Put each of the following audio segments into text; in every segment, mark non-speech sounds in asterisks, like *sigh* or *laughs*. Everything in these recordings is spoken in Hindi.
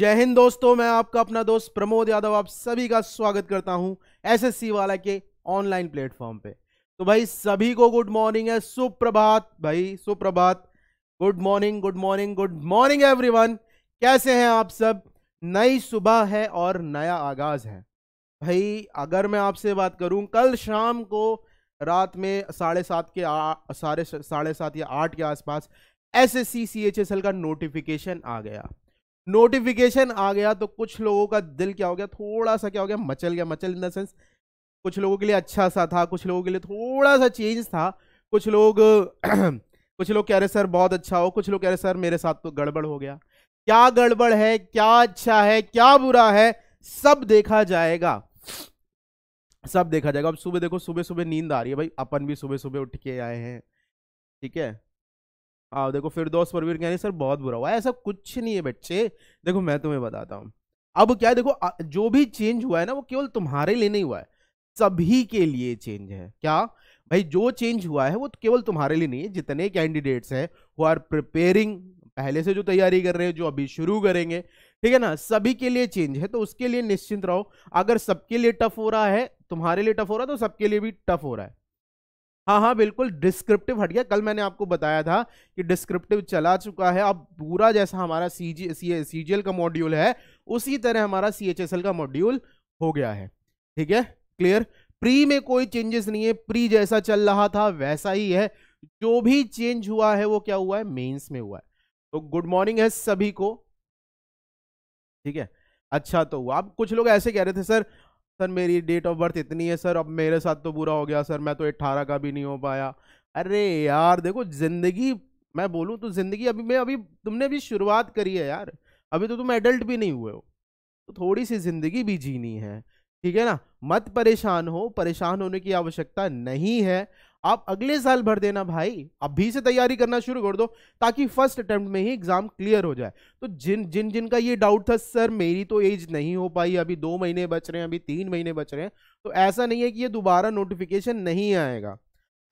जय हिंद दोस्तों मैं आपका अपना दोस्त प्रमोद यादव आप सभी का स्वागत करता हूं एसएससी वाला के ऑनलाइन प्लेटफॉर्म पे तो भाई सभी को गुड मॉर्निंग है सुप्रभात भाई सुप्रभात good morning good morning good morning everyone कैसे हैं आप सब नई सुबह है और नया आगाज़ है भाई अगर मैं आपसे बात करूँ कल शाम को रात में साढ़े सात के साढ़े साढ़े सात या आठ के आसपास S S C C H S L का नोटिफिकेशन आ गया नोटिफिकेशन आ गया तो कुछ लोगों का दिल क्या हो गया थोड़ा सा क्या हो गया मचल गया मचल इन द सेंस कुछ लोगों के लिए अच्छा सा था कुछ लोगों के लिए थोड़ा सा चेंज था कुछ लोग *clears throat* कुछ लोग कह रहे सर बहुत अच्छा हो कुछ लोग कह रहे सर मेरे साथ तो गड़बड़ हो गया क्या गड़बड़ है क्या अच्छा है क्या बुरा है सब देखा जाएगा सब देखा जाएगा अब सुबह देखो सुबह सुबह नींद आ रही है भाई अपन भी सुबह सुबह उठ के आए हैं ठीक है आओ देखो फिर दोस्त परवीर कह रहे सर बहुत बुरा हुआ ऐसा कुछ नहीं है बच्चे देखो मैं तुम्हें बताता हूँ अब क्या है देखो जो भी चेंज हुआ है ना वो केवल तुम्हारे लिए नहीं हुआ है सभी के लिए चेंज है क्या भाई जो चेंज हुआ है वो तो केवल तुम्हारे लिए नहीं है जितने कैंडिडेट्स हैं वो आर प्रिपेयरिंग पहले से जो तैयारी कर रहे हैं जो अभी शुरू करेंगे ठीक है ना सभी के लिए चेंज है तो उसके लिए निश्चिंत रहो अगर सबके लिए टफ हो रहा है तुम्हारे लिए टफ हो रहा है तो सबके लिए भी टफ हो रहा है हाँ हाँ बिल्कुल डिस्क्रिप्टिव हट गया कल मैंने आपको बताया था कि डिस्क्रिप्टिव चला चुका है अब पूरा जैसा हमारा सी जी सी सी जी एल का मॉड्यूल है उसी तरह हमारा सी एच एस एल का मॉड्यूल हो गया है ठीक है क्लियर प्री में कोई चेंजेस नहीं है प्री जैसा चल रहा था वैसा ही है जो भी चेंज हुआ है वो क्या हुआ है मेन्स में हुआ है तो गुड मॉर्निंग है सभी को ठीक है अच्छा तो आप कुछ लोग ऐसे कह रहे थे सर सर मेरी डेट ऑफ बर्थ इतनी है सर अब मेरे साथ तो बुरा हो गया सर मैं तो अट्ठारह का भी नहीं हो पाया अरे यार देखो ज़िंदगी मैं बोलूँ तो ज़िंदगी अभी मैं अभी तुमने भी शुरुआत करी है यार अभी तो तुम एडल्ट भी नहीं हुए हो तो थोड़ी सी ज़िंदगी भी जीनी है ठीक है ना मत परेशान हो परेशान होने की आवश्यकता नहीं है आप अगले साल भर देना भाई अभी से तैयारी करना शुरू कर दो ताकि फर्स्ट अटेम्प्ट में ही एग्जाम क्लियर हो जाए तो जिन जिन जिनका ये डाउट था सर मेरी तो एज नहीं हो पाई अभी दो महीने बच रहे हैं अभी तीन महीने बच रहे हैं तो ऐसा नहीं है कि ये दोबारा नोटिफिकेशन नहीं आएगा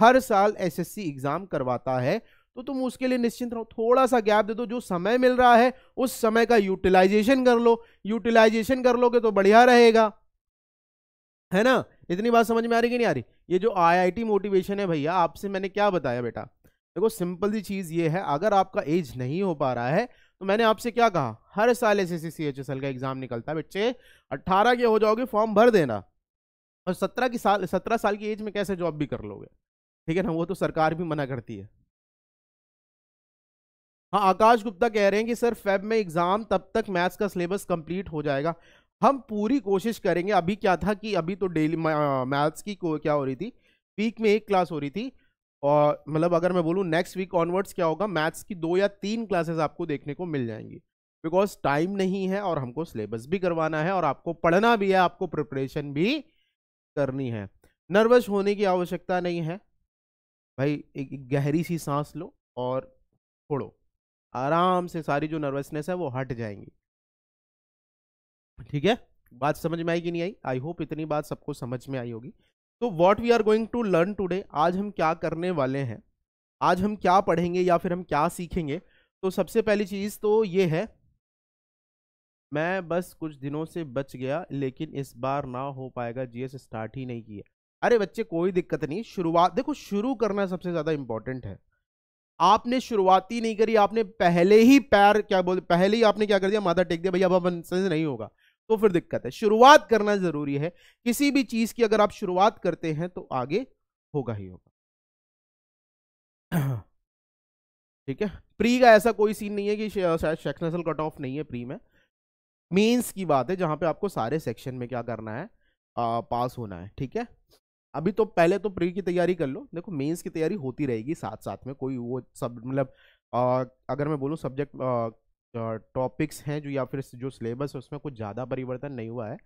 हर साल एस एग्जाम करवाता है तो तुम उसके लिए निश्चिंत रहो थोड़ा सा गैप दे दो जो समय मिल रहा है उस समय का यूटिलाइजेशन कर लो यूटिलाइजेशन कर लोगे तो बढ़िया रहेगा है ना इतनी बात समझ में आ रही कि नहीं आ रही ये जो आईआईटी मोटिवेशन है भैया आपसे मैंने क्या बताया बेटा देखो सिंपल सी चीज़ ये है अगर आपका एज नहीं हो पा रहा है तो मैंने आपसे क्या कहा हर साल एस एस का एग्ज़ाम निकलता है बच्चे अट्ठारह के हो जाओगे फॉर्म भर देना और सत्रह की साल सत्रह साल की एज में कैसे जॉब भी कर लोगे ठीक है ना वो तो सरकार भी मना करती है हाँ आकाश गुप्ता कह रहे हैं कि सर फेब में एग्ज़ाम तब तक मैथ्स का सिलेबस कंप्लीट हो जाएगा हम पूरी कोशिश करेंगे अभी क्या था कि अभी तो डेली मैथ्स की को क्या हो रही थी वीक में एक क्लास हो रही थी और मतलब अगर मैं बोलूँ नेक्स्ट वीक ऑनवर्ड्स क्या होगा मैथ्स की दो या तीन क्लासेस आपको देखने को मिल जाएंगी बिकॉज टाइम नहीं है और हमको सिलेबस भी करवाना है और आपको पढ़ना भी है आपको प्रिपरेशन भी करनी है नर्वस होने की आवश्यकता नहीं है भाई एक गहरी सी सांस लो और छोड़ो आराम से सारी जो नर्वसनेस है वो हट जाएंगी ठीक है बात समझ में आई कि नहीं आई आई होप इतनी बात सबको समझ में आई होगी तो what we are going to learn today आज हम क्या करने वाले हैं आज हम क्या पढ़ेंगे या फिर हम क्या सीखेंगे तो सबसे पहली चीज़ तो ये है मैं बस कुछ दिनों से बच गया लेकिन इस बार ना हो पाएगा जीएस स्टार्ट ही नहीं किया अरे बच्चे कोई दिक्कत नहीं शुरुआत देखो शुरू करना सबसे ज़्यादा इम्पॉर्टेंट है आपने शुरुआत ही नहीं करी आपने पहले ही पैर क्या बोलते पहले ही आपने क्या कर दिया माथा टेक दिया भैया अब अपन से नहीं होगा तो फिर दिक्कत है शुरुआत करना जरूरी है किसी भी चीज की अगर आप शुरुआत करते हैं तो आगे होगा ही होगा ठीक है प्री का ऐसा कोई सीन नहीं है कि शायद सेक्शनल कट ऑफ नहीं है प्री में मेंस की बात है जहां पे आपको सारे सेक्शन में क्या करना है आ, पास होना है ठीक है अभी तो पहले तो प्री की तैयारी कर लो देखो मेंस की तैयारी होती रहेगी साथ साथ में कोई वो सब मतलब अगर मैं बोलूँ सब्जेक्ट टॉपिक्स हैं जो या फिर जो सिलेबस है उसमें कुछ ज़्यादा परिवर्तन नहीं हुआ है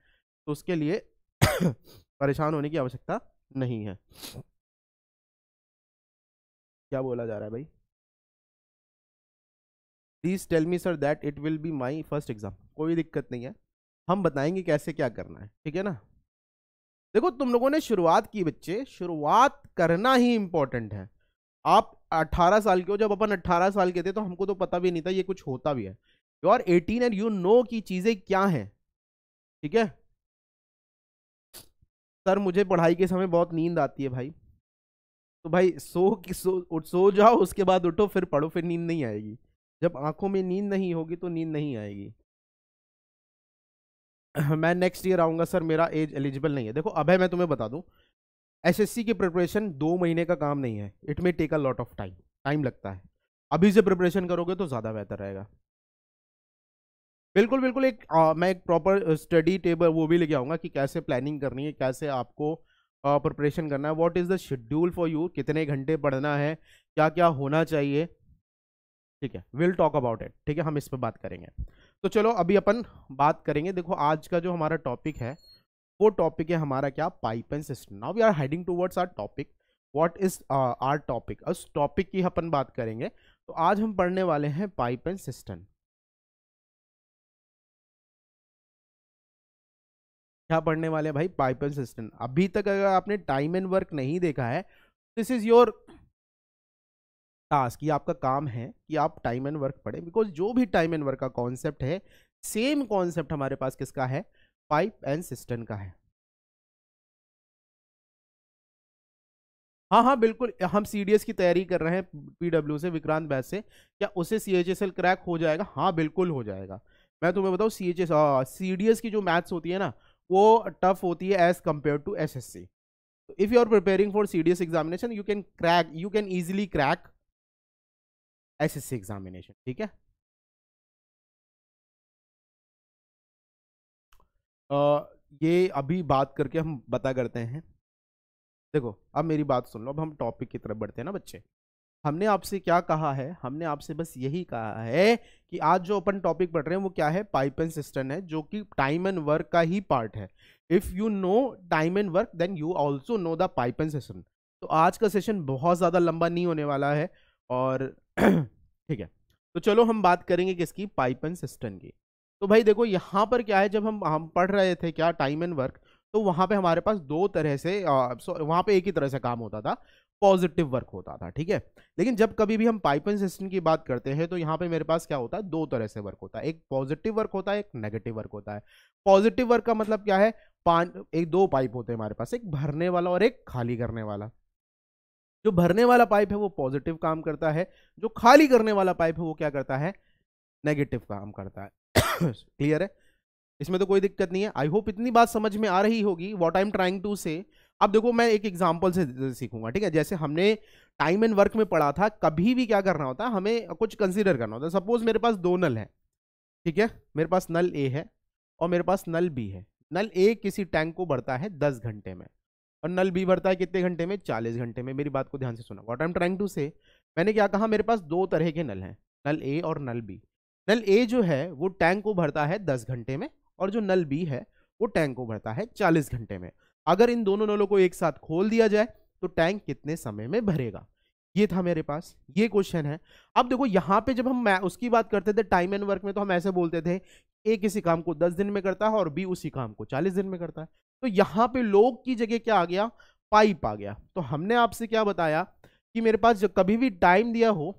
तो उसके लिए *coughs* परेशान होने की आवश्यकता नहीं है क्या बोला जा रहा है भाई please tell me sir that it will be my first exam कोई दिक्कत नहीं है हम बताएंगे कैसे क्या करना है ठीक है ना देखो तुम लोगों ने शुरुआत की बच्चे शुरुआत करना ही इम्पोर्टेंट है आप 18 साल के हो जब अपन 18 साल के थे तो हमको तो पता भी नहीं था ये कुछ होता भी है you are eighteen and you know की चीज़ें क्या हैं ठीक है सर मुझे पढ़ाई के समय बहुत नींद आती है भाई तो भाई सो सो उठ सो जाओ उसके बाद उठो फिर पढ़ो फिर नींद नहीं आएगी जब आंखों में नींद नहीं होगी तो नींद नहीं आएगी *clears throat* मैं नेक्स्ट ईयर आऊँगा सर मेरा एज एलिजिबल नहीं है देखो अभय मैं तुम्हें बता दूँ एसएससी की प्रिपरेशन दो महीने का काम नहीं है it may take a lot of time time लगता है अभी से प्रिपरेशन करोगे तो ज़्यादा बेहतर रहेगा बिल्कुल बिल्कुल एक आ, मैं एक प्रॉपर स्टडी टेबल वो भी लेके आऊँगा कि कैसे प्लानिंग करनी है कैसे आपको प्रिपरेशन करना है what is the schedule for you कितने घंटे पढ़ना है क्या क्या होना चाहिए ठीक है विल टॉक अबाउट इट ठीक है हम इस पर बात करेंगे तो चलो अभी अपन बात करेंगे देखो आज का जो हमारा टॉपिक है वो टॉपिक है हमारा क्या pipe and system now we are heading towards our topic what is our topic उस टॉपिक की अपन बात करेंगे तो आज हम पढ़ने वाले हैं पाइप एंड सिस्टम क्या पढ़ने वाले हैं भाई पाइप एंड सिस्टम अभी तक अगर आपने टाइम एंड वर्क नहीं देखा है दिस इज योर टास्क आपका काम है कि आप टाइम एंड वर्क पढ़ें बिकॉज जो भी टाइम एंड वर्क का कॉन्सेप्ट है सेम कॉन्सेप्ट हमारे पास किसका है पाइप एंड सिस्टम का है हाँ हाँ बिल्कुल हम सीडीएस की तैयारी कर रहे हैं पीडब्ल्यू से विक्रांत बैस से क्या उसे सीएचएसएल क्रैक हो जाएगा हाँ बिल्कुल हो जाएगा मैं तुम्हें बताऊँ सी एच एस सी की जो मैथ्स होती है ना वो टफ होती है as compare to S S C if you are preparing for C D S examination you can crack you can easily crack S S C examination ठीक है ये अभी बात करके हम बता करते हैं देखो अब मेरी बात सुन लो अब हम टॉपिक की तरफ बढ़ते हैं ना बच्चे हमने आपसे क्या कहा है हमने आपसे बस यही कहा है कि आज जो अपन टॉपिक पढ़ रहे हैं वो क्या है पाइप एंड सिस्टम है जो कि टाइम एंड वर्क का ही पार्ट है if you know time and work then you also know the pipe and system तो आज का सेशन बहुत ज़्यादा लंबा नहीं होने वाला है और *clears throat* ठीक है तो चलो हम बात करेंगे किसकी पाइप एंड सिस्टम की तो भाई देखो यहाँ पर क्या है जब हम हम पढ़ रहे थे क्या टाइम एंड वर्क तो वहाँ पे हमारे पास दो तरह से वहाँ पे एक ही तरह से काम होता था पॉजिटिव वर्क होता था ठीक है लेकिन जब कभी भी हम पाइपिंग सिस्टम की बात करते हैं तो यहाँ पे मेरे पास क्या होता है दो तरह से वर्क होता है एक पॉजिटिव वर्क होता है एक नेगेटिव वर्क होता है पॉजिटिव वर्क का मतलब क्या है पान एक दो पाइप होते हैं हमारे पास एक भरने वाला और एक खाली करने वाला जो भरने वाला पाइप है वो पॉजिटिव काम करता है जो खाली करने वाला पाइप है वो क्या करता है नेगेटिव काम करता है क्लियर *coughs* है इसमें तो कोई दिक्कत नहीं है आई होप इतनी बात समझ में आ रही होगी what I am trying to say अब देखो मैं एक एग्जाम्पल से सीखूंगा ठीक है जैसे हमने टाइम एंड वर्क में पढ़ा था कभी भी क्या करना होता है हमें कुछ कंसिडर करना होता है सपोज मेरे पास दो नल है ठीक है मेरे पास नल ए है और मेरे पास नल बी है नल ए किसी टैंक को भरता है दस घंटे में और नल बी भरता है कितने घंटे में चालीस घंटे में मेरी बात को ध्यान से सुना what I am trying to say मैंने क्या कहा मेरे पास दो तरह के नल हैं नल ए और नल बी नल ए जो है वो टैंक को भरता है दस घंटे में और जो नल बी है वो टैंक को भरता है चालीस घंटे में अगर इन दोनों नलों को एक साथ खोल दिया जाए तो टैंक कितने समय में भरेगा ये था मेरे पास ये क्वेश्चन है अब देखो यहाँ पे जब हम उसकी बात करते थे टाइम एंड वर्क में तो हम ऐसे बोलते थे ए किसी काम को दस दिन में करता है और बी उसी काम को चालीस दिन में करता है तो यहाँ पे लोग की जगह क्या आ गया पाइप आ गया तो हमने आपसे क्या बताया कि मेरे पास जब कभी भी टाइम दिया हो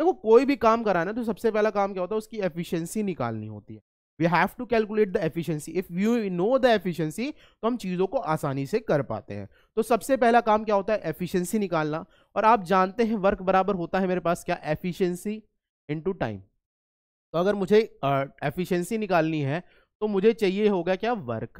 देखो कोई भी काम कराना तो सबसे पहला काम क्या होता है उसकी एफिशिएंसी निकालनी होती है we have to calculate the efficiency if you know the efficiency तो हम चीज़ों को आसानी से कर पाते हैं तो सबसे पहला काम क्या होता है एफिशिएंसी निकालना और आप जानते हैं वर्क बराबर होता है मेरे पास क्या एफिशियंसी इन टाइम तो अगर मुझे एफिशियंसी uh, निकालनी है तो मुझे चाहिए होगा क्या वर्क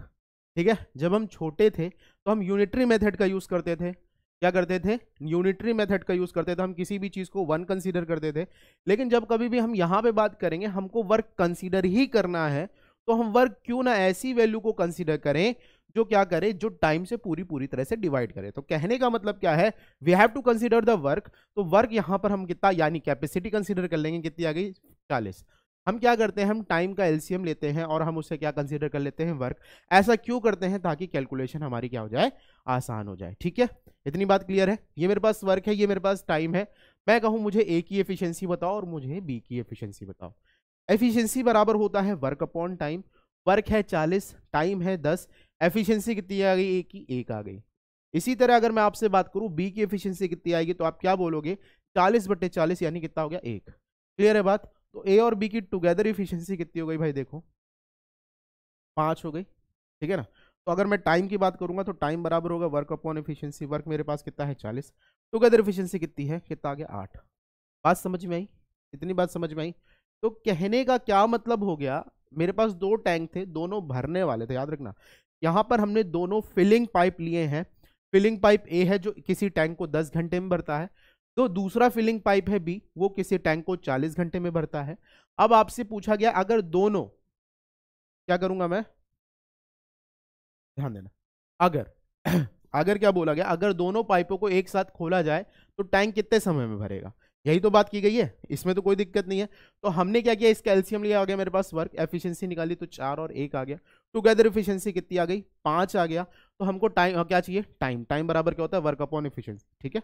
ठीक है जब हम छोटे थे तो हम यूनिटरी मेथड का यूज़ करते थे क्या करते थे यूनिटरी मेथड का यूज़ करते थे हम किसी भी चीज़ को वन कंसीडर करते थे लेकिन जब कभी भी हम यहाँ पे बात करेंगे हमको वर्क कंसीडर ही करना है तो हम वर्क क्यों ना ऐसी वैल्यू को कंसीडर करें जो क्या करे जो टाइम से पूरी पूरी तरह से डिवाइड करे तो कहने का मतलब क्या है we have to consider the work तो वर्क यहाँ पर हम कितना यानी कैपेसिटी कंसिडर कर लेंगे कितनी आ गई चालीस हम क्या करते हैं हम टाइम का एलसीएम लेते हैं और हम उससे क्या कंसीडर कर लेते हैं वर्क ऐसा क्यों करते हैं ताकि कैलकुलेशन हमारी क्या हो जाए आसान हो जाए ठीक है इतनी बात क्लियर है ये मेरे पास वर्क है ये मेरे पास टाइम है मैं कहूँ मुझे ए की एफिशिएंसी बताओ और मुझे बी की एफिशिएंसी बताओ एफिशिएंसी बराबर होता है वर्क अपॉन टाइम वर्क है चालीस टाइम है दस एफिशियंसी कितनी आ गई ए की एक आ गई इसी तरह अगर मैं आपसे बात करूँ बी की एफिशियंसी कितनी आएगी तो आप क्या बोलोगे चालीस बट्टे चालीस यानी कितना हो गया एक क्लियर है बात तो ए और बी की टुगेदर इफिशियंसी कितनी हो गई भाई देखो पाँच हो गई ठीक है ना तो अगर मैं टाइम की बात करूंगा तो टाइम बराबर होगा वर्क अपॉन एफिशिएंसी वर्क मेरे पास कितना है चालीस टुगेदर एफिशिएंसी कितनी है कितना आ गया आठ बात समझ में आई इतनी बात समझ में आई तो कहने का क्या मतलब हो गया मेरे पास दो टैंक थे दोनों भरने वाले थे याद रखना यहाँ पर हमने दोनों फिलिंग पाइप लिए हैं फिलिंग पाइप ए है जो किसी टैंक को दस घंटे में भरता है तो दूसरा फिलिंग पाइप है बी वो किसी टैंक को चालीस घंटे में भरता है अब आपसे पूछा गया अगर दोनों क्या करूंगा मैं ध्यान देना अगर *clears throat* अगर क्या बोला गया अगर दोनों पाइपों को एक साथ खोला जाए तो टैंक कितने समय में भरेगा यही तो बात की गई है इसमें तो कोई दिक्कत नहीं है तो हमने क्या किया इसका एल्सियम लिया आ गया मेरे पास वर्क एफिशिएंसी निकाली तो चार और एक आ गया टुगेदर एफिशिएंसी कितनी आ गई पांच आ गया तो हमको टाइम क्या चाहिए टाइम टाइम बराबर क्या होता है वर्क अपॉन एफिशियंसी ठीक है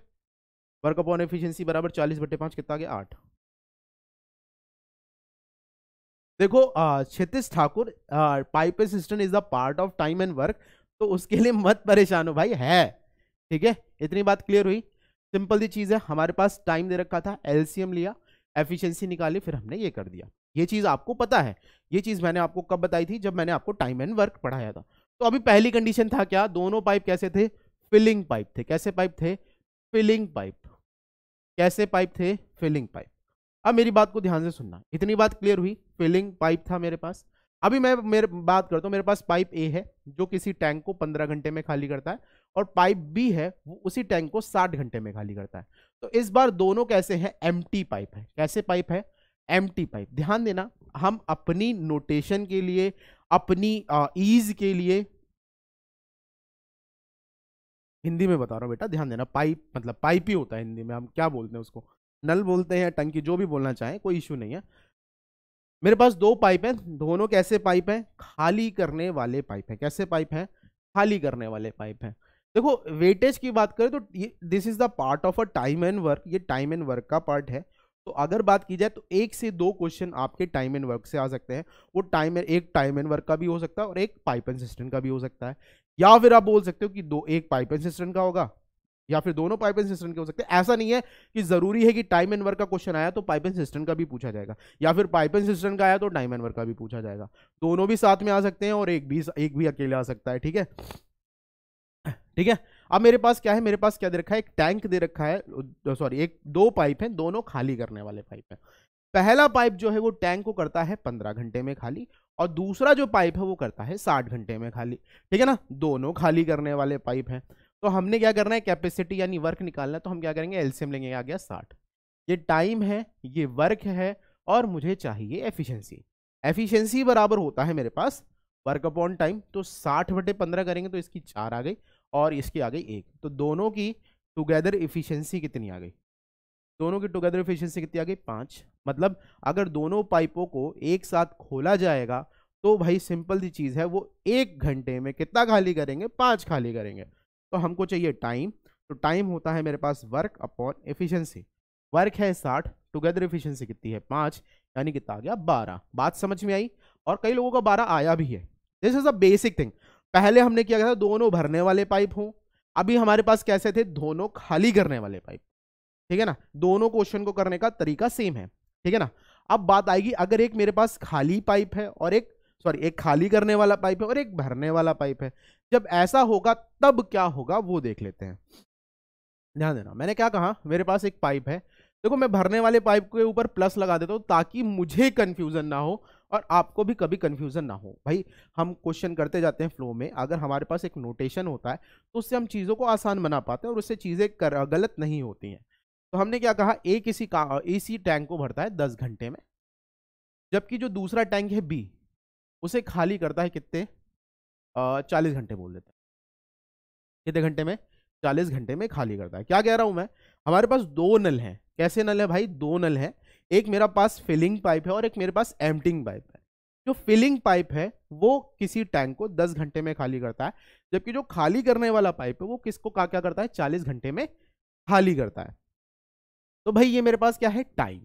वर्क अपॉन एफिशिएंसी बराबर चालीस बटे पांच कितना आ गया आठ देखो Kshitish Thakur pipe system is the part of time and work तो उसके लिए मत परेशान हो भाई है ठीक है इतनी बात क्लियर हुई सिंपल सी चीज़ है हमारे पास टाइम दे रखा था एलसीएम लिया एफिशिएंसी निकाली फिर हमने ये कर दिया ये चीज़ आपको पता है ये चीज़ मैंने आपको कब बताई थी जब मैंने आपको टाइम एंड वर्क पढ़ाया था तो अभी पहली कंडीशन था क्या दोनों पाइप कैसे थे फिलिंग पाइप थे कैसे पाइप थे फिलिंग पाइप कैसे पाइप थे फिलिंग पाइप अब मेरी बात को ध्यान से सुनना इतनी बात क्लियर हुई फिलिंग पाइप था मेरे पास अभी मैं मेरे बात करता हूँ मेरे पास पाइप ए है जो किसी टैंक को पंद्रह घंटे में खाली करता है और पाइप बी है वो उसी टैंक को साठ घंटे में खाली करता है तो इस बार दोनों कैसे हैं एम पाइप है कैसे पाइप है एम पाइप ध्यान देना हम अपनी नोटेशन के लिए अपनी ईज के लिए हिंदी में बता रहा हूँ बेटा ध्यान देना पाइप मतलब पाइप ही होता है हिंदी में हम क्या बोलते हैं उसको नल बोलते हैं टंकी जो भी बोलना चाहें कोई इश्यू नहीं है मेरे पास दो पाइप हैं दोनों कैसे पाइप हैं खाली करने वाले पाइप हैं कैसे पाइप हैं खाली करने वाले पाइप हैं देखो वेटेज की बात करें तो this is the part of a time and work ये टाइम एंड वर्क का पार्ट है तो अगर बात की जाए तो एक से दो क्वेश्चन आपके टाइम एंड वर्क से आ सकते हैं वो टाइम एक टाइम एंड वर्क का भी हो सकता है और एक पाइप एंड सिस्टम का भी हो सकता है या फिर आप बोल सकते हो कि दो एक पाइप एंड सिस्टम का होगा या फिर दोनों पाइप एंड सिस्टम के हो सकते हैं ऐसा नहीं है कि जरूरी है कि टाइम एंड वर्क का क्वेश्चन आया तो पाइप एंड सिस्टम का भी पूछा जाएगा या फिर पाइप एंड सिस्टम का आया तो टाइम एंड वर्क का भी पूछा जाएगा दोनों भी साथ में आ सकते हैं और एक भी एक भी अकेले आ सकता है ठीक है ठीक है अब मेरे पास क्या है मेरे पास क्या दे रखा है एक टैंक दे रखा है सॉरी एक दो पाइप है दोनों खाली करने वाले पाइप है पहला पाइप जो है वो टैंक को करता है पंद्रह घंटे में खाली और दूसरा जो पाइप है वो करता है साठ घंटे में खाली ठीक है ना दोनों खाली करने वाले पाइप हैं तो हमने क्या करना है कैपेसिटी यानी वर्क निकालना तो हम क्या करेंगे एलसीएम लेंगे आ गया साठ ये टाइम है ये वर्क है और मुझे चाहिए एफिशिएंसी एफिशिएंसी बराबर होता है मेरे पास वर्क अपॉन टाइम तो साठ बटे पंद्रह करेंगे तो इसकी चार आ गई और इसकी आ गई एक तो दोनों की टुगेदर इफिशियंसी कितनी आ गई दोनों की टुगेदर इफिशियंसी कितनी आ गई पाँच मतलब अगर दोनों पाइपों को एक साथ खोला जाएगा तो भाई सिंपल सी चीज़ है वो एक घंटे में कितना खाली करेंगे पाँच खाली करेंगे तो हमको चाहिए टाइम तो टाइम होता है मेरे पास वर्क अपॉन एफिशिएंसी वर्क है साठ टुगेदर एफिशिएंसी कितनी है पाँच यानी कितना आ गया बारह बात समझ में आई और कई लोगों का बारह आया भी है this is a basic thing पहले हमने क्या था दोनों भरने वाले पाइप हों अभी हमारे पास कैसे थे दोनों खाली करने वाले पाइप ठीक है ना दोनों क्वेश्चन को करने का तरीका सेम है ठीक है ना अब बात आएगी अगर एक मेरे पास खाली पाइप है और एक सॉरी एक खाली करने वाला पाइप है और एक भरने वाला पाइप है जब ऐसा होगा तब क्या होगा वो देख लेते हैं ध्यान देना मैंने क्या कहा मेरे पास एक पाइप है देखो मैं भरने वाले पाइप के ऊपर प्लस लगा देता हूँ ताकि मुझे कन्फ्यूज़न ना हो और आपको भी कभी कन्फ्यूज़न ना हो भाई हम क्वेश्चन करते जाते हैं फ्लो में अगर हमारे पास एक नोटेशन होता है तो उससे हम चीज़ों को आसान बना पाते हैं और उससे चीज़ें गलत नहीं होती हैं तो हमने क्या कहा ए किसी का ए टैंक को भरता है दस घंटे में जबकि जो दूसरा टैंक है बी उसे खाली करता है कितने चालीस घंटे बोल देता हैं कितने घंटे में चालीस घंटे में खाली करता है क्या कह रहा हूँ मैं हमारे पास दो नल हैं कैसे नल है भाई दो नल है एक मेरा पास फिलिंग पाइप है और एक मेरे पास एम्पटिंग पाइप है जो फिलिंग पाइप है वो किसी टैंक को 10 घंटे में खाली करता है जबकि जो खाली करने वाला पाइप है वो किसको का क्या करता है 40 घंटे में खाली करता है तो भाई ये मेरे पास क्या है टाइम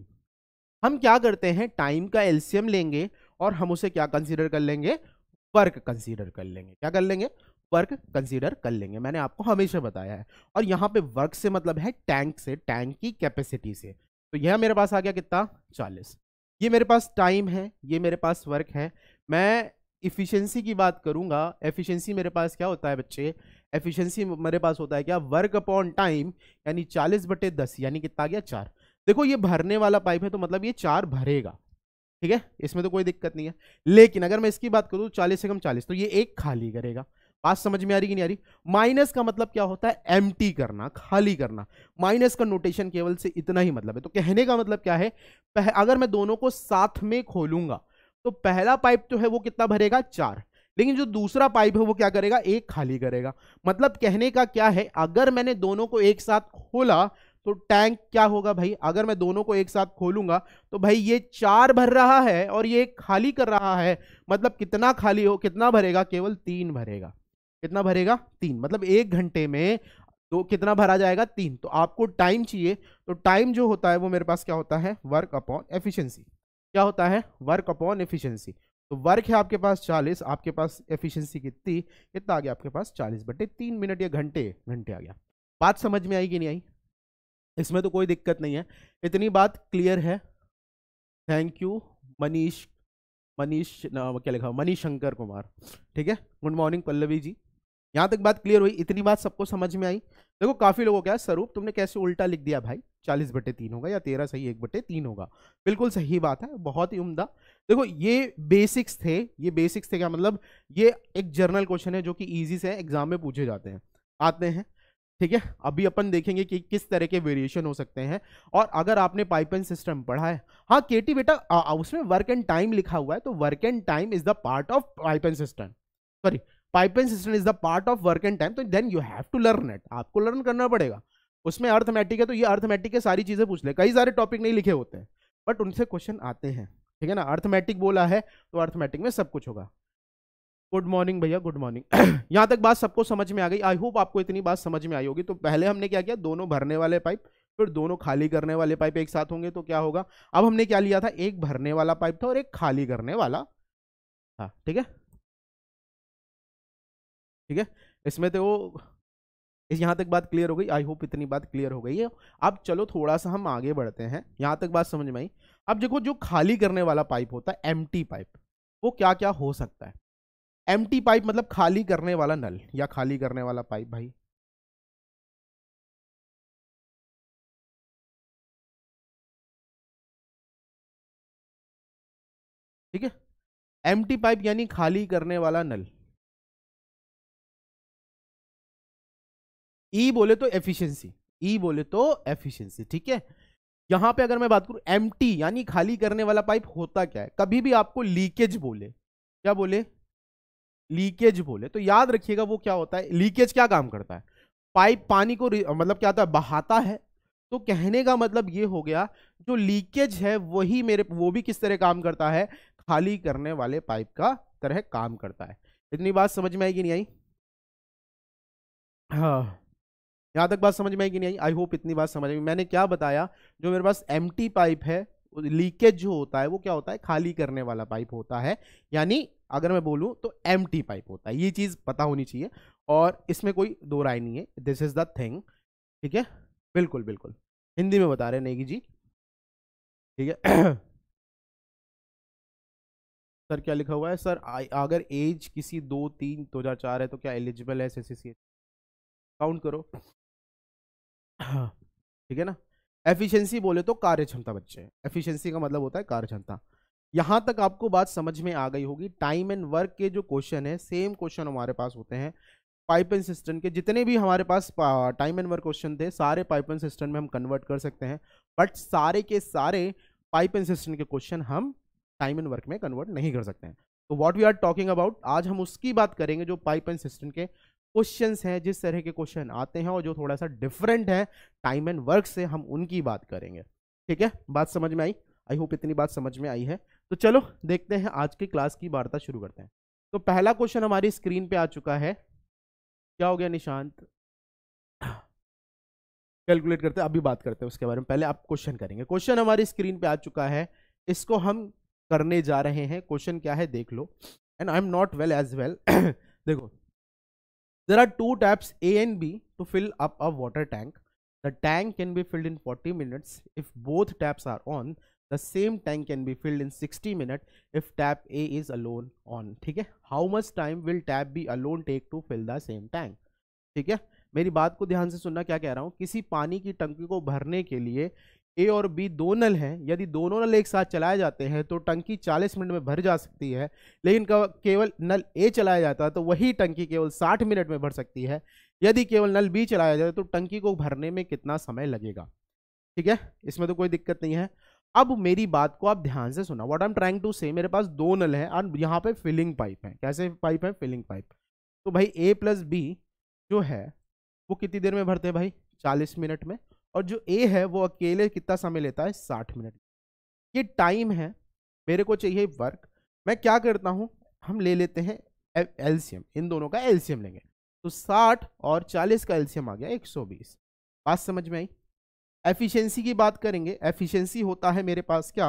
हम क्या करते हैं टाइम का एलसीएम लेंगे और हम उसे क्या कंसिडर कर लेंगे वर्क कंसीडर कर लेंगे क्या कर लेंगे वर्क कंसीडर कर लेंगे मैंने आपको हमेशा बताया है और यहाँ पे वर्क से मतलब है टैंक से टैंक की कैपेसिटी से तो यह मेरे पास आ गया कितना चालीस ये मेरे पास टाइम है ये मेरे पास वर्क है मैं इफ़िशेंसी की बात करूँगा एफिशिएंसी मेरे पास क्या होता है बच्चे एफिशिएंसी मेरे पास होता है क्या वर्क अपॉन टाइम यानी चालीस बटे दस यानी कितना आ गया चार देखो ये भरने वाला पाइप है तो मतलब ये चार भरेगा ठीक है इसमें तो कोई दिक्कत नहीं है लेकिन अगर मैं इसकी बात करूँ चालीस से कम चालीस तो ये एक खाली करेगा बात समझ में आ रही कि नहीं आ रही माइनस का मतलब क्या होता है एम करना खाली करना माइनस का नोटेशन केवल से इतना ही मतलब है तो कहने का मतलब क्या है अगर मैं दोनों को साथ में खोलूंगा तो पहला पाइप जो है वो कितना भरेगा चार लेकिन जो दूसरा पाइप है वो क्या करेगा एक खाली करेगा मतलब कहने का क्या है अगर मैंने दोनों को एक साथ खोला तो टैंक क्या होगा भाई अगर मैं दोनों को एक साथ खोलूंगा तो भाई ये चार भर रहा है और ये खाली कर रहा है मतलब कितना खाली हो कितना भरेगा केवल तीन भरेगा कितना भरेगा तीन मतलब एक घंटे में तो कितना भरा जाएगा तीन तो आपको टाइम चाहिए तो टाइम जो होता है वो मेरे पास क्या होता है वर्क अपॉन एफिशिएंसी क्या होता है वर्क अपॉन एफिशिएंसी तो वर्क है आपके पास चालीस आपके पास एफिशिएंसी कितनी कितना आ गया आपके पास चालीस बटे तीन मिनट या घंटे घंटे आ गया बात समझ में आई कि नहीं आई इसमें तो कोई दिक्कत नहीं है इतनी बात क्लियर है थैंक यू मनीष मनीष क्या लिखा मनीष शंकर कुमार ठीक है गुड मॉर्निंग पल्लवी जी यहाँ तक बात क्लियर हुई इतनी बात सबको समझ में आई देखो काफ़ी लोगों क्या स्वरूप तुमने कैसे उल्टा लिख दिया भाई चालीस बटे तीन होगा या तेरह सही एक बटे तीन होगा बिल्कुल सही बात है बहुत ही उम्दा देखो ये बेसिक्स थे ये बेसिक्स थे क्या मतलब ये एक जर्नल क्वेश्चन है जो कि ईजी से एग्जाम में पूछे जाते हैं आते हैं ठीक है अभी अपन देखेंगे कि किस तरह के वेरिएशन हो सकते हैं और अगर आपने पाइपलाइन सिस्टम पढ़ा है हाँ केटी बेटा उसमें वर्क एंड टाइम लिखा हुआ है तो work and time is the part of pipeline system sorry pipeline system is the part of work and time तो then you have to learn it आपको लर्न करना पड़ेगा उसमें अर्थमेटिक है तो ये अर्थमेटिक है सारी चीज़ें पूछ ले कई सारे टॉपिक नहीं लिखे होते हैं बट उनसे क्वेश्चन आते हैं ठीक है ना अर्थमेटिक बोला है तो अर्थमेटिक में सब कुछ होगा गुड मॉर्निंग भैया गुड मॉर्निंग *clears throat* यहाँ तक बात सबको समझ में आ गई आई होप आपको इतनी बात समझ में आई होगी तो पहले हमने क्या किया दोनों भरने वाले पाइप फिर दोनों खाली करने वाले पाइप एक साथ होंगे तो क्या होगा अब हमने क्या लिया था एक भरने वाला पाइप था और एक खाली करने वाला था ठीक है ठीक है इसमें तो वो इस यहाँ तक बात क्लियर हो गई आई होप इतनी बात क्लियर हो गई है अब चलो थोड़ा सा हम आगे बढ़ते हैं यहाँ तक बात समझ में आई अब देखो जो खाली करने वाला पाइप होता है एम पाइप वो क्या क्या हो सकता है एम पाइप मतलब खाली करने वाला नल या खाली करने वाला पाइप भाई ठीक है एम पाइप यानी खाली करने वाला नल ई e बोले तो एफिशिएंसी ई e बोले तो एफिशिएंसी ठीक है यहां पे अगर मैं बात करूं एम यानी खाली करने वाला पाइप होता क्या है कभी भी आपको लीकेज बोले क्या बोले लीकेज बोले तो याद रखिएगा वो क्या होता है लीकेज क्या काम करता है पाइप पानी को मतलब क्या होता है बहाता है तो कहने का मतलब ये हो गया जो लीकेज है वही मेरे वो भी किस तरह काम करता है खाली करने वाले पाइप का तरह काम करता है इतनी बात समझ में आएगी नहीं आई हाँ यहाँ तक बात समझ में आएगी नहीं आई आई होप इतनी बात समझ आई मैंने क्या बताया जो मेरे पास एम पाइप है लीकेज जो होता है वो क्या होता है खाली करने वाला पाइप होता है यानी अगर मैं बोलूँ तो एम टी पाइप होता है ये चीज़ पता होनी चाहिए और इसमें कोई दो राय नहीं है दिस इज़ द थिंग ठीक है बिल्कुल बिल्कुल हिंदी में बता रहे नेगी जी ठीक है *coughs* सर क्या लिखा हुआ है सर अगर एज किसी दो तीन दो हज़ार चार है तो क्या एलिजिबल है एस एस काउंट करो *coughs* ठीक है ना एफिशिएंसी बोले तो कार्य क्षमता बच्चे एफिशिएंसी का मतलब होता है कार्य क्षमता यहां तक आपको बात समझ में आ गई होगी टाइम एंड वर्क के जो क्वेश्चन है सेम क्वेश्चन हमारे पास होते हैं पाइप एंड सिस्टम के जितने भी हमारे पास टाइम एंड वर्क क्वेश्चन थे सारे पाइप एंड सिस्टम में हम कन्वर्ट कर सकते हैं बट सारे के सारे पाइप एंड सिस्टम के क्वेश्चन हम टाइम एंड वर्क में कन्वर्ट नहीं कर सकते हैं तो what we are talking about आज हम उसकी बात करेंगे जो पाइप एंड सिस्टम के क्वेश्चन हैं जिस तरह के क्वेश्चन आते हैं और जो थोड़ा सा डिफरेंट है टाइम एंड वर्क से हम उनकी बात करेंगे ठीक है बात समझ में आई आई होप इतनी बात समझ में आई है तो चलो देखते हैं आज के क्लास की वार्ता शुरू करते हैं तो पहला क्वेश्चन हमारी स्क्रीन पे आ चुका है क्या हो गया निशांत कैलकुलेट करते हैं अभी बात करते हैं उसके बारे में पहले आप क्वेश्चन करेंगे क्वेश्चन हमारी स्क्रीन पे आ चुका है इसको हम करने जा रहे हैं क्वेश्चन क्या है देख लो and I am not well as well देखो there are two taps A and B to fill up a water tank the tank can be filled in forty minutes if both taps are on the same tank can be filled in sixty minute if tap A is alone on ठीक है how much time will tap B alone take to fill the same tank ठीक है मेरी बात को ध्यान से सुनना क्या कह रहा हूँ किसी पानी की टंकी को भरने के लिए ए और बी दो नल हैं यदि दोनों नल एक साथ चलाए जाते हैं तो टंकी 40 मिनट में भर जा सकती है लेकिन केवल नल ए चलाया जाता है तो वही टंकी केवल 60 मिनट में भर सकती है यदि केवल नल बी चलाया जाता है तो टंकी को भरने में कितना समय लगेगा ठीक है इसमें तो कोई दिक्कत नहीं है अब मेरी बात को आप ध्यान से सुना what I am trying to say मेरे पास दो नल है और यहाँ पे फिलिंग पाइप है कैसे पाइप है फिलिंग पाइप तो भाई ए प्लस बी जो है वो कितनी देर में भरते हैं भाई चालीस मिनट में और जो ए है वो अकेले कितना समय लेता है साठ मिनट ये टाइम है मेरे को चाहिए वर्क मैं क्या करता हूँ हम ले लेते हैं एल्शियम इन दोनों का एल्शियम लेंगे तो साठ और चालीस का एल्शियम आ गया एक सौ बीस बात समझ में आई एफिशिएंसी की बात करेंगे एफिशिएंसी होता है मेरे पास क्या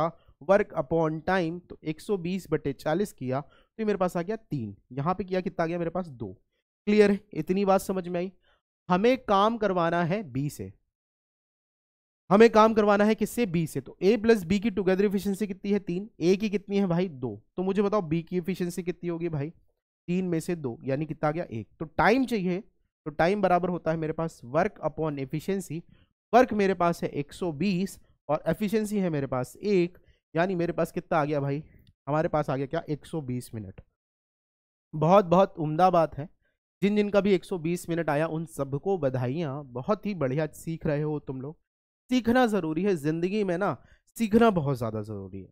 वर्क अपॉन टाइम तो 120 बटे 40 किया तो मेरे पास आ गया तीन यहाँ पे किया कितना गया मेरे पास दो क्लियर है इतनी बात समझ में आई हमें काम करवाना है बी से हमें काम करवाना है किससे बी से तो ए प्लस बी की टुगेदर इफिशियंसी कितनी है तीन ए की कितनी है भाई दो तो मुझे बताओ बी की इफिशियंसी कितनी होगी भाई तीन में से दो यानी कितना गया एक तो टाइम चाहिए तो टाइम बराबर होता है मेरे पास वर्क अपॉन एफिशिएंसी वर्क मेरे पास है 120 और एफिशिएंसी है मेरे पास एक यानी मेरे पास कितना आ गया भाई हमारे पास आ गया क्या 120 मिनट बहुत बहुत उम्दा बात है जिन जिन का भी 120 मिनट आया उन सबको बधाइयाँ बहुत ही बढ़िया सीख रहे हो तुम लोग सीखना ज़रूरी है ज़िंदगी में ना सीखना बहुत ज़्यादा ज़रूरी है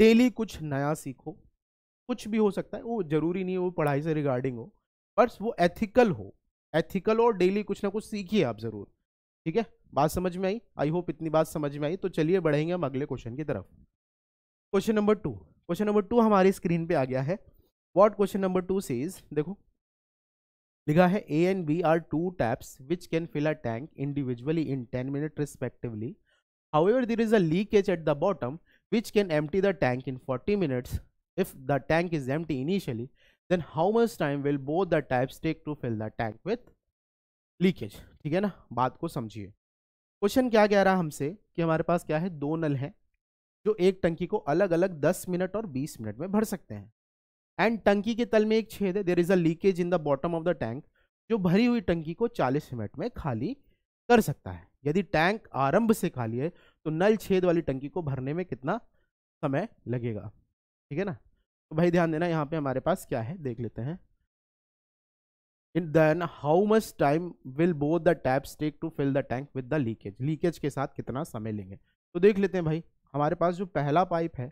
डेली कुछ नया सीखो कुछ भी हो सकता है वो ज़रूरी नहीं है वो पढ़ाई से रिगार्डिंग हो बट वो एथिकल हो एथिकल और डेली कुछ ना कुछ सीखिए आप ज़रूर ठीक है बात समझ में आई आई होप इतनी बात समझ में आई तो चलिए बढ़ेंगे हम अगले क्वेश्चन की तरफ question number two question number two हमारी स्क्रीन पे आ गया है what question number two seize देखो लिखा है ए and B are two taps which can fill a tank individually in ten minute respectively however there is a leakage at the bottom which can एम the tank in forty minutes if the tank is M initially then how much time will both the taps take to fill the tank with leakage ठीक है ना बात को समझिए क्वेश्चन क्या कह रहा है हमसे कि हमारे पास क्या है दो नल हैं जो एक टंकी को अलग अलग 10 मिनट और 20 मिनट में भर सकते हैं एंड टंकी के तल में एक छेद है there is a leakage in the bottom of the tank जो भरी हुई टंकी को 40 मिनट में खाली कर सकता है यदि टैंक आरंभ से खाली है तो नल छेद वाली टंकी को भरने में कितना समय लगेगा ठीक है ना तो भाई ध्यान देना यहाँ पे हमारे पास क्या है देख लेते हैं इन then how much time will both the taps take to fill the tank with the leakage leakage के साथ कितना समय लेंगे तो देख लेते हैं भाई हमारे पास जो पहला पाइप है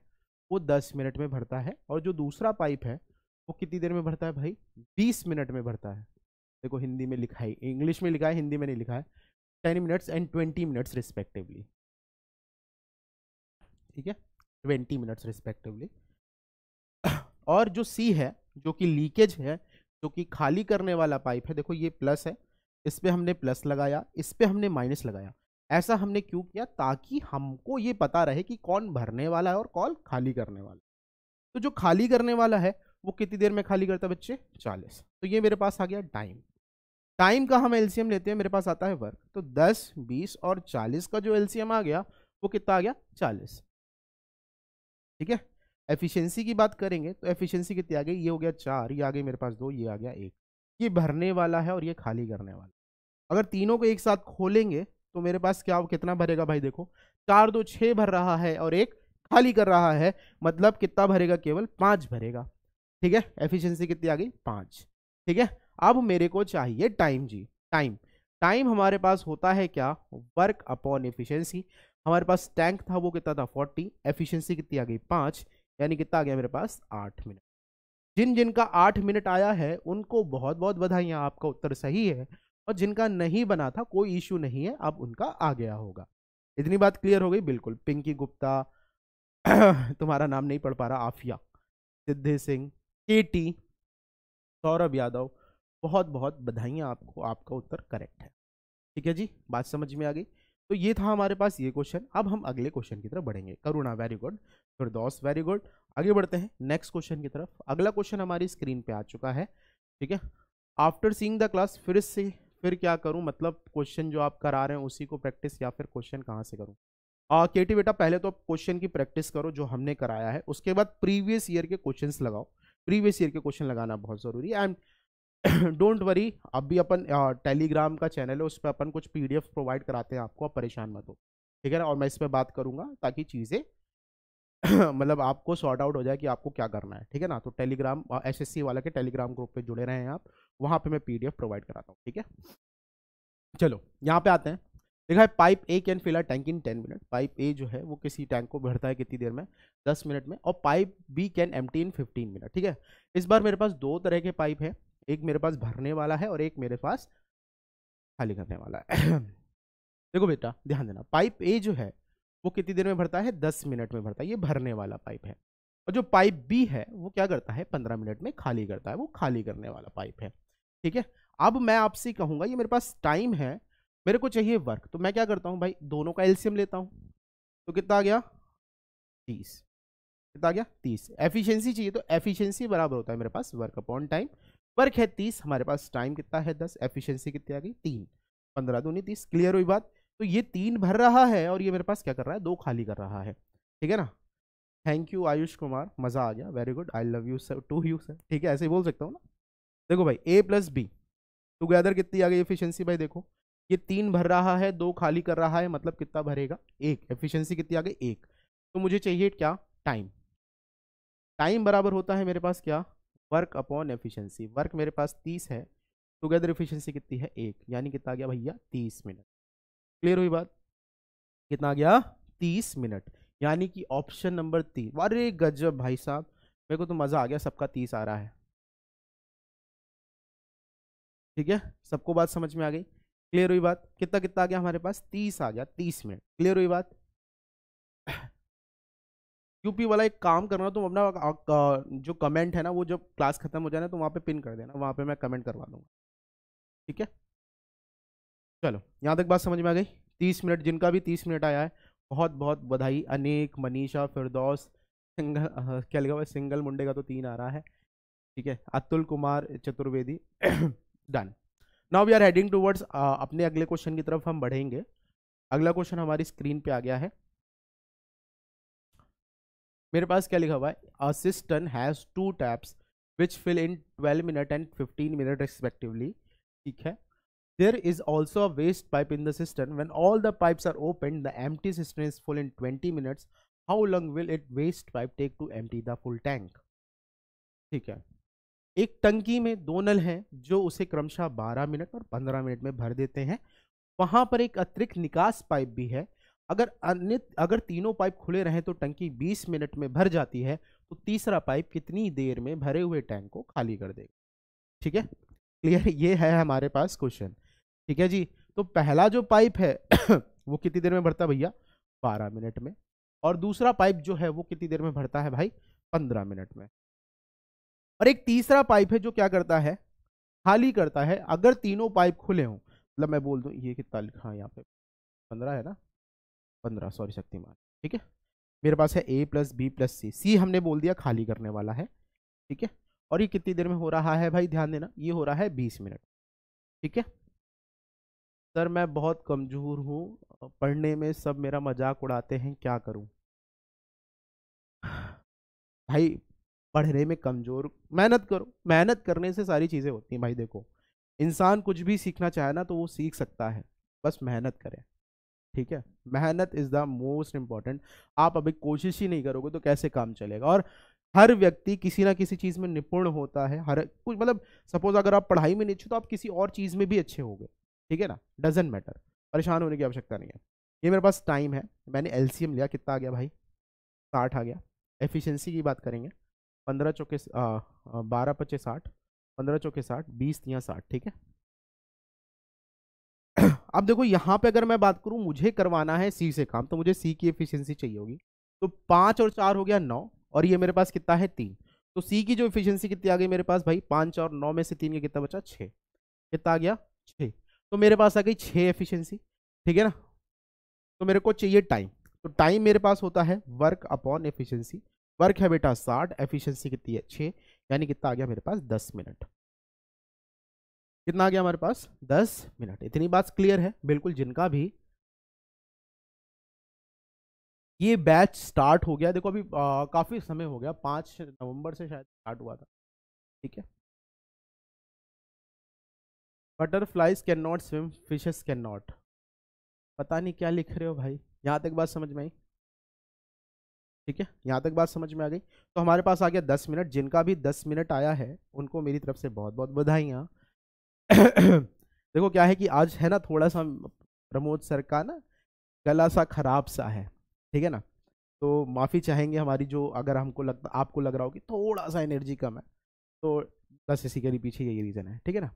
वो दस मिनट में भरता है और जो दूसरा पाइप है वो कितनी देर में भरता है भाई बीस मिनट में भरता है देखो हिंदी में लिखा है इंग्लिश में लिखा है हिंदी में नहीं लिखा है ten minutes and twenty minutes respectively ठीक है ट्वेंटी मिनट्स रिस्पेक्टिवली और जो सी है जो कि लीकेज है जो कि खाली करने वाला पाइप है देखो ये प्लस है इस पर हमने प्लस लगाया इस पर हमने माइनस लगाया ऐसा हमने क्यों किया ताकि हमको ये पता रहे कि कौन भरने वाला है और कौन खाली करने वाला तो जो खाली करने वाला है वो कितनी देर में खाली करता है बच्चे चालीस तो ये मेरे पास आ गया टाइम टाइम का हम एलसीएम लेते हैं मेरे पास आता है वर्क तो दस बीस और चालीस का जो एलसीएम आ गया वो कितना आ गया चालीस ठीक है एफिशिएंसी की बात करेंगे तो एफिशिएंसी कितनी आ गई ये हो गया चार ये आ गई मेरे पास दो ये आ गया एक ये भरने वाला है और ये खाली करने वाला अगर तीनों को एक साथ खोलेंगे तो मेरे पास क्या कितना भरेगा भाई देखो चार दो छः भर रहा है और एक खाली कर रहा है मतलब कितना भरेगा केवल पाँच भरेगा ठीक है एफिशियंसी कितनी आ गई पाँच ठीक है अब मेरे को चाहिए टाइम जी टाइम टाइम हमारे पास होता है क्या वर्क अपॉन एफिशिएंसी हमारे पास टैंक था वो कितना था फोर्टी एफिशिएंसी कितनी आ गई पाँच यानी कितना आ गया मेरे पास आठ मिनट जिन जिनका आठ मिनट आया है उनको बहुत बहुत बधाइयाँ आपका उत्तर सही है और जिनका नहीं बना था कोई इशू नहीं है अब उनका आ गया होगा इतनी बात क्लियर हो गई बिल्कुल पिंकी गुप्ता *clears throat* तुम्हारा नाम नहीं पढ़ पा रहा आफिया सिद्धे सिंह के टी सौरभ यादव बहुत बहुत बधाइयाँ आपको आपका उत्तर करेक्ट है ठीक है जी बात समझ में आ गई तो ये था हमारे पास ये क्वेश्चन अब हम अगले क्वेश्चन की तरफ बढ़ेंगे Karuna very good Firdaus very good आगे बढ़ते हैं नेक्स्ट क्वेश्चन की तरफ अगला क्वेश्चन हमारी स्क्रीन पे आ चुका है ठीक है आफ्टर सीइंग द क्लास फिर से फिर क्या करूं मतलब क्वेश्चन जो आप करा रहे हैं उसी को प्रैक्टिस या फिर क्वेश्चन कहाँ से करूँ के टी बेटा पहले तो आप क्वेश्चन की प्रैक्टिस करो जो हमने कराया है उसके बाद प्रीवियस ईयर के क्वेश्चन लगाओ प्रीवियस ईयर के क्वेश्चन लगाना बहुत ज़रूरी है एंड डोंट वरी अब भी अपन टेलीग्राम का चैनल है उस पर अपन कुछ पीडीएफ प्रोवाइड कराते हैं आपको आप परेशान मत हो ठीक है ना और मैं इस पर बात करूँगा ताकि चीज़ें *clears throat* मतलब आपको सॉर्ट आउट हो जाए कि आपको क्या करना है ठीक है ना तो टेलीग्राम एसएससी वाला के टेलीग्राम ग्रुप पे जुड़े रहे हैं आप वहाँ पे मैं पीडीएफ प्रोवाइड कराता हूँ ठीक है चलो यहाँ पे आते हैं देखा है pipe A can fill a tank in ten minute pipe A जो है वो किसी टैंक को भरता है कितनी देर में दस मिनट में और पाइप बी कैन एम इन फिफ्टीन मिनट ठीक है इस बार मेरे पास दो तरह के पाइप है एक मेरे पास भरने वाला है और एक मेरे पास खाली करने वाला है *clears throat* देखो बेटा ध्यान देना पाइप ए जो है वो कितनी देर में भरता है दस मिनट में भरता है ये भरने वाला पाइप है और जो पाइप बी है वो क्या करता है पंद्रह मिनट में खाली करता है वो खाली करने वाला पाइप है ठीक है अब मैं आपसे कहूँगा ये मेरे पास टाइम है मेरे को चाहिए वर्क तो मैं क्या करता हूँ भाई दोनों का एल्सियम लेता हूँ तो कितना आ गया तीस कितना आ गया तीस एफिशिएंसी चाहिए तो एफिशिएंसी बराबर होता है मेरे पास वर्क अपॉन टाइम वर्क है तीस हमारे पास टाइम कितना है दस एफिशिएंसी कितनी आ गई तीन पंद्रह दूनी तीस क्लियर हुई बात तो ये तीन भर रहा है और ये मेरे पास क्या कर रहा है दो खाली कर रहा है ठीक है ना थैंक यू आयुष कुमार मज़ा आ गया very good I love you sir to you sir ठीक है ऐसे ही बोल सकता हूँ ना देखो भाई ए प्लस बी टुगेदर कितनी आ गई एफिशिएंसी भाई देखो ये तीन भर रहा है दो खाली कर रहा है मतलब कितना भरेगा एक एफिशिएंसी कितनी आ गई एक तो मुझे चाहिए क्या टाइम टाइम बराबर होता है मेरे पास क्या वर्क अपॉन एफिशिएंसी वर्क मेरे पास तीस है टुगेदर एफिशिएंसी कितनी है एक यानी कितना आ गया भैया तीस मिनट क्लियर हुई बात कितना आ गया तीस मिनट यानी कि ऑप्शन नंबर तीन अरे गजब भाई साहब मेरे को तो मज़ा आ गया सबका तीस आ रहा है ठीक है सबको बात समझ में आ गई क्लियर हुई बात कितना कितना आ गया हमारे पास तीस आ गया तीस मिनट क्लियर हुई बात यूपी वाला एक काम करना तुम अपना जो कमेंट है ना वो जब क्लास खत्म हो जाए ना तो वहां पे पिन कर देना वहां पे मैं कमेंट करवा दूंगा ठीक है चलो यहाँ तक बात समझ में आ गई तीस मिनट जिनका भी तीस मिनट आया है बहुत बहुत बधाई अनेक मनीषा फिरदौस सिंगल क्या लिखा हुआ सिंगल मुंडे का तो तीन आ रहा है ठीक है Atul Kumar Chaturvedi done now we are heading towards अपने अगले क्वेश्चन की तरफ हम बढ़ेंगे अगला क्वेश्चन हमारी स्क्रीन पे आ गया है मेरे पास क्या लिखा हुआ है assistant has two taps which fill in twelve minute and fifteen minute respectively ठीक है There is also a waste pipe in the cistern. When all the pipes are opened, the empty cistern is full in 20 minutes. How long will it waste pipe take to empty the full tank? ठीक है एक टंकी में दो नल हैं जो उसे क्रमशः 12 मिनट और 15 मिनट में भर देते हैं वहां पर एक अतिरिक्त निकास पाइप भी है अगर अन्य अगर तीनों पाइप खुले रहें तो टंकी 20 मिनट में भर जाती है तो तीसरा पाइप कितनी देर में भरे हुए टैंक को खाली कर देगा ठीक है क्लियर ये है हमारे पास क्वेश्चन ठीक है जी तो पहला जो पाइप है *coughs* वो कितनी देर में भरता भैया बारह मिनट में और दूसरा पाइप जो है वो कितनी देर में भरता है भाई पंद्रह मिनट में और एक तीसरा पाइप है जो क्या करता है खाली करता है अगर तीनों पाइप खुले हों मतलब मैं बोल दूँ ये कितना लिखा है यहाँ पे पंद्रह है ना पंद्रह सॉरी शक्तिमान ठीक है मेरे पास है A plus B plus C C हमने बोल दिया खाली करने वाला है ठीक है और ये कितनी देर में हो रहा है भाई ध्यान देना ये हो रहा है बीस मिनट ठीक है सर मैं बहुत कमज़ोर हूँ पढ़ने में सब मेरा मजाक उड़ाते हैं क्या करूँ भाई पढ़ने में कमज़ोर मेहनत करो मेहनत करने से सारी चीज़ें होती हैं भाई देखो इंसान कुछ भी सीखना चाहे ना तो वो सीख सकता है बस मेहनत करें ठीक है मेहनत इज़ द मोस्ट इम्पॉर्टेंट आप अभी कोशिश ही नहीं करोगे तो कैसे काम चलेगा और हर व्यक्ति किसी ना किसी चीज़ में निपुण होता है हर कुछ मतलब सपोज़ अगर आप पढ़ाई में नहीं अच्छे तो आप किसी और चीज़ में भी अच्छे हो गए ठीक है ना डजेंट मैटर परेशान होने की आवश्यकता नहीं है ये मेरे पास टाइम है मैंने एल लिया कितना आ गया भाई साठ आ गया एफिशेंसी की बात करेंगे पंद्रह चौके बारह पच्चे साठ पंद्रह चौके साठ बीस या साठ ठीक है *clears throat* अब देखो यहाँ पे अगर मैं बात करूँ मुझे करवाना है सी से काम तो मुझे सी की एफिशिएंसी चाहिए होगी तो पाँच और चार हो गया नौ और ये मेरे पास कितना है तीन तो सी की जो एफिशिएंसी कितनी आ गई मेरे पास भाई पाँच और नौ में से तीन का कितना बचा छः कितना आ गया छः तो मेरे पास आ गई छः एफिशिएंसी ठीक है ना तो मेरे को चाहिए टाइम तो टाइम मेरे पास होता है वर्क अपॉन एफिशिएंसी वर्क है बेटा साठ एफिशिएंसी कितनी है छः यानी कितना आ गया मेरे पास दस मिनट कितना आ गया हमारे पास दस मिनट इतनी बात क्लियर है बिल्कुल जिनका भी ये बैच स्टार्ट हो गया देखो अभी काफ़ी समय हो गया पाँच नवंबर से शायद स्टार्ट हुआ था ठीक है butterflies can not swim fishes can not पता नहीं क्या लिख रहे हो भाई यहाँ तक बात समझ में आई ठीक है यहाँ तक बात समझ में आ गई तो हमारे पास आ गया दस मिनट जिनका भी दस मिनट आया है उनको मेरी तरफ से बहुत बहुत बधाइयाँ देखो क्या है कि आज है ना थोड़ा सा प्रमोद सर का ना गला सा खराब सा है ठीक है ना तो माफ़ी चाहेंगे हमारी जो अगर हमको लगता आपको लग रहा हो कि थोड़ा सा एनर्जी कम है तो बस इसी के लिए पीछे यही रीज़न है ठीक है ना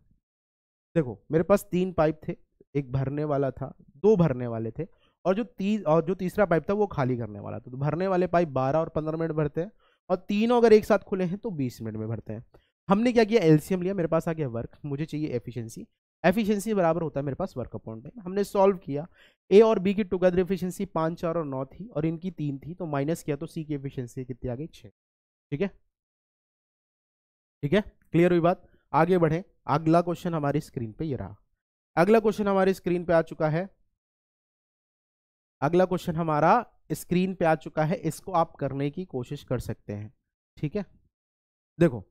देखो मेरे पास तीन पाइप थे एक भरने वाला था दो भरने वाले थे और जो तीन और जो तीसरा पाइप था वो खाली करने वाला था तो भरने वाले पाइप बारह और पंद्रह मिनट भरते हैं और तीनों अगर एक साथ खुले हैं तो बीस मिनट में भरते हैं हमने क्या किया एलसीएम लिया मेरे पास आ गया वर्क मुझे चाहिए एफिशिएंसी एफिशिएंसी बराबर होता है मेरे पास वर्क अपॉन टाइम हमने सॉल्व किया ए और बी की टुगेदर एफिशिएंसी पाँच चार और नौ थी और इनकी तीन थी तो माइनस किया तो सी की एफिशिएंसी कितनी आ गई छः ठीक है ठीक है क्लियर हुई बात आगे बढ़े अगला क्वेश्चन हमारी स्क्रीन पे ये रहा अगला क्वेश्चन हमारी स्क्रीन पे आ चुका है अगला क्वेश्चन हमारा स्क्रीन पे आ चुका है इसको आप करने की कोशिश कर सकते हैं ठीक है देखो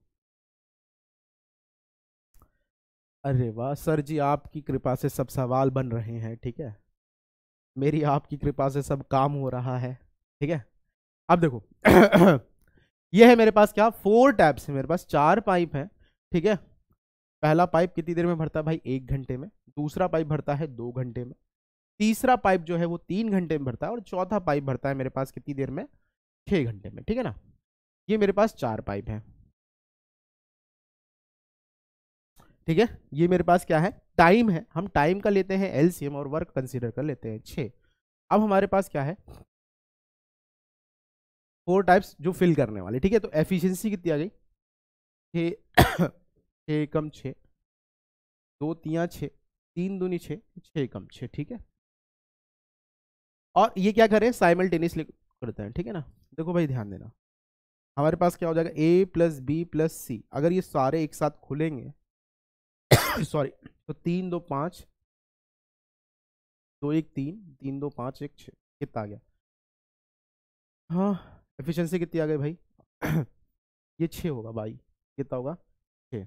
अरे वाह सर जी आपकी कृपा से सब सवाल बन रहे हैं ठीक है मेरी आपकी कृपा से सब काम हो रहा है ठीक है अब देखो *clears throat* यह है मेरे पास क्या फोर टैब्स है मेरे पास चार पाइप है ठीक है पहला पाइप कितनी देर में भरता है भाई एक घंटे में दूसरा पाइप भरता है दो घंटे में तीसरा पाइप जो है वो तीन घंटे में भरता है और चौथा पाइप भरता है मेरे पास कितनी देर में छः घंटे में ठीक है ना ये मेरे पास चार पाइप है ठीक है ये मेरे पास क्या है टाइम है हम टाइम का लेते हैं एलसीएम और वर्क कंसीडर कर लेते हैं छः अब हमारे पास क्या है फोर टाइप्स जो फिल करने वाले ठीक है तो एफिशिएंसी कितनी आ गई छः छः एकम छ दो तिया छ तीन दूनी छ एकम छ ठीक है और ये क्या करें साइमल टेनिस करते हैं ठीक है ना देखो भाई ध्यान देना हमारे पास क्या हो जाएगा A plus B plus C अगर ये सारे एक साथ खुलेंगे सॉरी *coughs* तो तीन दो पाँच दो एक तीन तीन दो पाँच एक छ कितना आ गया हाँ एफिशिएंसी कितनी आ गई भाई *coughs* ये छ होगा भाई कितना होगा छः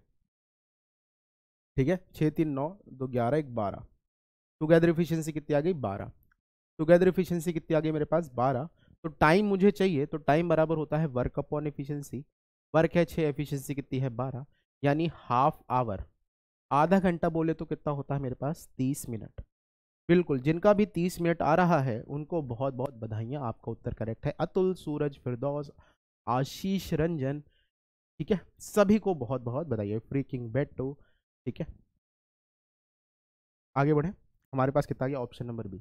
ठीक है छः तीन नौ दो ग्यारह एक बारह टुगेदर इफिशियंसी कितनी आ गई बारह टुगेदर इफिशियंसी कितनी आ गई मेरे पास बारह तो टाइम मुझे चाहिए तो टाइम बराबर होता है वर्क अपॉन इफिशियंसी वर्क है छः एफिशियंसी कितनी है बारह यानी हाफ आवर आधा घंटा बोले तो कितना होता है मेरे पास तीस मिनट बिल्कुल जिनका भी तीस मिनट आ रहा है उनको बहुत बहुत बधाइयाँ आपका उत्तर करेक्ट है अतुल सूरज फिरदौस आशीष रंजन ठीक है सभी को बहुत बहुत बधाइए फ्री किंग बेटो ठीक है आगे बढ़े हमारे पास कितना गया ऑप्शन नंबर बी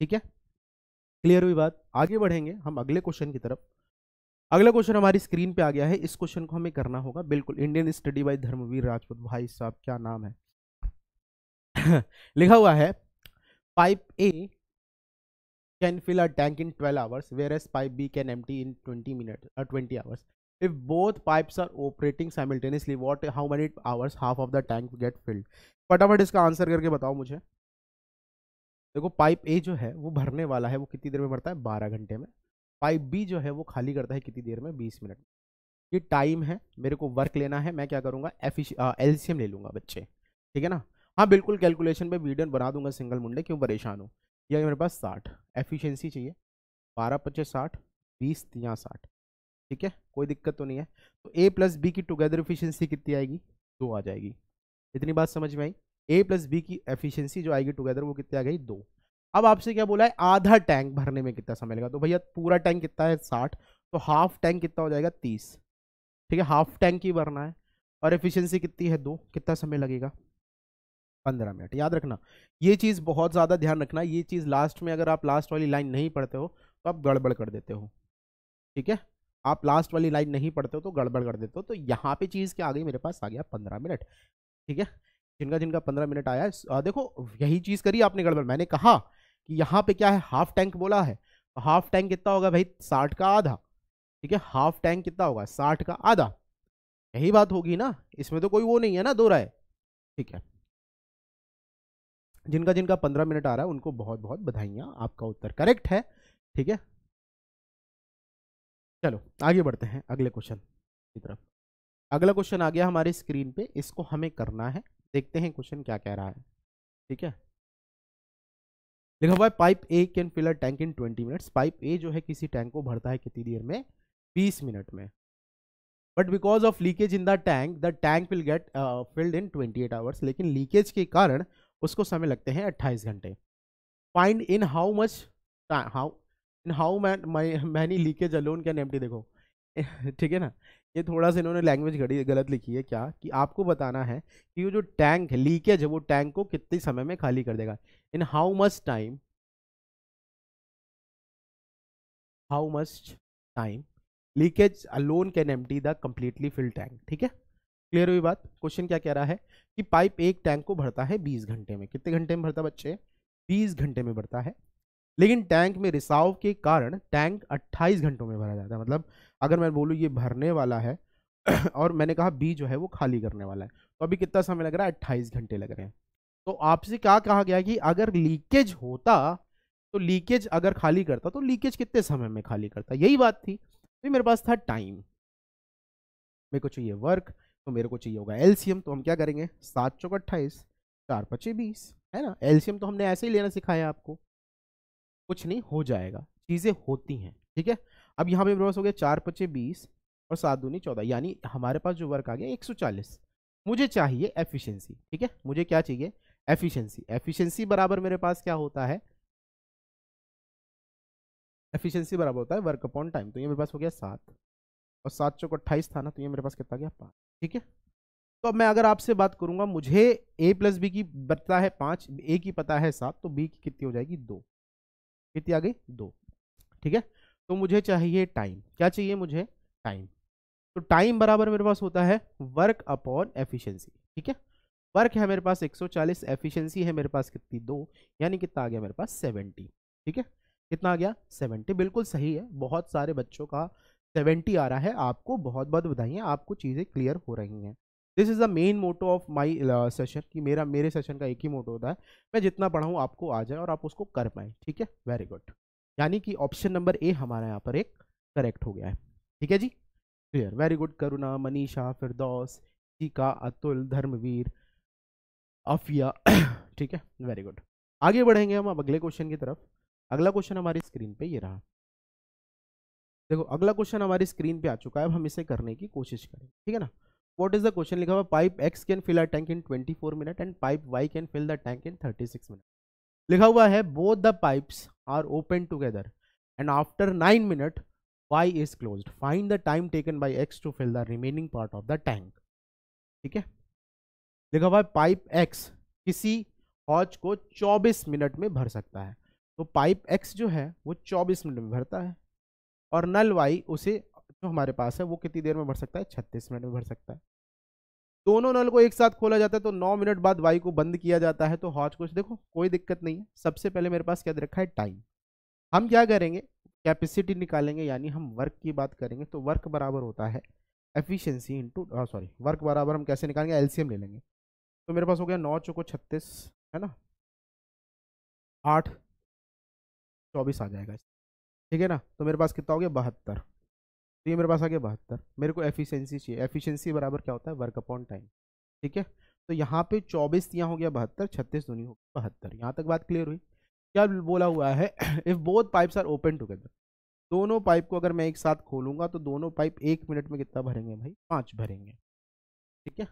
ठीक है क्लियर हुई बात आगे बढ़ेंगे हम अगले क्वेश्चन की तरफ अगला क्वेश्चन हमारी स्क्रीन पे आ गया है इस क्वेश्चन को हमें करना होगा बिल्कुल Indian study by Dharmveer Rajput भाई साहब क्या नाम है *coughs* लिखा हुआ है pipe A can fill a tank in 12 hours whereas pipe B can empty in 20 minute twenty hours if both pipes are operating simultaneously what how many hours half of the tank get filled फटाफट इसका आंसर करके बताओ मुझे देखो पाइप ए जो है वो भरने वाला है वो कितनी देर में भरता है बारह घंटे में पाइप बी जो है वो खाली करता है कितनी देर में बीस मिनट में ये टाइम है मेरे को वर्क लेना है मैं क्या करूँगा एफिश एलसीएम ले लूँगा बच्चे ठीक है ना हाँ बिल्कुल कैलकुलेशन पे वीडियो बना दूंगा सिंगल मुंडे क्यों परेशान हो यह मेरे पास साठ एफिशियंसी चाहिए बारह पच्चीस साठ बीस या साठ ठीक है कोई दिक्कत तो नहीं है तो ए प्लस बी की टुगेदर एफिशिएंसी कितनी आएगी दो आ जाएगी इतनी बात समझ में आई ए प्लस बी की एफिशिएंसी जो आएगी टुगेदर वो कितनी आ गई दो अब आपसे क्या बोला है आधा टैंक भरने में कितना समय लगेगा तो भैया पूरा टैंक कितना है साठ तो हाफ टैंक कितना हो जाएगा तीस ठीक है हाफ टैंक ही भरना है और एफिशियंसी कितनी है दो कितना समय लगेगा पंद्रह मिनट याद रखना ये चीज़ बहुत ज़्यादा ध्यान रखना ये चीज़ लास्ट में अगर आप लास्ट वाली लाइन नहीं पढ़ते हो तो आप गड़बड़ कर देते हो ठीक है आप लास्ट वाली लाइन नहीं पढ़ते हो तो गड़बड़ कर देते हो तो यहाँ पे चीज़ क्या आ गई मेरे पास आ गया पंद्रह मिनट ठीक है जिनका जिनका पंद्रह मिनट आया आ, देखो यही चीज़ करी आपने गड़बड़ मैंने कहा कि यहाँ पे क्या है हाफ टैंक बोला है तो हाफ टैंक कितना होगा भाई साठ का आधा ठीक है हाफ टैंक कितना होगा साठ का आधा यही बात होगी ना इसमें तो कोई वो नहीं है ना दो राय ठीक है जिनका जिनका पंद्रह मिनट आ रहा है उनको बहुत बहुत बधाइयाँ आपका उत्तर करेक्ट है ठीक है चलो आगे बढ़ते हैं अगले क्वेश्चन की तरफ अगला क्वेश्चन आ गया हमारे स्क्रीन पे इसको हमें करना है देखते हैं क्वेश्चन क्या कह रहा है ठीक है लिखा हुआ है pipe A can fill a tank in twenty minutes pipe A जो है किसी टैंक को भरता है कितनी देर में बीस मिनट में but because of leakage in the tank the tank will get filled in twenty eight hours लेकिन लीकेज के कारण उसको समय लगते हैं अट्ठाईस घंटे find in how much how in how man many leakage alone can empty देखो *laughs* ठीक है ना ये थोड़ा सा इन्होंने लैंग्वेज घड़ी गलत लिखी है क्या कि आपको बताना है कि वो जो टैंक है लीकेज है वो टैंक को कितने समय में खाली कर देगा in how much time how much time leakage alone can empty the completely fill tank ठीक है क्लियर हुई बात क्वेश्चन क्या कह रहा है कि पाइप एक टैंक को भरता है बीस घंटे में कितने घंटे में भरता बच्चे बीस घंटे में भरता है लेकिन टैंक में रिसाव के कारण टैंक 28 घंटों में भरा जाता है मतलब अगर मैं बोलूँ ये भरने वाला है *clears throat* और मैंने कहा बी जो है वो खाली करने वाला है तो अभी कितना समय लग रहा है अट्ठाईस घंटे लग रहे हैं तो आपसे क्या कहा गया कि अगर लीकेज होता तो लीकेज अगर खाली करता तो लीकेज कितने समय में खाली करता यही बात थी तो मेरे पास था टाइम मेरे को चाहिए वर्क तो मेरे को चाहिए होगा एलसीएम तो हम क्या करेंगे सात चौक अट्ठाईस चार पचे बीस है ना एलसीएम तो हमने ऐसे ही लेना सिखाया आपको कुछ नहीं हो जाएगा चीज़ें होती हैं ठीक है अब यहाँ पे पास हो गया चार पचे बीस और सात दूनी चौदह यानी हमारे पास जो वर्क आ गया एक सौ चालीस मुझे चाहिए एफिशिएंसी ठीक है मुझे क्या चाहिए एफिशिएंसी एफिशिएंसी बराबर मेरे पास क्या होता है एफिशिएंसी बराबर होता है वर्क अपॉन टाइम तो ये मेरे पास हो गया सात और सात चौक अट्ठाईस था ना तो ये मेरे पास कितना गया पाँच ठीक है तो अब मैं अगर आपसे बात करूंगा मुझे ए प्लस बी की पता है पाँच ए की पता है सात तो बी की कितनी हो जाएगी दो कितनी आ गई दो ठीक है तो मुझे चाहिए टाइम क्या चाहिए मुझे टाइम तो टाइम बराबर मेरे पास होता है वर्क अपॉन एफिशिएंसी ठीक है वर्क है मेरे पास 140 एफिशिएंसी है मेरे पास कितनी दो यानी कितना आ गया मेरे पास 70 ठीक है कितना आ गया 70 बिल्कुल सही है बहुत सारे बच्चों का 70 आ रहा है आपको बहुत बहुत बधाई है आपको चीज़ें क्लियर हो रही हैं this is the main motto of my session कि मेरा मेरे सेशन का एक ही मोटो होता है मैं जितना पढ़ाऊँ आपको आ जाए और आप उसको कर पाएँ ठीक है वेरी गुड यानी कि ऑप्शन नंबर ए हमारा यहाँ पर एक करेक्ट हो गया है ठीक है जी clear very good Karuna Manisha Firdaus Tika Atul Dharmveer Afiya ठीक है वेरी गुड आगे बढ़ेंगे हम अब अगले क्वेश्चन की तरफ अगला क्वेश्चन हमारी स्क्रीन पे ये रहा देखो अगला क्वेश्चन हमारी स्क्रीन पे आ चुका है अब हम इसे करने की कोशिश करें ठीक है ना वॉट इज द क्वेश्चन लिखा हुआ pipe X can fill a tank in 24 minute and pipe Y can fill the tank in 36 minute लिखा हुआ है both the pipes are open together and after nine minute Y is close fine the time taken by X to fill the remaining part of the tank ठीक है लिखा हुआ है पाइप एक्स किसी हॉज को 24 मिनट में भर सकता है तो पाइप एक्स जो है वो 24 मिनट में भरता है और नल वाई उसे जो हमारे पास है वो कितनी देर में भर सकता है 36 मिनट में भर सकता है दोनों नल को एक साथ खोला जाता है तो नौ मिनट बाद वाई को बंद किया जाता है तो हॉच कुछ देखो कोई दिक्कत नहीं है सबसे पहले मेरे पास क्या दे रखा है टाइम हम क्या करेंगे कैपेसिटी निकालेंगे यानी हम वर्क की बात करेंगे तो वर्क बराबर होता है एफिशिएंसी इंटू सॉरी वर्क बराबर हम कैसे निकालेंगे एलसीएम ले लेंगे तो मेरे पास हो गया नौ चौको छत्तीस है ना आठ चौबीस आ जाएगा ठीक है ना तो मेरे पास कितना हो गया बहत्तर तो ये मेरे पास आ गया बहत्तर मेरे को एफिशिएंसी चाहिए एफिशिएंसी बराबर क्या होता है वर्क अपॉन टाइम ठीक है तो यहाँ पे चौबीस यहाँ हो गया बहत्तर छत्तीस दूनी हो गया बहत्तर यहाँ तक बात क्लियर हुई क्या बोला हुआ है if both pipes are open together दोनों पाइप को अगर मैं एक साथ खोलूंगा तो दोनों पाइप एक मिनट में कितना भरेंगे भाई पाँच भरेंगे ठीक है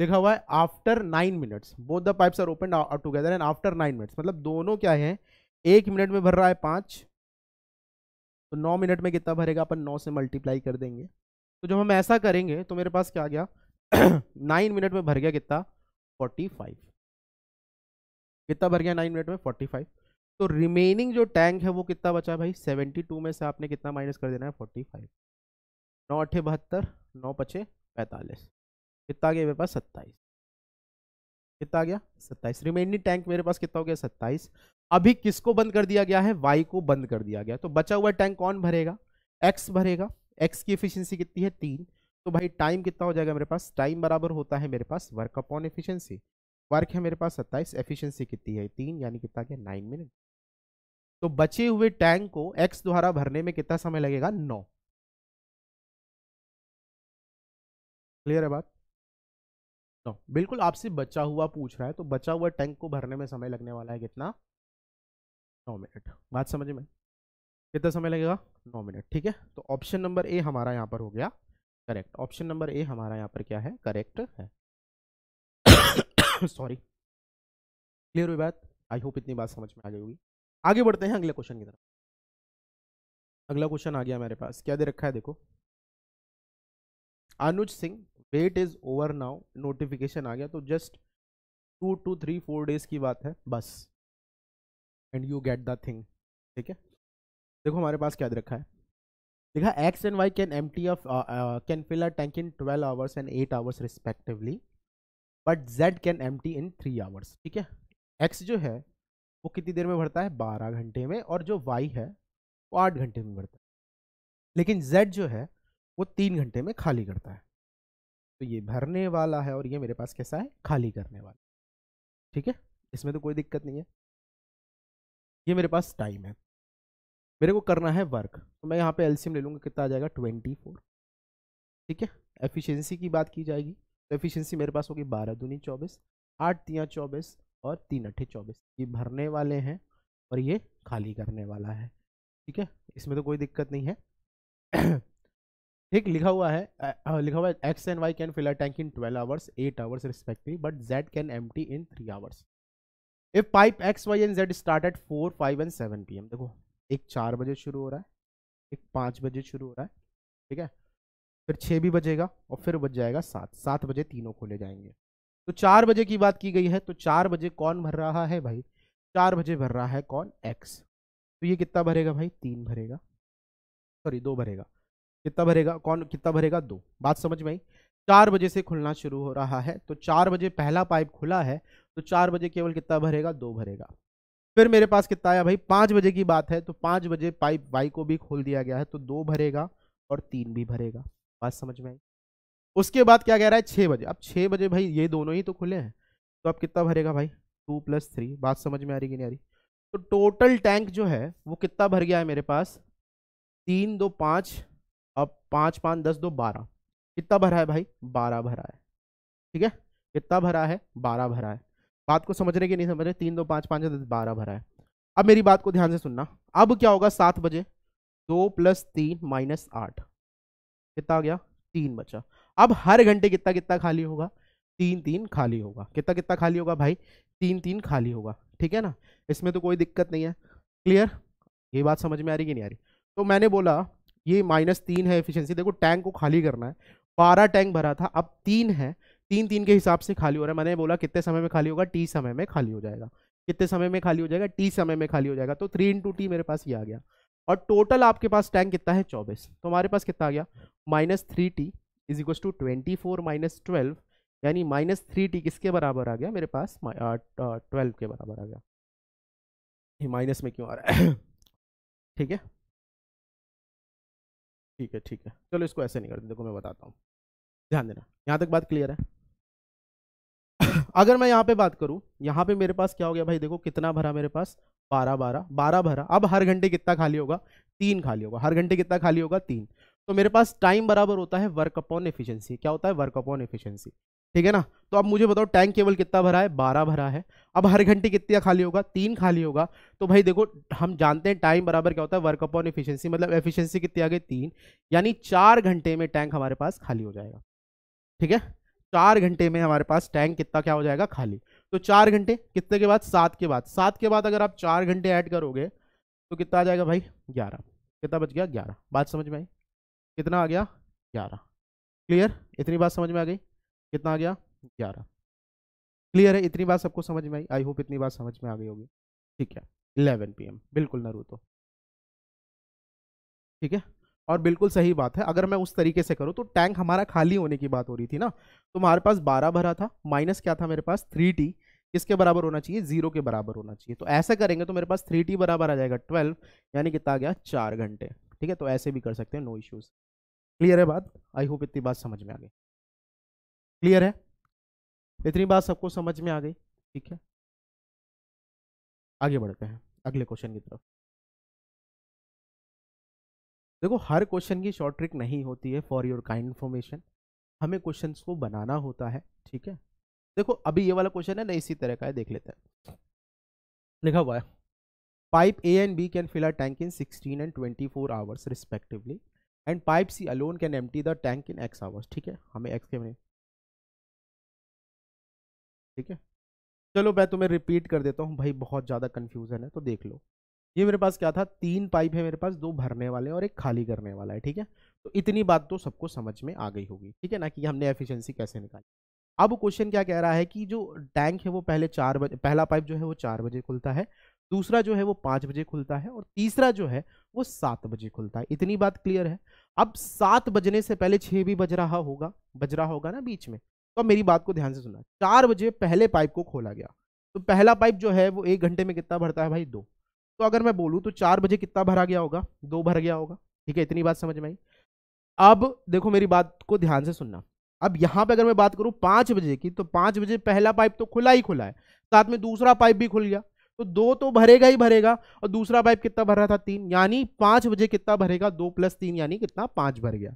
लिखा हुआ है after nine minutes both the pipes are open together and after nine minutes मतलब दोनों क्या है एक मिनट में भर रहा है पाँच तो नौ मिनट में कितना भरेगा अपन नौ से मल्टीप्लाई कर देंगे तो जब हम ऐसा करेंगे तो मेरे पास क्या आ गया *clears throat* नाइन मिनट में भर गया कितना फोर्टी फाइव कितना भर गया नाइन मिनट में फोर्टी फाइव तो रिमेनिंग जो टैंक है वो कितना बचा भाई सेवेंटी टू में से आपने कितना माइनस कर देना है फोर्टी फाइव नौ अठे बहत्तर नौ पचे पैंतालीस कितना आ गया मेरे पास सत्ताईस कितना आ गया सत्ताईस रिमेनिंग टैंक मेरे पास कितना हो गया सत्ताईस अभी किसको बंद कर दिया गया है वाई को बंद कर दिया गया तो बचा हुआ टैंक कौन भरेगा एक्स भरेगा एक्स की एफिशिएंसी कितनी है तीन तो भाई टाइम कितना हो जाएगा मेरे पास टाइम बराबर होता है मेरे पास वर्क अपॉन एफिशिएंसी वर्क है मेरे पास सत्ताईस एफिशिएंसी कितनी है तीन यानी कितना गया नाइन मिनट तो बचे हुए टैंक को एक्स द्वारा भरने में कितना समय लगेगा नौ क्लियर है बात नौ बिल्कुल आपसे बचा हुआ पूछ रहा है तो बचा हुआ टैंक को भरने में समय लगने वाला है कितना नौ मिनट बात समझ में कितना समय लगेगा नौ मिनट ठीक है तो ऑप्शन नंबर ए हमारा यहाँ पर हो गया करेक्ट ऑप्शन नंबर ए हमारा यहाँ पर क्या है करेक्ट है सॉरी *coughs* क्लियर हुई बात आई होप इतनी बात समझ में आ गई होगी आगे बढ़ते हैं अगले क्वेश्चन की तरफ अगला क्वेश्चन आ गया मेरे पास क्या दे रखा है देखो Anuj Singh wait is over now notification आ गया तो just two two three four days की बात है बस and you get the thing ठीक है देखो हमारे पास क्या रखा है देखा X and Y can empty of can fill a tank in twelve hours and eight hours respectively but Z can empty in three hours ठीक है एक्स जो है वो कितनी देर में भरता है बारह घंटे में और जो वाई है वो आठ घंटे में भरता है लेकिन जेड जो है वो तीन घंटे में खाली करता है तो ये भरने वाला है और ये मेरे पास कैसा है खाली करने वाला ठीक है इसमें तो कोई दिक्कत नहीं है ये मेरे पास टाइम है मेरे को करना है वर्क तो मैं यहाँ पे एलसीएम ले लूँगा कितना आ जाएगा ट्वेंटी फोर ठीक है एफिशिएंसी की बात की जाएगी तो एफिशिएंसी मेरे पास होगी बारह दूनी चौबीस आठ तियाँ चौबीस और तीन अट्ठे चौबीस ये भरने वाले हैं और ये खाली करने वाला है ठीक है इसमें तो कोई दिक्कत नहीं है ठीक *clears throat* लिखा हुआ है लिखा हुआ है X and Y can fill a tank in twelve hours eight hours respective but Z can एम in three hours if pipe X Y and Z start at four five and seven P देखो एक चार बजे शुरू हो रहा है एक पाँच बजे शुरू हो रहा है ठीक है फिर छः भी बजेगा और फिर बज जाएगा सात सात बजे तीनों खोले जाएंगे तो चार बजे की बात की गई है तो चार बजे कौन भर रहा है भाई चार बजे भर रहा है कौन एक्स तो ये कितना भरेगा भाई तीन भरेगा सॉरी दो भरेगा कितना भरेगा कौन कितना भरेगा दो बात समझ में आई चार बजे से खुलना शुरू हो रहा है तो चार बजे पहला पाइप खुला है तो चार बजे केवल कितना भरेगा दो भरेगा फिर मेरे पास कितना आया भाई पाँच बजे की बात है तो पाँच बजे पाइप वाई को भी खोल दिया गया है तो दो भरेगा और तीन भी भरेगा बात समझ में आई उसके बाद क्या कह रहा है छः बजे अब छः बजे भाई ये दोनों ही तो खुले हैं तो अब कितना भरेगा भाई टू प्लस थ्री बात समझ में आ रही कि नहीं आ रही तो टोटल टैंक जो है वो कितना भर गया है मेरे पास तीन दो पाँच अब पाँच पाँच दस दो बारह कितना भरा है भाई बारह भरा है ठीक है कितना भरा है बारह भरा है बात को समझ रहे कि नहीं समझ रहे तीन दो पाँच पाँच दस बारह भरा है अब मेरी बात को ध्यान से सुनना अब क्या होगा सात बजे दो प्लस तीन माइनस आठ कितना आ गया तीन बचा अब हर घंटे कितना कितना खाली होगा तीन तीन खाली होगा कितना कितना खाली होगा भाई तीन तीन खाली होगा ठीक है ना इसमें तो कोई दिक्कत नहीं है क्लियर ये बात समझ में आ रही कि नहीं आ रही तो मैंने बोला ये माइनस तीन है एफिशिएंसी देखो टैंक को खाली करना है बारह टैंक भरा था अब तीन है तीन तीन के हिसाब से खाली हो रहा है मैंने बोला कितने समय में खाली होगा टी समय में खाली हो जाएगा कितने समय में खाली हो जाएगा टी समय में खाली हो जाएगा तो थ्री इंटू टी मेरे पास ये आ गया और टोटल आपके पास टैंक कितना है चौबीस तो हमारे पास कितना आ गया minus three T is equal to twenty four minus twelve यानी माइनस थ्री टी किसके बराबर आ गया मेरे पास ट्वेल्व uh, uh, के बराबर आ गया माइनस में क्यों आ रहा है *coughs* ठीक है ठीक है ठीक है चलो इसको ऐसे नहीं करते देखो मैं बताता हूँ ध्यान देना यहाँ तक बात क्लियर है अगर मैं यहाँ पे बात करूँ यहाँ पे मेरे पास क्या हो गया भाई देखो कितना भरा मेरे पास बारह बारह बारह भरा अब हर घंटे कितना खाली होगा तीन खाली होगा हर घंटे कितना खाली होगा तीन तो मेरे पास टाइम बराबर होता है वर्क अपॉन एफिशिएंसी क्या होता है वर्क अपॉन एफिशिएंसी ठीक है ना तो अब मुझे बताओ टैंक केवल कितना भरा है बारह भरा है अब हर घंटे कितना खाली होगा तीन खाली होगा तो भाई देखो हम जानते हैं टाइम बराबर क्या होता है वर्क अपॉन एफिशिएंसी मतलब एफिशिएंसी कितनी आ गई तीन यानी चार घंटे में टैंक हमारे पास खाली हो जाएगा ठीक है चार घंटे में हमारे पास टैंक कितना क्या हो जाएगा खाली तो चार घंटे कितने के बाद सात के बाद सात के बाद अगर आप चार घंटे ऐड करोगे तो कितना आ जाएगा भाई ग्यारह कितना बच गया ग्यारह बात समझ में आई कितना आ गया ग्यारह क्लियर इतनी बात समझ में आ गई कितना आ गया ग्यारह क्लियर है इतनी बात सबको समझ में आई आई होप इतनी बात समझ में आ गई होगी ठीक है इलेवन पी बिल्कुल न तो ठीक है और बिल्कुल सही बात है अगर मैं उस तरीके से करूँ तो टैंक हमारा खाली होने की बात हो रही थी ना तो हमारे पास बारह भरा था माइनस क्या था मेरे पास थ्री टी किसके बराबर होना चाहिए जीरो के बराबर होना चाहिए तो ऐसा करेंगे तो मेरे पास थ्री टी बराबर आ जाएगा ट्वेल्व यानी कितना आ गया चार घंटे ठीक है तो ऐसे भी कर सकते हैं नो इश्यूज़ क्लियर है बात आई होप इतनी बात समझ में आ गई क्लियर है इतनी बात सबको समझ में आ गई ठीक है आगे बढ़ते हैं अगले क्वेश्चन की तरफ देखो हर क्वेश्चन की शॉर्ट ट्रिक नहीं होती है फॉर योर काइंड इन्फॉर्मेशन हमें क्वेश्चंस को बनाना होता है ठीक है देखो अभी ये वाला क्वेश्चन है ना इसी तरह का है देख लेते हैं लिखा हुआ है pipe A and B can fill a tank in 16 and 24 hours respectively and pipe C alone can empty the tank in X hours ठीक है हमें एक्स के ठीक है चलो मैं तुम्हें रिपीट कर देता हूँ भाई बहुत ज़्यादा कन्फ्यूज़न है तो देख लो ये मेरे पास क्या था तीन पाइप है मेरे पास दो भरने वाले और एक खाली करने वाला है ठीक है तो इतनी बात तो सबको समझ में आ गई होगी ठीक है ना कि हमने एफिशिएंसी कैसे निकाली अब क्वेश्चन क्या कह रहा है कि जो टैंक है वो पहले चार बजे पहला पाइप जो है वो चार बजे खुलता है दूसरा जो है वो पाँच बजे खुलता है और तीसरा जो है वो सात बजे खुलता है इतनी बात क्लियर है अब सात बजने से पहले छः भी बज रहा होगा बज रहा होगा ना बीच में तो अब मेरी बात को ध्यान से सुना चार बजे पहले पाइप को खोला गया तो पहला पाइप जो है वो एक घंटे में कितना भरता है भाई दो तो अगर मैं बोलूँ तो चार बजे कितना भरा गया होगा दो भर गया होगा ठीक है इतनी बात समझ में आई अब देखो मेरी बात को ध्यान से सुनना अब यहाँ पे अगर मैं बात करूँ पाँच बजे की तो पाँच बजे पहला पाइप तो खुला ही खुला है साथ में दूसरा पाइप भी खुल गया तो दो तो भरेगा ही भरेगा और दूसरा पाइप कितना भर रहा था तीन यानी पाँच बजे कितना भरेगा दो प्लस तीन यानी कितना पाँच भर गया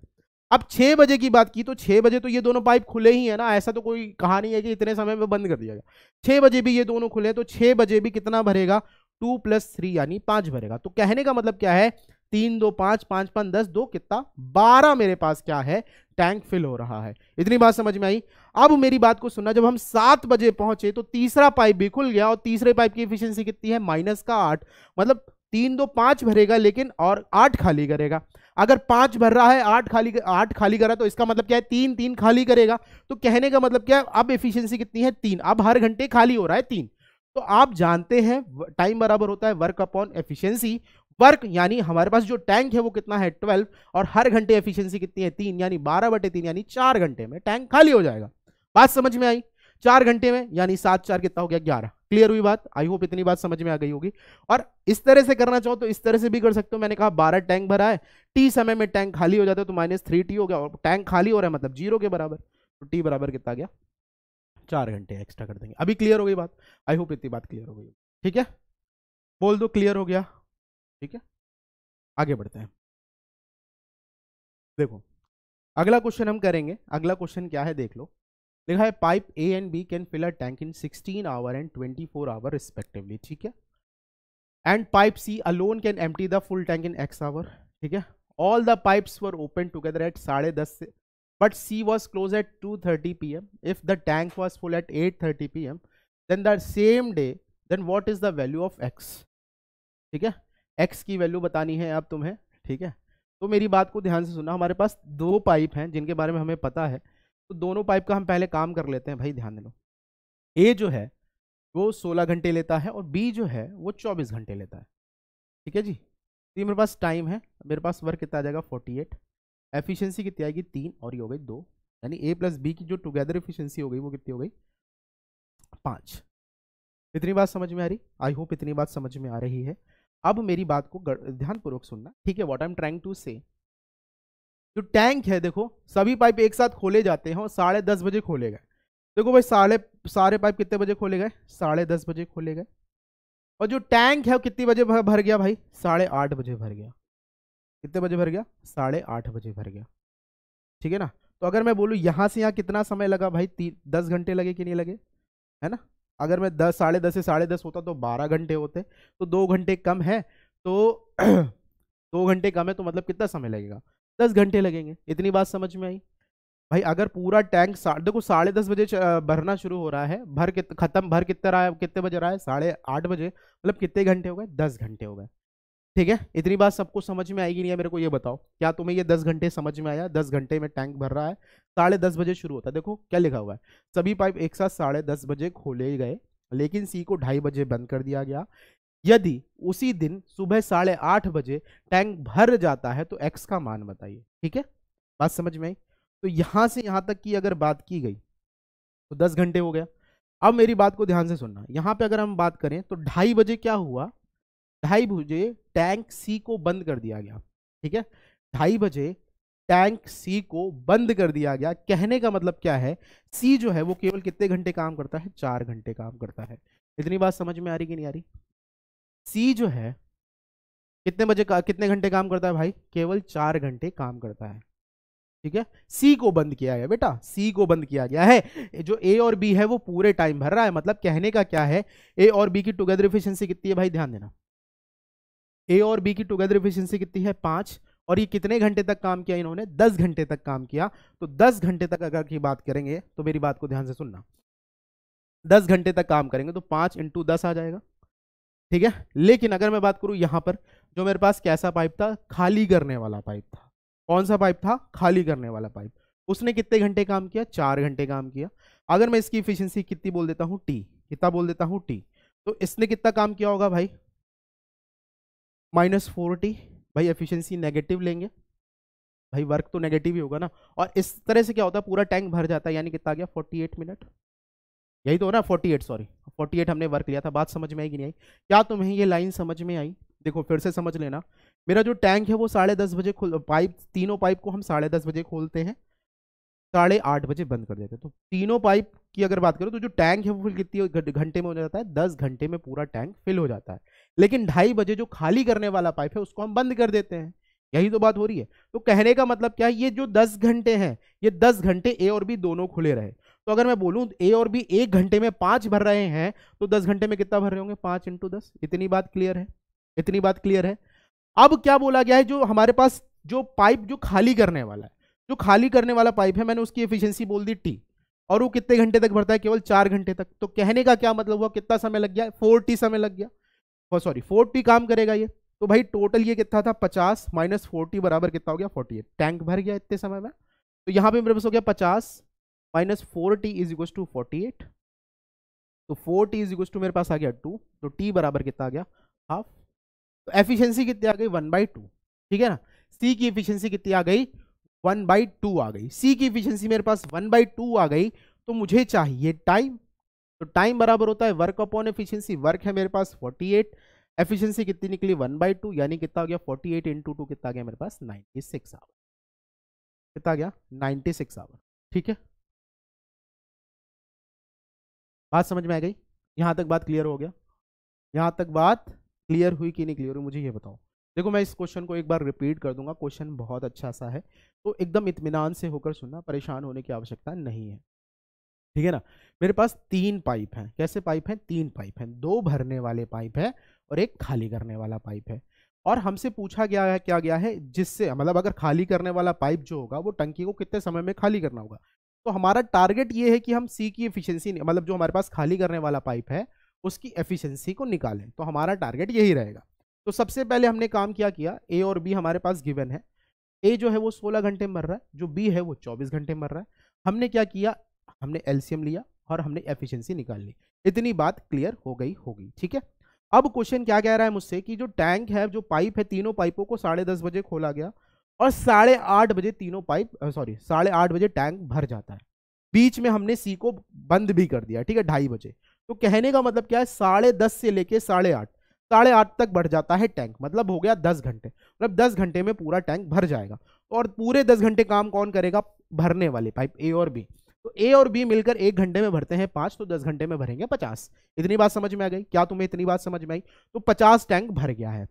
अब छह बजे की बात की तो छह बजे तो ये दोनों पाइप खुले ही है ना ऐसा तो कोई कहा नहीं है कि इतने समय में बंद कर दिया गया छह बजे भी ये दोनों खुले हैं तो छह बजे भी कितना भरेगा टू प्लस थ्री यानी पांच भरेगा तो कहने का मतलब क्या है तीन दो पांच पांच पांच दस दो कितना बारह मेरे पास क्या है टैंक फिल हो रहा है इतनी बात समझ में आई अब मेरी बात को सुनना जब हम सात बजे पहुंचे तो तीसरा पाइप भी खुल गया और तीसरे पाइप की इफिशियंसी कितनी है माइनस का आठ मतलब तीन दो पांच भरेगा लेकिन और आठ खाली करेगा अगर पांच भर रहा है आठ खाली आठ खाली करा तो इसका मतलब क्या है तीन तीन खाली करेगा तो कहने का मतलब क्या है अब एफिशिएंसी कितनी है तीन अब हर घंटे खाली हो रहा है तीन तो आप जानते हैं टाइम बराबर होता है वर्क अपॉन एफिशिएंसी वर्क यानी हमारे पास जो टैंक है वो कितना है ट्वेल्व और हर घंटे एफिशियंसी कितनी है तीन यानी बारह बटे तीन यानी चार घंटे में टैंक खाली हो जाएगा बात समझ में आई चार घंटे में यानी सात चार कितना हो गया ग्यारह क्लियर हुई बात आई होप इतनी बात समझ में आ गई होगी और इस तरह से करना चाहो तो इस तरह से भी कर सकते हो मैंने कहा बारह टैंक भरा है टी समय में टैंक खाली हो जाता है तो माइनस थ्री टी हो गया और टैंक खाली हो रहा है मतलब जीरो के बराबर तो टी बराबर कितना गया चार घंटे एक्स्ट्रा कर देंगे अभी क्लियर हो गई बात आई होप इतनी बात क्लियर हो गई ठीक है बोल दो क्लियर हो गया ठीक है आगे बढ़ते हैं देखो अगला क्वेश्चन हम करेंगे अगला क्वेश्चन क्या है देख लो देखा है pipe A and B can fill a tank in 16 hour and 24 hour respectively ठीक है and pipe C alone can टी the full tank in X hour ठीक है all the pipes were open together at साढ़े दस से but C was close at two thirty P M if the tank was full at eight thirty P M then the same day then what is the value of X ठीक है एक्स की वैल्यू बतानी है अब तुम्हें ठीक है तो मेरी बात को ध्यान से सुना हमारे पास दो पाइप हैं जिनके बारे में हमें पता है तो दोनों पाइप का हम पहले काम कर लेते हैं भाई ध्यान दे लो ए जो है वो 16 घंटे लेता है और बी जो है वो 24 घंटे लेता है ठीक है जी तो मेरे पास टाइम है मेरे पास वर्क कितना आ जाएगा 48 एट एफिशियंसी कितनी आएगी तीन और ये हो गई दो यानी ए प्लस बी की जो टुगेदर एफिशियंसी हो गई वो कितनी हो गई पाँच इतनी बात समझ में आ रही आई होप इतनी बात समझ में आ रही है अब मेरी बात को ध्यानपूर्वक सुनना ठीक है what I am trying to say जो टैंक है देखो सभी पाइप एक साथ खोले जाते हैं और साढ़े दस बजे खोले गए देखो भाई साढ़े सारे पाइप कितने बजे खोले गए साढ़े दस बजे खोले गए और जो टैंक है वो कितने बजे भर गया भाई साढ़े आठ बजे भर गया कितने बजे भर गया साढ़े आठ बजे भर गया ठीक है ना तो अगर मैं बोलूँ यहाँ से यहाँ कितना समय लगा भाई तीन दस घंटे लगे कि नहीं लगे है ना अगर मैं दस साढ़े दस से साढ़े दस होता तो बारह घंटे होते तो दो घंटे कम है तो *clears throat* दो घंटे कम है तो मतलब कितना समय लगेगा दस घंटे लगेंगे इतनी बात समझ में आई भाई अगर पूरा टैंक सा, देखो साढ़े दस बजे भरना शुरू हो रहा है भर कित खत्म भर कितने रहा है कितने बजे रहा है साढ़े आठ बजे मतलब कितने घंटे हो गए दस घंटे हो गए ठीक है इतनी बात सबको समझ में आएगी नहीं है मेरे को ये बताओ क्या तुम्हें ये दस घंटे समझ में आया दस घंटे में टैंक भर रहा है साढ़े दस बजे शुरू होता है देखो क्या लिखा हुआ है सभी पाइप एक साथ साढ़े दस बजे खोले गए लेकिन सी को ढाई बजे बंद कर दिया गया यदि उसी दिन सुबह साढ़े आठ बजे टैंक भर जाता है तो एक्स का मान बताइए ठीक है बात समझ में आई तो यहां से यहां तक की अगर बात की गई तो दस घंटे हो गया अब मेरी बात को ध्यान से सुनना यहां पे अगर हम बात करें तो ढाई बजे क्या हुआ ढाई बजे टैंक सी को बंद कर दिया गया ठीक है ढाई बजे टैंक सी को बंद कर दिया गया कहने का मतलब क्या है सी जो है वो केवल कितने घंटे काम करता है चार घंटे काम करता है इतनी बात समझ में आ रही कि नहीं आ रही सी जो है कितने बजे कितने घंटे काम करता है भाई केवल चार घंटे काम करता है ठीक है सी को बंद किया गया बेटा सी को बंद किया गया है जो ए और बी है वो पूरे टाइम भर रहा है मतलब कहने का क्या है ए और बी की टुगेदर इफिशियंसी कितनी है भाई ध्यान देना ए और बी की टुगेदर इफिशियंसी कितनी है पांच और ये कितने घंटे तक काम किया इन्होंने दस घंटे तक काम किया तो दस घंटे तक अगर की बात करेंगे तो मेरी बात को ध्यान से सुनना दस घंटे तक काम करेंगे तो पांच इंटू दस आ जाएगा ठीक है लेकिन अगर मैं बात करूं यहां पर जो मेरे पास कैसा पाइप था खाली करने वाला पाइप था कौन सा पाइप था खाली करने वाला पाइप उसने कितने घंटे काम किया चार घंटे काम किया अगर मैं इसकी इफिशियंसी कितनी बोल देता हूँ टी कितना बोल देता हूँ टी तो इसने कितना काम किया होगा भाई माइनस फोर टी भाई एफिशिएंसी नेगेटिव लेंगे भाई वर्क तो नेगेटिव ही होगा ना और इस तरह से क्या होता है पूरा टैंक भर जाता है यानी कितना आ गया 48 मिनट यही तो हो रहा है forty eight sorry forty eight हमने वर्क लिया था बात समझ में आई कि नहीं आई क्या तुम्हें ये लाइन समझ में आई देखो फिर से समझ लेना मेरा जो टैंक है वो साढ़े दस बजे खोल पाइप तीनों पाइप को हम साढ़े दस बजे खोलते हैं साढ़े आठ बजे बंद कर देते हैं तो तीनों पाइप की अगर बात करो तो जो टैंक है वो फिल कितनी घंटे में हो जाता है दस घंटे में पूरा टैंक फिल हो जाता है लेकिन ढाई बजे जो खाली करने वाला पाइप है उसको हम बंद कर देते हैं यही तो बात हो रही है तो कहने का मतलब क्या है ये जो दस घंटे हैं ये दस घंटे ए और बी दोनों खुले रहे तो अगर मैं बोलूँ ए और बी एक घंटे में पाँच भर रहे हैं तो दस घंटे में कितना भर रहे होंगे पाँच इंटू दस इतनी बात क्लियर है इतनी बात क्लियर है अब क्या बोला गया है जो हमारे पास जो पाइप जो खाली करने वाला है जो खाली करने वाला पाइप है मैंने उसकी एफिशिएंसी बोल दी टी और वो कितने घंटे तक भरता है केवल चार घंटे तक तो कहने का क्या मतलब हुआ कितना समय लग गया फोर टी समय लग गया सॉरी फोर टी काम करेगा ये तो भाई टोटल ये कितना था पचास माइनस फोर्टी बराबर कितना हो गया फोर्टी टैंक भर गया इतने समय में तो यहाँ पे मेरे पास हो गया पचास minus four T is equal to forty eight तो four T is equal to मेरे पास आ गया टू तो टी बराबर कितना आ गया हाफ तो एफिशिएंसी कितनी आ गई वन बाई टू ठीक है ना सी की एफिशिएंसी कितनी आ गई वन बाई टू आ गई सी की एफिशिएंसी मेरे पास वन बाई टू आ गई तो मुझे चाहिए टाइम तो टाइम बराबर होता है वर्क अपॉन एफिशिएंसी वर्क है मेरे पास 48 एफिशियंसी कितनी निकली वन बाई टू यानी कितना हो गया फोर्टी एट इंटू टू कितना आ गया मेरे पास 96 सिक्स आवर कितना आ गया 96 सिक्स आवर ठीक है बात समझ में आ गई यहाँ तक बात क्लियर हो गया यहाँ तक बात क्लियर हुई कि नहीं क्लियर हुई मुझे ये बताओ देखो मैं इस क्वेश्चन को एक बार रिपीट कर दूंगा क्वेश्चन बहुत अच्छा सा है तो एकदम इतमान से होकर सुनना परेशान होने की आवश्यकता नहीं है ठीक है ना मेरे पास तीन पाइप हैं कैसे पाइप हैं तीन पाइप हैं दो भरने वाले पाइप है और एक खाली करने वाला पाइप है और हमसे पूछा गया है क्या गया है जिससे मतलब अगर खाली करने वाला पाइप जो होगा वो टंकी को कितने समय में खाली करना होगा तो हमारा टारगेट ये है कि हम सी की एफिशिएंसी मतलब जो हमारे पास खाली करने वाला पाइप है उसकी एफिशिएंसी को निकालें तो हमारा टारगेट यही रहेगा तो सबसे पहले हमने काम क्या किया ए और बी हमारे पास गिवन है ए जो है वो सोलह घंटे मर रहा है जो बी है वो चौबीस घंटे मर रहा है हमने क्या किया हमने एल्सियम लिया और हमने एफिशियंसी निकाल ली इतनी बात क्लियर हो गई होगी ठीक है अब क्वेश्चन क्या कह रहा है मुझसे कि जो टैंक है जो पाइप है तीनों पाइपों को साढ़े दस बजे खोला गया और साढ़े आठ बजे तीनों पाइप सॉरी साढ़े आठ बजे टैंक भर जाता है बीच में हमने सी को बंद भी कर दिया ठीक है ढाई बजे तो कहने का मतलब क्या है साढ़े दस से लेके साढ़े आठ साढ़े आठ तक बढ़ जाता है टैंक मतलब हो गया दस घंटे मतलब दस घंटे में पूरा टैंक भर जाएगा और पूरे दस घंटे काम कौन करेगा भरने वाले पाइप ए और बी तो ए और बी मिलकर एक घंटे में भरते हैं पाँच तो दस घंटे में भरेंगे पचास इतनी बात समझ में आ गई क्या तुम्हें इतनी बात समझ में आई तो पचास टैंक भर गया है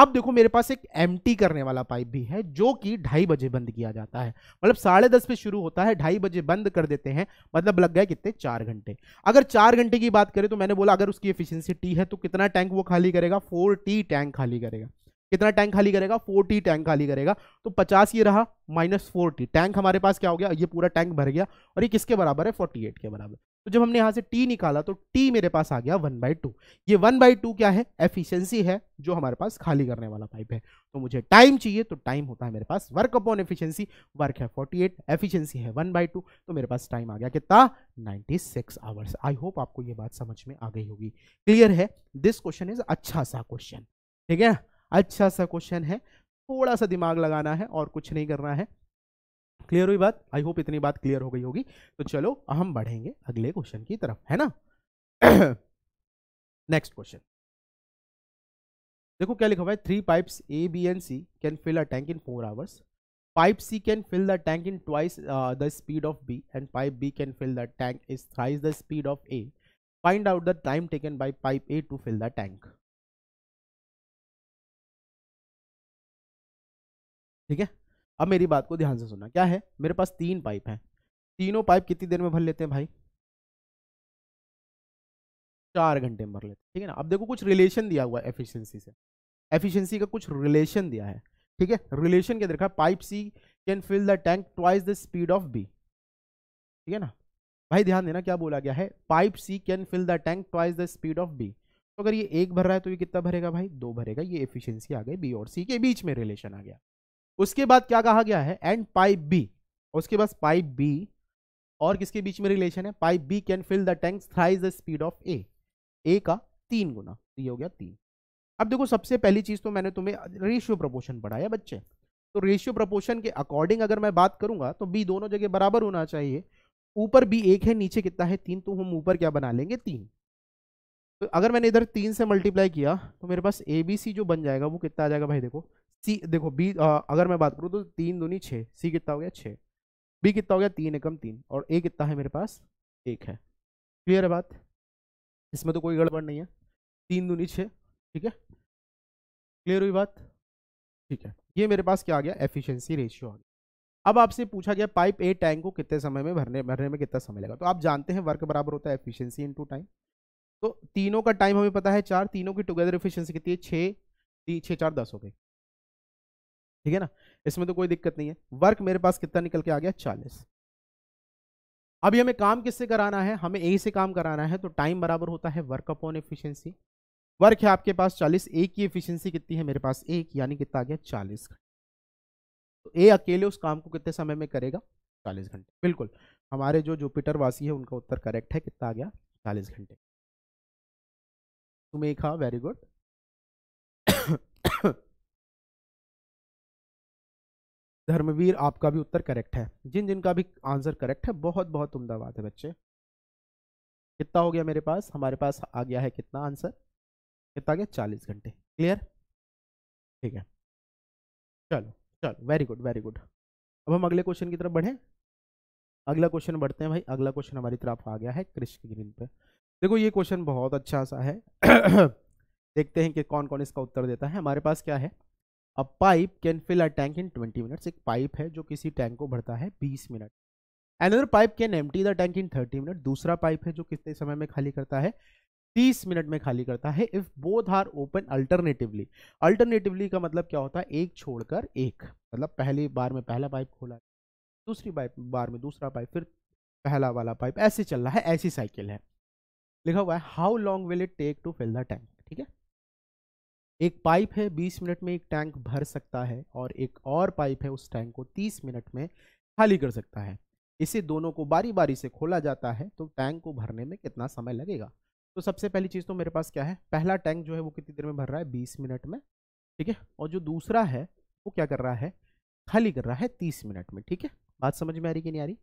अब देखो मेरे पास एक एम करने वाला पाइप भी है जो कि ढाई बजे बंद किया जाता है मतलब साढ़े दस पे शुरू होता है ढाई बजे बंद कर देते हैं मतलब लग गए कितने चार घंटे अगर चार घंटे की बात करें तो मैंने बोला अगर उसकी एफिशिएंसी टी है तो कितना टैंक वो खाली करेगा फोर टी टैंक खाली करेगा कितना टैंक खाली करेगा फोर टी टैंक खाली करेगा तो पचास ये रहा माइनस फोर टी टैंक हमारे पास क्या हो गया ये पूरा टैंक भर गया और ये किसके बराबर है फोर्टी एट के बराबर तो जब हमने यहाँ से टी निकाला तो टी मेरे पास आ गया वन बाई टू ये वन बाई टू क्या है एफिशिएंसी है जो हमारे पास खाली करने वाला पाइप है तो मुझे टाइम चाहिए तो टाइम होता है मेरे पास वर्क अपॉन एफिशिएंसी वर्क है एट एफिशियंसी है वन बाई टू तो मेरे पास टाइम आ गया कितना 96 सिक्स आवर्स आई होप आपको ये बात समझ में आ गई होगी क्लियर है दिस क्वेश्चन इज अच्छा सा क्वेश्चन ठीक है अच्छा सा क्वेश्चन है थोड़ा सा दिमाग लगाना है और कुछ नहीं करना है क्लियर हुई बात आई होप इतनी बात क्लियर हो गई होगी तो चलो हम बढ़ेंगे अगले क्वेश्चन की तरफ है ना नेक्स्ट *clears throat* क्वेश्चन देखो क्या लिखा हुआ है three pipes A B and C can fill a tank in four hours pipe C can fill the tank in twice the speed of B and pipe B can fill the tank is thrice the speed of A find out the time taken by pipe A to fill the tank ठीक है अब मेरी बात को ध्यान से सुनना क्या है मेरे पास तीन पाइप हैं तीनों पाइप कितनी देर में भर लेते हैं भाई चार घंटे में भर लेते हैं ठीक है ना अब देखो कुछ रिलेशन दिया हुआ है एफिशिएंसी से एफिशिएंसी का कुछ रिलेशन दिया है ठीक है रिलेशन क्या देखा pipe C can fill the tank twice the speed of B ठीक है ना भाई ध्यान देना क्या बोला गया है pipe C can fill the tank twice the speed of B तो अगर ये एक भर रहा है तो ये कितना भरेगा भाई दो भरेगा ये एफिशिएंसी आ गई बी और सी के बीच में रिलेशन आ गया उसके बाद क्या कहा गया है एंड पाइप बी उसके बाद पाइप बी और किसके बीच में रिलेशन है pipe B can fill the tank thrice the speed of A A का तीन गुना तो ये हो गया तीन अब देखो सबसे पहली चीज़ तो मैंने तुम्हें रेशियो प्रपोर्शन पढ़ाया बच्चे तो रेशियो प्रपोर्शन के अकॉर्डिंग अगर मैं बात करूंगा तो बी दोनों जगह बराबर होना चाहिए ऊपर बी एक है नीचे कितना है तीन तो हम ऊपर क्या बना लेंगे तीन तो अगर मैंने इधर तीन से मल्टीप्लाई किया तो मेरे पास ए बी सी जो बन जाएगा वो कितना आ जाएगा भाई देखो सी देखो बी आ, अगर मैं बात करूँ तो तीन दूनी छः सी कितना हो गया छः बी कितना हो गया तीन एकम तीन और ए कितना है मेरे पास एक है क्लियर है बात इसमें तो कोई गड़बड़ नहीं है तीन दूनी छः ठीक है क्लियर हुई बात ठीक है ये मेरे पास क्या आ गया एफिशिएंसी रेशियो आ गया अब आपसे पूछा गया पाइप ए टैंक को कितने समय में भरने भरने में कितना समय लगेगा तो आप जानते हैं वर्क बराबर होता है एफिशिएंसी इनटू टाइम तो तीनों का टाइम हमें पता है चार तीनों की टुगेदर एफिशिएंसी कितनी है छः छः चार दस हो गई ठीक है ना इसमें तो कोई दिक्कत नहीं है वर्क मेरे पास कितना निकल के आ गया चालीस अभी हमें काम किससे कराना है हमें ए से काम कराना है तो टाइम बराबर होता है वर्क अपॉन एफिशिएंसी वर्क है आपके पास 40 ए की एफिशिएंसी कितनी है मेरे पास एक यानी कितना आ गया 40 घंटे तो ए अकेले उस काम को कितने समय में करेगा 40 घंटे बिल्कुल हमारे जो जुपिटर वासी है उनका उत्तर करेक्ट है कितना आ गया चालीस घंटे तुम्हें खा वेरी गुड धर्मवीर आपका भी उत्तर करेक्ट है जिन जिनका भी आंसर करेक्ट है बहुत बहुत उम्दा बात है बच्चे कितना हो गया मेरे पास हमारे पास आ गया है कितना आंसर कितना गया चालीस घंटे क्लियर ठीक है चलो चलो वेरी गुड वेरी गुड अब हम अगले क्वेश्चन की तरफ बढ़ें अगला क्वेश्चन बढ़ते हैं भाई अगला क्वेश्चन हमारी तरफ आ गया है कृष्ण ग्रीन पर देखो ये क्वेश्चन बहुत अच्छा सा है *coughs* देखते हैं कि कौन कौन इसका उत्तर देता है हमारे पास क्या है a pipe can fill a tank in twenty minutes एक पाइप है जो किसी टैंक को भरता है बीस मिनट एनदर पाइप कैन एम the tank in thirty minute दूसरा पाइप है जो कितने समय में खाली करता है तीस मिनट में खाली करता है if both are open alternatively alternatively का मतलब क्या होता है एक छोड़कर एक मतलब पहली बार में पहला पाइप खोला दूसरी पाइप बार में दूसरा पाइप फिर पहला वाला पाइप ऐसे चल रहा है ऐसी साइकिल है लिखा हुआ है how long will it take to fill the tank ठीक है एक पाइप है 20 मिनट में एक टैंक भर सकता है और एक और पाइप है उस टैंक को 30 मिनट में खाली कर सकता है इसे दोनों को बारी बारी से खोला जाता है तो टैंक को भरने में कितना समय लगेगा तो सबसे पहली चीज़ तो मेरे पास क्या है पहला टैंक जो है वो कितनी देर में भर रहा है बीस मिनट में ठीक है और जो दूसरा है वो क्या कर रहा है खाली कर रहा है तीस मिनट में ठीक है बात समझ में आ रही कि नहीं आ रही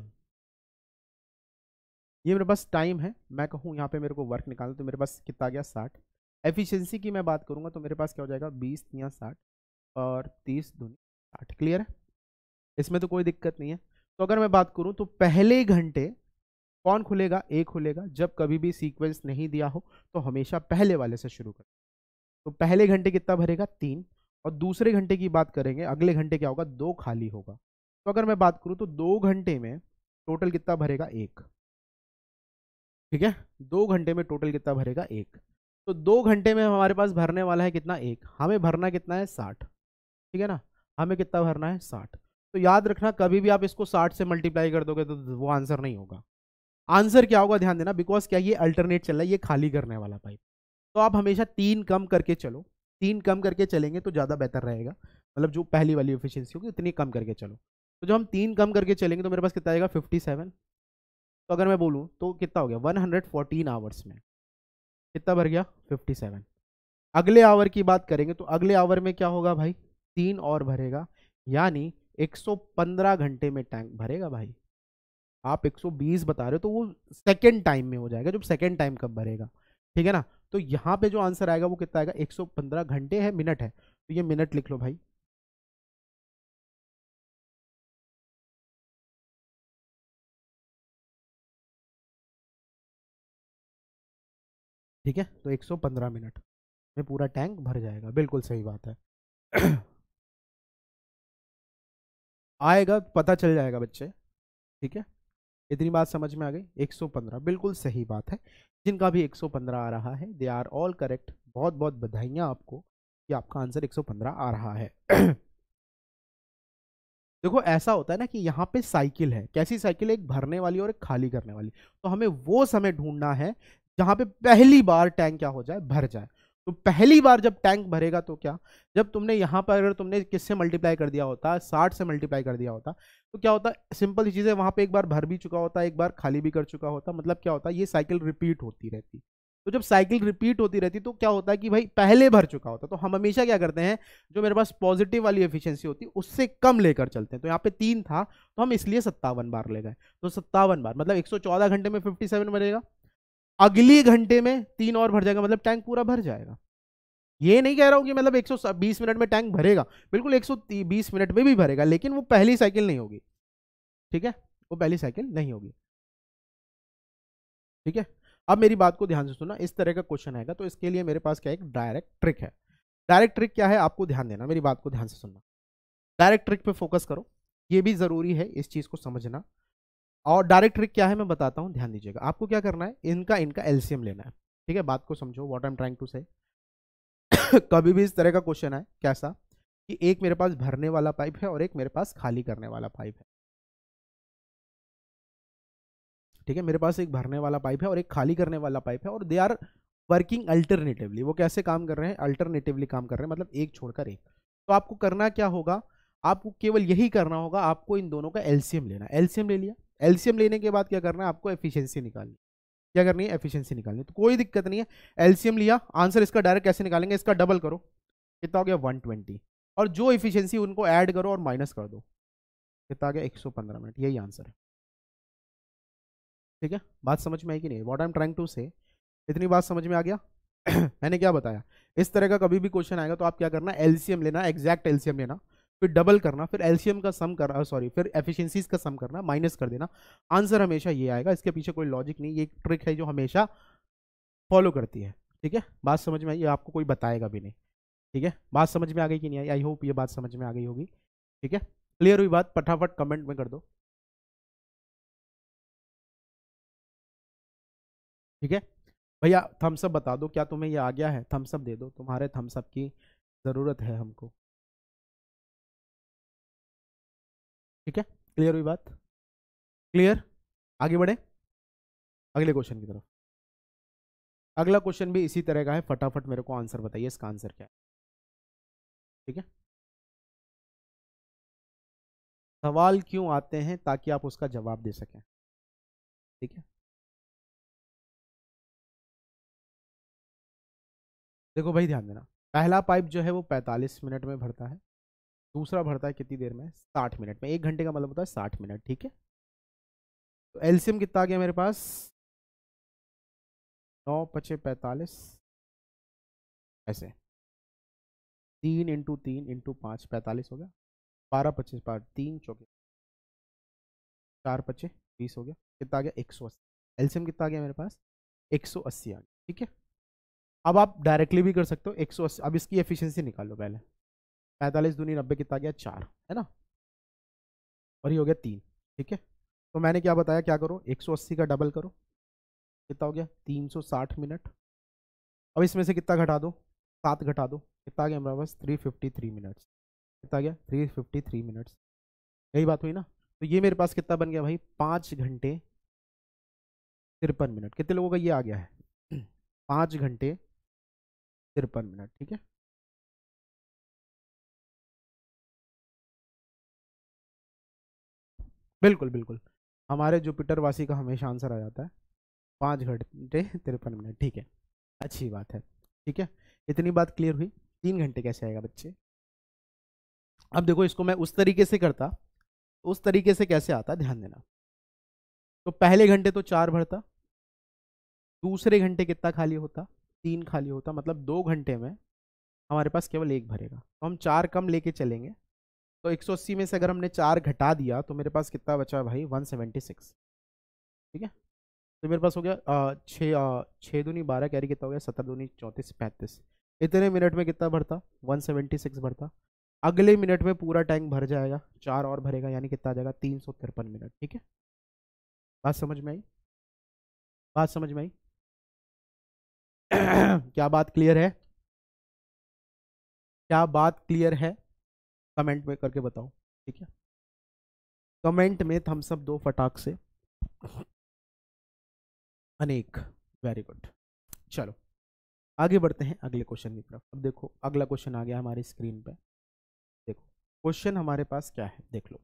*clears throat* ये मेरे पास टाइम है मैं कहूँ यहाँ पे मेरे को वर्क निकालना तो मेरे पास कितना गया साठ एफिशिएंसी की मैं बात करूंगा तो मेरे पास क्या हो जाएगा बीस या साठ और तीस दूनी साठ क्लियर है इसमें तो कोई दिक्कत नहीं है तो अगर मैं बात करूँ तो पहले घंटे कौन खुलेगा ए खुलेगा जब कभी भी सीक्वेंस नहीं दिया हो तो हमेशा पहले वाले से शुरू करें तो पहले घंटे कितना भरेगा तीन और दूसरे घंटे की बात करेंगे अगले घंटे क्या होगा दो खाली होगा तो अगर मैं बात करूँ तो दो घंटे में टोटल कितना भरेगा एक ठीक है दो घंटे में टोटल कितना भरेगा एक तो दो घंटे में हमारे पास भरने वाला है कितना एक हमें भरना कितना है साठ ठीक है ना हमें कितना भरना है साठ तो याद रखना कभी भी आप इसको साठ से मल्टीप्लाई कर दोगे तो वो आंसर नहीं होगा आंसर क्या होगा ध्यान देना बिकॉज क्या ये अल्टरनेट चल रहा है ये खाली करने वाला पाइप तो आप हमेशा तीन कम करके चलो तीन कम करके चलेंगे तो ज़्यादा बेहतर रहेगा मतलब जो पहली वाली एफिशिएंसी होगी उतनी कम करके चलो तो जब हम तीन कम करके चलेंगे तो मेरे पास कितना आएगा फिफ्टी सेवन तो अगर मैं बोलूँ तो कितना हो गया वन हंड्रेड फोर्टीन आवर्स में कितना भर गया 57 अगले आवर की बात करेंगे तो अगले आवर में क्या होगा भाई तीन और भरेगा यानी 115 घंटे में टैंक भरेगा भाई आप 120 बता रहे हो तो वो सेकेंड टाइम में हो जाएगा जब सेकेंड टाइम कब भरेगा ठीक है ना तो यहाँ पे जो आंसर आएगा वो कितना आएगा 115 घंटे है मिनट है तो ये मिनट लिख लो भाई ठीक है तो 115 मिनट में पूरा टैंक भर जाएगा बिल्कुल सही बात है *clears throat* आएगा पता चल जाएगा बच्चे ठीक है इतनी बात समझ में आ गई 115 बिल्कुल सही बात है जिनका भी 115 आ रहा है दे आर ऑल करेक्ट बहुत बहुत बधाइयाँ आपको कि आपका आंसर 115 आ रहा है *clears throat* देखो ऐसा होता है ना कि यहाँ पे साइकिल है कैसी साइकिल है एक भरने वाली और एक खाली करने वाली तो हमें वो समय ढूंढना है जहां पे पहली बार टैंक क्या हो जाए भर जाए तो पहली बार जब टैंक भरेगा तो क्या जब तुमने यहाँ पर अगर तुमने किससे मल्टीप्लाई कर दिया होता साठ से मल्टीप्लाई कर दिया होता तो क्या होता सिंपल चीज़ें वहाँ पे एक बार भर भी चुका होता एक बार खाली भी कर चुका होता मतलब क्या होता ये साइकिल रिपीट होती रहती तो जब साइकिल रिपीट होती रहती तो क्या होता है कि भाई पहले भर चुका होता तो हम हमेशा क्या करते हैं जो मेरे पास पॉजिटिव वाली एफिशिएंसी होती है उससे कम लेकर चलते हैं तो यहाँ पे तीन था तो हम इसलिए सत्तावन बार ले गए तो सत्तावन बार मतलब 114 घंटे में 57 बनेगा अगली घंटे में तीन और भर जाएगा मतलब टैंक पूरा भर जाएगा ये नहीं कह रहा हूँ कि मतलब 120 मिनट में टैंक भरेगा बिल्कुल 120 मिनट में भी भरेगा लेकिन वो पहली साइकिल नहीं होगी ठीक है वो पहली साइकिल नहीं होगी ठीक है अब मेरी बात को ध्यान से सुनना इस तरह का क्वेश्चन आएगा तो इसके लिए मेरे पास क्या एक डायरेक्ट ट्रिक है डायरेक्ट ट्रिक क्या है आपको ध्यान देना मेरी बात को ध्यान से सुनना डायरेक्ट ट्रिक पर फोकस करो ये भी ज़रूरी है इस चीज़ को समझना और डायरेक्ट ट्रिक क्या है मैं बताता हूँ ध्यान दीजिएगा आपको क्या करना है इनका इनका एलसीएम लेना है ठीक है बात को समझो what I am trying to say कभी भी इस तरह का क्वेश्चन है कैसा कि एक मेरे पास भरने वाला पाइप है और एक मेरे पास खाली करने वाला पाइप है ठीक है मेरे पास एक भरने वाला पाइप है और एक खाली करने वाला पाइप है और दे आर वर्किंग अल्टरनेटिवली वो कैसे काम कर रहे हैं अल्टरनेटिवली काम कर रहे हैं मतलब एक छोड़कर एक तो आपको करना क्या होगा आपको केवल यही करना होगा आपको इन दोनों का एलसीएम लेना एलसीएम ले लिया एलसीएम लेने के बाद क्या करना है आपको एफिशिएंसी निकालनी क्या करनी है एफिशिएंसी निकालनी तो कोई दिक्कत नहीं है एलसीएम लिया आंसर इसका डायरेक्ट कैसे निकालेंगे इसका डबल करो कितना हो गया ट्वेंटी और जो इफिशियंसी उनको ऐड करो और माइनस कर दो कितना आ गया पंद्रह मिनट यही आंसर है ठीक है बात समझ में आई कि नहीं what I am trying to say इतनी बात समझ में आ गया *clears throat* मैंने क्या बताया इस तरह का कभी भी क्वेश्चन आएगा तो आप क्या करना एलसीएम लेना एग्जैक्ट एलसीएम लेना फिर डबल करना फिर एलसीएम का सम करना सॉरी फिर एफिशिएंसीज का सम करना माइनस कर देना आंसर हमेशा ये आएगा इसके पीछे कोई लॉजिक नहीं ये एक ट्रिक है जो हमेशा फॉलो करती है ठीक है बात समझ में आई आपको कोई बताएगा भी नहीं ठीक है बात समझ में आ गई कि नहीं आई आई होप ये बात समझ में आ गई होगी ठीक है क्लियर हुई बात फटाफट कमेंट में कर दो ठीक है भैया थम्सअप बता दो क्या तुम्हें ये आ गया है थम्सअप दे दो तुम्हारे थम्सअप की ज़रूरत है हमको ठीक है क्लियर हुई बात क्लियर आगे बढ़े अगले क्वेश्चन की तरफ अगला क्वेश्चन भी इसी तरह का है फटाफट मेरे को आंसर बताइए इसका आंसर क्या है ठीक है सवाल क्यों आते हैं ताकि आप उसका जवाब दे सकें ठीक है देखो भाई ध्यान देना पहला पाइप जो है वो 45 मिनट में भरता है दूसरा भरता है कितनी देर में साठ मिनट में एक घंटे का मतलब होता है साठ मिनट ठीक है तो एल्सियम कितना आ गया मेरे पास नौ पचे पैंतालीस ऐसे तीन इंटू तीन इंटू पाँच पैंतालीस हो गया बारह पच्चीस बार तीन चौके चार पच्चे बीस हो गया कितना आ गया एक सौ अस्सी एल्शियम कितना आ गया मेरे पास एक सौ अस्सी आ गया ठीक है अब आप डायरेक्टली भी कर सकते हो एक सौ अस्सी अब इसकी एफिशिएंसी निकालो पहले पैंतालीस दूनी नब्बे कितना गया चार है ना और ये हो गया तीन ठीक है तो मैंने क्या बताया क्या करो 180 का डबल करो कितना हो गया 360 मिनट अब इसमें से कितना घटा दो सात घटा दो कितना गया हमारे पास 353 मिनट्स कितना गया 353 मिनट्स यही बात हुई ना तो ये मेरे पास कितना बन गया भाई पाँच घंटे तिरपन मिनट कितने लोगों का ये आ गया है पाँच घंटे तिरपन मिनट ठीक है बिल्कुल बिल्कुल हमारे जुपिटर वासी का हमेशा आंसर आ जाता है पाँच घंटे तिरपन मिनट ठीक है अच्छी बात है ठीक है इतनी बात क्लियर हुई तीन घंटे कैसे आएगा बच्चे अब देखो इसको मैं उस तरीके से करता उस तरीके से कैसे आता ध्यान देना तो पहले घंटे तो चार भरता दूसरे घंटे कितना खाली होता तीन खाली होता मतलब दो घंटे में हमारे पास केवल एक भरेगा तो हम चार कम लेके चलेंगे तो 180 में से अगर हमने चार घटा दिया तो मेरे पास कितना बचा भाई 176 ठीक है तो मेरे पास हो गया छः छः दूनी बारह कैरी कितना हो गया सत्रह दूनी चौंतीस पैंतीस इतने मिनट में कितना भरता 176 भरता अगले मिनट में पूरा टैंक भर जाएगा चार और भरेगा यानी कितना आ जाएगा तीन सौ तिरपन मिनट ठीक है बात समझ में आई बात समझ में आई *clears throat* क्या बात क्लियर है क्या बात क्लियर है कमेंट में करके बताओ ठीक है कमेंट में थम्स अप दो फटाक से अनेक वेरी गुड चलो आगे बढ़ते हैं अगले क्वेश्चन की तरफ अब देखो अगला क्वेश्चन आ गया हमारी स्क्रीन पे देखो क्वेश्चन हमारे पास क्या है देख लो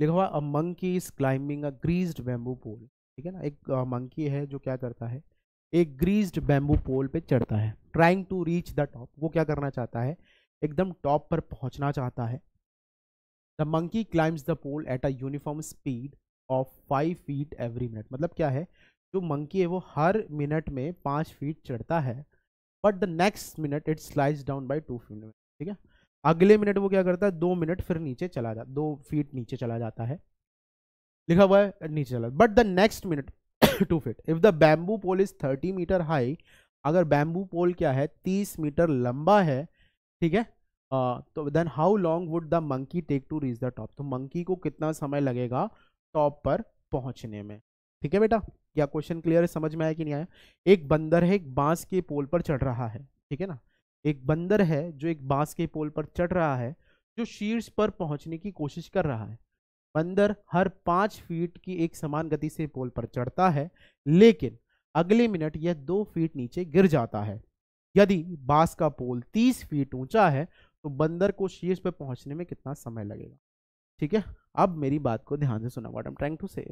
लिखा हुआ a monkey is climbing a greased bamboo pole ठीक है ना एक मंकी है जो क्या करता है एक ग्रीस्ड बैम्बू पोल पे चढ़ता है trying to reach the top वो क्या करना चाहता है एकदम टॉप पर पहुंचना चाहता है the monkey climbs the pole at a uniform speed of five feet every minute मतलब क्या है जो मंकी है वो हर मिनट में पाँच फीट चढ़ता है but the next minute it slides down by two feet ठीक है अगले मिनट वो क्या करता है दो मिनट फिर नीचे चला जा दो फीट नीचे चला जाता है लिखा हुआ है नीचे चला but the next minute *coughs* two feet if the bamboo pole is thirty metre high अगर बैम्बू पोल क्या है तीस मीटर लंबा है ठीक है तो then how long would the monkey take to reach the top तो मंकी को कितना समय लगेगा टॉप पर पहुंचने में ठीक है बेटा क्या क्वेश्चन क्लियर है समझ में आया कि नहीं आया एक बंदर है एक बांस के पोल पर चढ़ रहा है ठीक है ना एक बंदर है जो एक बांस के पोल पर चढ़ रहा है जो शीर्ष पर पहुंचने की कोशिश कर रहा है बंदर हर पाँच फीट की एक समान गति से पोल पर चढ़ता है लेकिन अगले मिनट यह दो फीट नीचे गिर जाता है यदि बांस का पोल 30 फीट ऊंचा है तो बंदर को शीर्ष पर पहुंचने में कितना समय लगेगा ठीक है अब मेरी बात को ध्यान से सुना वॉट एम ट्राइंग टू से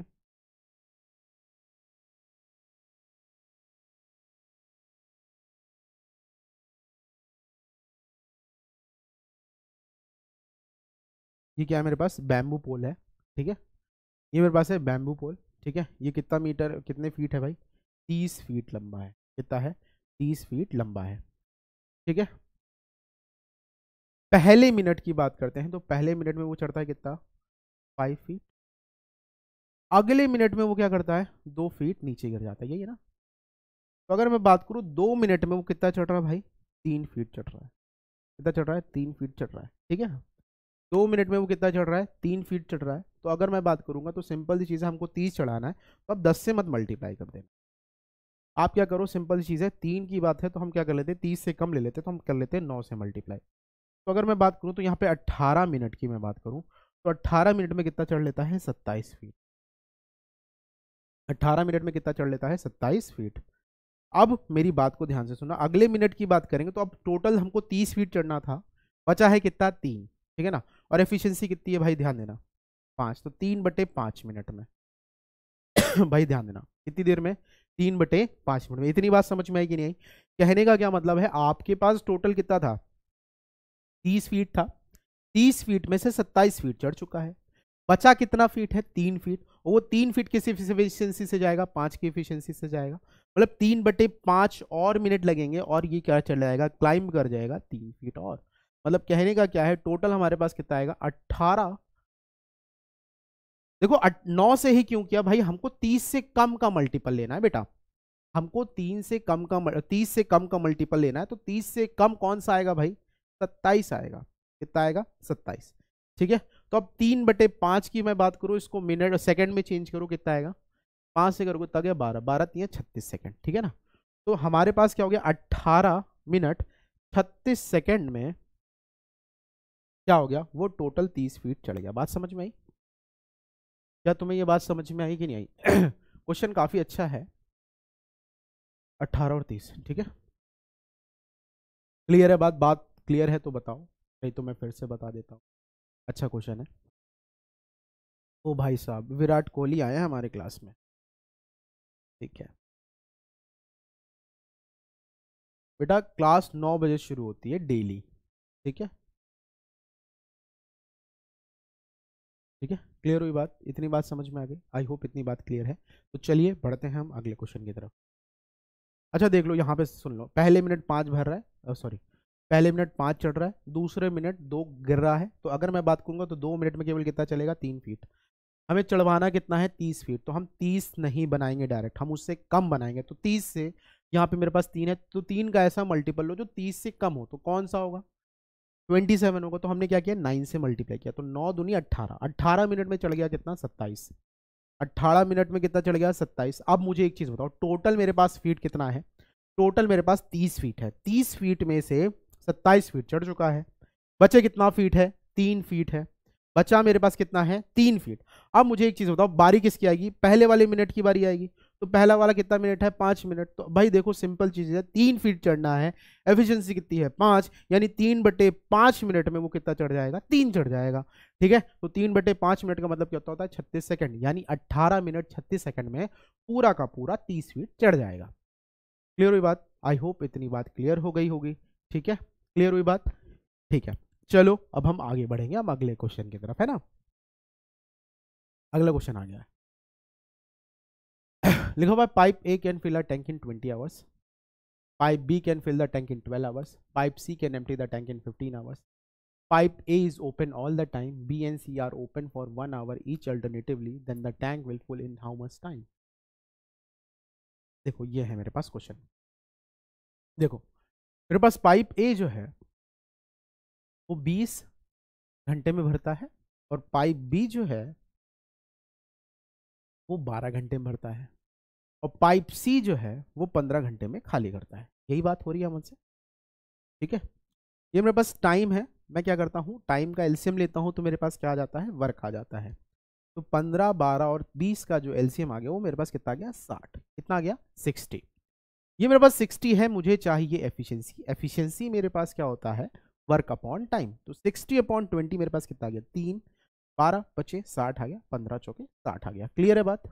ये क्या है मेरे पास बैम्बू पोल है ठीक है ये मेरे पास है बैम्बू पोल ठीक है ये कितना मीटर कितने फीट है भाई तीस फीट लंबा है कितना है तीस फीट लंबा है ठीक है पहले मिनट की बात करते हैं तो पहले मिनट में वो चढ़ता है कितना फाइव फीट अगले मिनट में वो क्या करता है दो फीट नीचे गिर जाता है यही है ना तो अगर मैं बात करूँ दो मिनट में वो कितना चढ़ रहा है भाई तीन फीट चढ़ रहा है कितना चढ़ रहा है तीन फीट चढ़ रहा है ठीक है दो मिनट में वो कितना चढ़ रहा है तीन फीट चढ़ रहा है तो अगर मैं बात करूँगा तो सिंपल सी चीज़ें हमको तीस चढ़ाना है तो आप दस से मत मल्टीप्लाई कर देना आप क्या करो सिंपल चीज़ है तीन की बात है तो हम क्या कर लेते हैं तीस से कम ले लेते तो हम कर लेते हैं नौ से मल्टीप्लाई तो अगर मैं बात करूँ तो यहाँ पे अट्ठारह मिनट की मैं बात करूँ तो अट्ठारह मिनट में कितना चढ़ लेता है सत्ताईस फीट अट्ठारह मिनट में कितना चढ़ लेता है सत्ताईस फीट अब मेरी बात को ध्यान से सुना अगले मिनट की बात करेंगे तो अब टोटल हमको तीस फीट चढ़ना था बचा है कितना तीन ठीक है ना और एफिशिएंसी कितनी है भाई ध्यान देना पाँच तो तीन बटे पाँच मिनट में *coughs* भाई ध्यान देना कितनी देर में तीन बटे पांच मिनट में इतनी बात समझ में आई कि नहीं आई कहने का क्या मतलब है आपके पास टोटल कितना था तीस फीट था तीस फीट में से सत्ताईस फीट चढ़ चुका है बचा कितना फीट है तीन फीट और वो तीन फीट किस एफिशियंसी से जाएगा पांच की एफिशियंसी से जाएगा मतलब तीन बटे पांच और मिनट लगेंगे और ये क्या चल जाएगा क्लाइंब कर जाएगा तीन फीट और मतलब कहने का क्या है टोटल हमारे पास कितना आएगा अट्ठारह देखो नौ से ही क्यों किया भाई हमको तीस से कम का मल्टीपल लेना है बेटा हमको तीन से कम का तीस से कम का मल्टीपल लेना है तो तीस से कम कौन सा आएगा भाई सत्ताईस आएगा कितना आएगा सत्ताईस ठीक है तो अब तीन बटे पाँच की मैं बात करूँ इसको मिनट सेकंड में चेंज करूँ कितना आएगा पाँच से करोगे तब गया बारह बारह तीन छत्तीस सेकंड ठीक है ना तो हमारे पास क्या हो गया अट्ठारह मिनट छत्तीस सेकेंड में क्या हो गया वो टोटल तीस फीट चढ़ गया बात समझ में आई क्या तुम्हें ये बात समझ में आई कि नहीं आई क्वेश्चन *clears throat* काफ़ी अच्छा है अट्ठारह और तीस ठीक है क्लियर है बात बात क्लियर है तो बताओ नहीं तो मैं फिर से बता देता हूँ अच्छा क्वेश्चन है ओ भाई साहब विराट कोहली आए हैं हमारे क्लास में ठीक है बेटा क्लास नौ बजे शुरू होती है डेली ठीक है ठीक है क्लियर हुई बात इतनी बात समझ में आ गई आई होप इतनी बात क्लियर है तो चलिए बढ़ते हैं हम अगले क्वेश्चन की तरफ अच्छा देख लो यहाँ पे सुन लो पहले मिनट पाँच भर रहा है सॉरी पहले मिनट पाँच चढ़ रहा है दूसरे मिनट दो गिर रहा है तो अगर मैं बात करूँगा तो दो मिनट में केवल कितना चलेगा तीन फीट हमें चढ़वाना कितना है तीस फीट तो हम तीस नहीं बनाएंगे डायरेक्ट हम उससे कम बनाएंगे तो तीस से यहाँ पे मेरे पास तीन है तो तीन का ऐसा मल्टीपल लो जो तीस से कम हो तो कौन सा होगा ट्वेंटी सेवन होगा तो हमने क्या किया नाइन से मल्टीप्लाई किया तो नौ दुनी अट्ठारह अट्ठारह मिनट में चल गया कितना सत्ताईस अट्ठारह मिनट में कितना चल गया सत्ताईस अब मुझे एक चीज़ बताओ टोटल मेरे पास फीट कितना है टोटल मेरे पास तीस फीट है तीस फीट में से सत्ताईस फीट चढ़ चुका है बचे कितना फीट है तीन फीट है बचा मेरे पास कितना है तीन फीट अब मुझे एक चीज़ बताओ बारी किसकी आएगी पहले वाले मिनट की बारी आएगी तो पहला वाला कितना मिनट है पाँच मिनट तो भाई देखो सिंपल चीज़ है तीन फीट चढ़ना है एफिशिएंसी कितनी है पाँच यानी तीन बटे पाँच मिनट में वो कितना चढ़ जाएगा तीन चढ़ जाएगा ठीक है तो तीन बटे पाँच मिनट का मतलब क्या होता है छत्तीस सेकंड यानी अट्ठारह मिनट छत्तीस सेकंड में पूरा का पूरा तीस फीट चढ़ जाएगा क्लियर हुई बात आई होप इतनी बात क्लियर हो गई होगी ठीक है क्लियर हुई बात ठीक है चलो अब हम आगे बढ़ेंगे हम अगले क्वेश्चन की तरफ है ना अगला क्वेश्चन आ गया है लिखो भाई pipe A can fill a tank in twenty hours pipe B can fill the tank in twelve hours pipe C can टी the tank in fifteen hours pipe A is open all the time B and C are open for one hour each alternatively then the tank will full in how much time देखो ये है मेरे पास क्वेश्चन देखो मेरे पास पाइप ए जो है वो 20 घंटे में भरता है और पाइप बी जो है वो 12 घंटे में भरता है और पाइप सी जो है वो पंद्रह घंटे में खाली करता है यही बात हो रही है मुझसे ठीक है ये मेरे पास टाइम है मैं क्या करता हूँ टाइम का एल्सियम लेता हूँ तो मेरे पास क्या आ जाता है वर्क आ जाता है तो पंद्रह बारह और बीस का जो एल्सियम आ गया वो मेरे पास कितना आ गया साठ कितना आ गया सिक्सटी ये मेरे पास सिक्सटी है मुझे चाहिए एफिशियंसी एफिशियंसी मेरे पास क्या होता है वर्क अपॉन टाइम तो सिक्सटी अपॉन ट्वेंटी मेरे पास कितना आ गया तीन बारह पचे साठ आ गया पंद्रह चौके साठ आ गया क्लियर है बात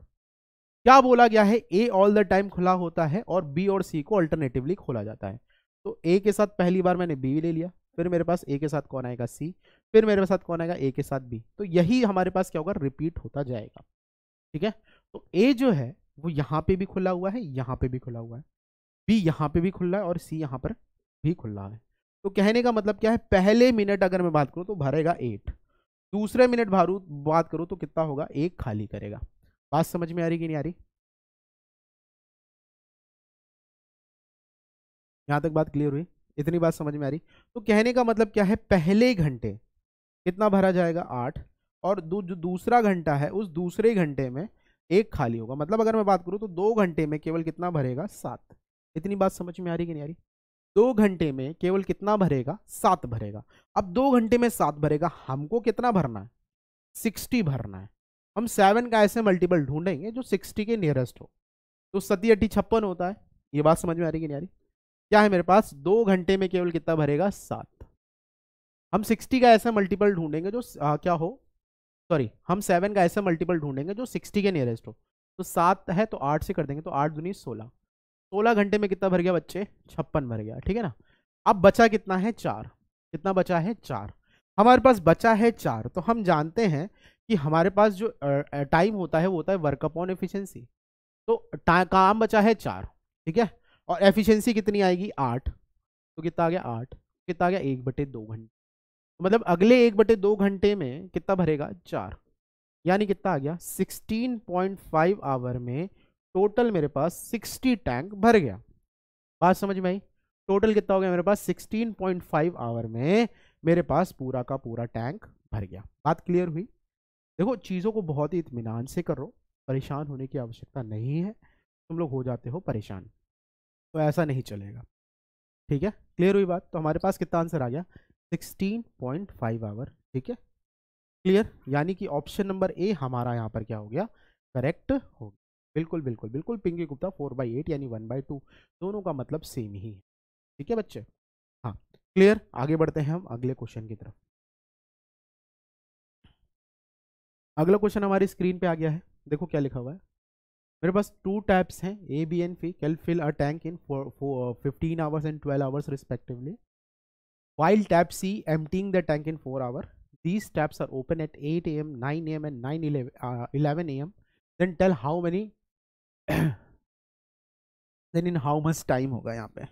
क्या बोला गया है ए ऑल द टाइम खुला होता है और बी और सी को अल्टरनेटिवली खोला जाता है तो ए के साथ पहली बार मैंने बी ले लिया फिर मेरे पास ए के साथ कौन आएगा सी फिर मेरे साथ कौन आएगा ए के साथ बी तो यही हमारे पास क्या होगा रिपीट होता जाएगा ठीक है तो ए जो है वो यहाँ पे भी खुला हुआ है यहाँ पे भी खुला हुआ है बी यहाँ पे भी खुल है और सी यहाँ पर भी खुल है तो कहने का मतलब क्या है पहले मिनट अगर मैं बात करूँ तो भरेगा एट दूसरे मिनट भारू बात करूँ तो कितना होगा एक खाली करेगा बात समझ में आ रही कि नहीं आ रही यहाँ तक बात क्लियर हुई इतनी बात समझ में आ रही तो कहने का मतलब क्या है पहले घंटे कितना भरा जाएगा आठ और दू, जो दूसरा घंटा है उस दूसरे घंटे में एक खाली होगा मतलब अगर मैं बात करूँ तो दो घंटे में केवल कितना भरेगा सात इतनी बात समझ में आ रही कि नहीं आ रही दो घंटे में केवल कितना भरेगा सात भरेगा अब दो घंटे में सात भरेगा हमको कितना भरना है सिक्सटी भरना है हम सेवन का ऐसे मल्टीपल ढूंढेंगे जो सिक्सटी के नियरेस्ट हो तो सती अट्टी छप्पन होता है ये बात समझ में आ रही कि नहीं आ रही क्या है मेरे पास दो घंटे में केवल कितना भरेगा सात हम सिक्सटी का ऐसा मल्टीपल ढूंढेंगे जो आ, क्या हो सॉरी हम सेवन का ऐसा मल्टीपल ढूंढेंगे जो सिक्सटी के नियरेस्ट हो तो सात है तो आठ से कर देंगे तो आठ दुनी सोलह सोलह घंटे में कितना भर गया बच्चे छप्पन भर गया ठीक है ना अब बचा कितना है चार कितना बचा है चार हमारे पास बचा है चार तो हम जानते हैं कि हमारे पास जो टाइम होता है वो होता है वर्क अपॉन एफिशिएंसी तो काम बचा है चार ठीक है और एफिशिएंसी कितनी आएगी आठ तो कितना आ गया आठ कितना आ गया एक बटे दो घंटे तो मतलब अगले एक बटे दो घंटे में कितना भरेगा चार यानी कितना आ गया सिक्सटीन पॉइंट फाइव आवर में टोटल मेरे पास सिक्सटी टैंक भर गया बात समझ में आई टोटल कितना हो गया मेरे पास सिक्सटीन पॉइंट फाइव आवर में मेरे पास पूरा का पूरा टैंक भर गया बात क्लियर हुई देखो चीज़ों को बहुत ही इतमान से करो परेशान होने की आवश्यकता नहीं है तुम लोग हो जाते हो परेशान तो ऐसा नहीं चलेगा ठीक है क्लियर हुई बात तो हमारे पास कितना आंसर आ गया सिक्सटीन पॉइंट फाइव आवर ठीक है क्लियर यानी कि ऑप्शन नंबर ए हमारा यहाँ पर क्या हो गया करेक्ट हो गया बिल्कुल बिल्कुल बिल्कुल Pinki Gupta four by eight यानी वन बाई टू दोनों का मतलब सेम ही है ठीक है बच्चे हाँ क्लियर आगे बढ़ते हैं हम अगले क्वेश्चन की तरफ अगला क्वेश्चन हमारी स्क्रीन पे आ गया है देखो क्या लिखा हुआ है मेरे पास टू टाइप्स हैं ए बी एन फी can fill a tank in fifteen hours and twelve hours respectively while tap C emptying the tank in four hour these taps are open at eight A M nine A M and nine eleven A M then tell how many then in how much time होगा यहाँ पे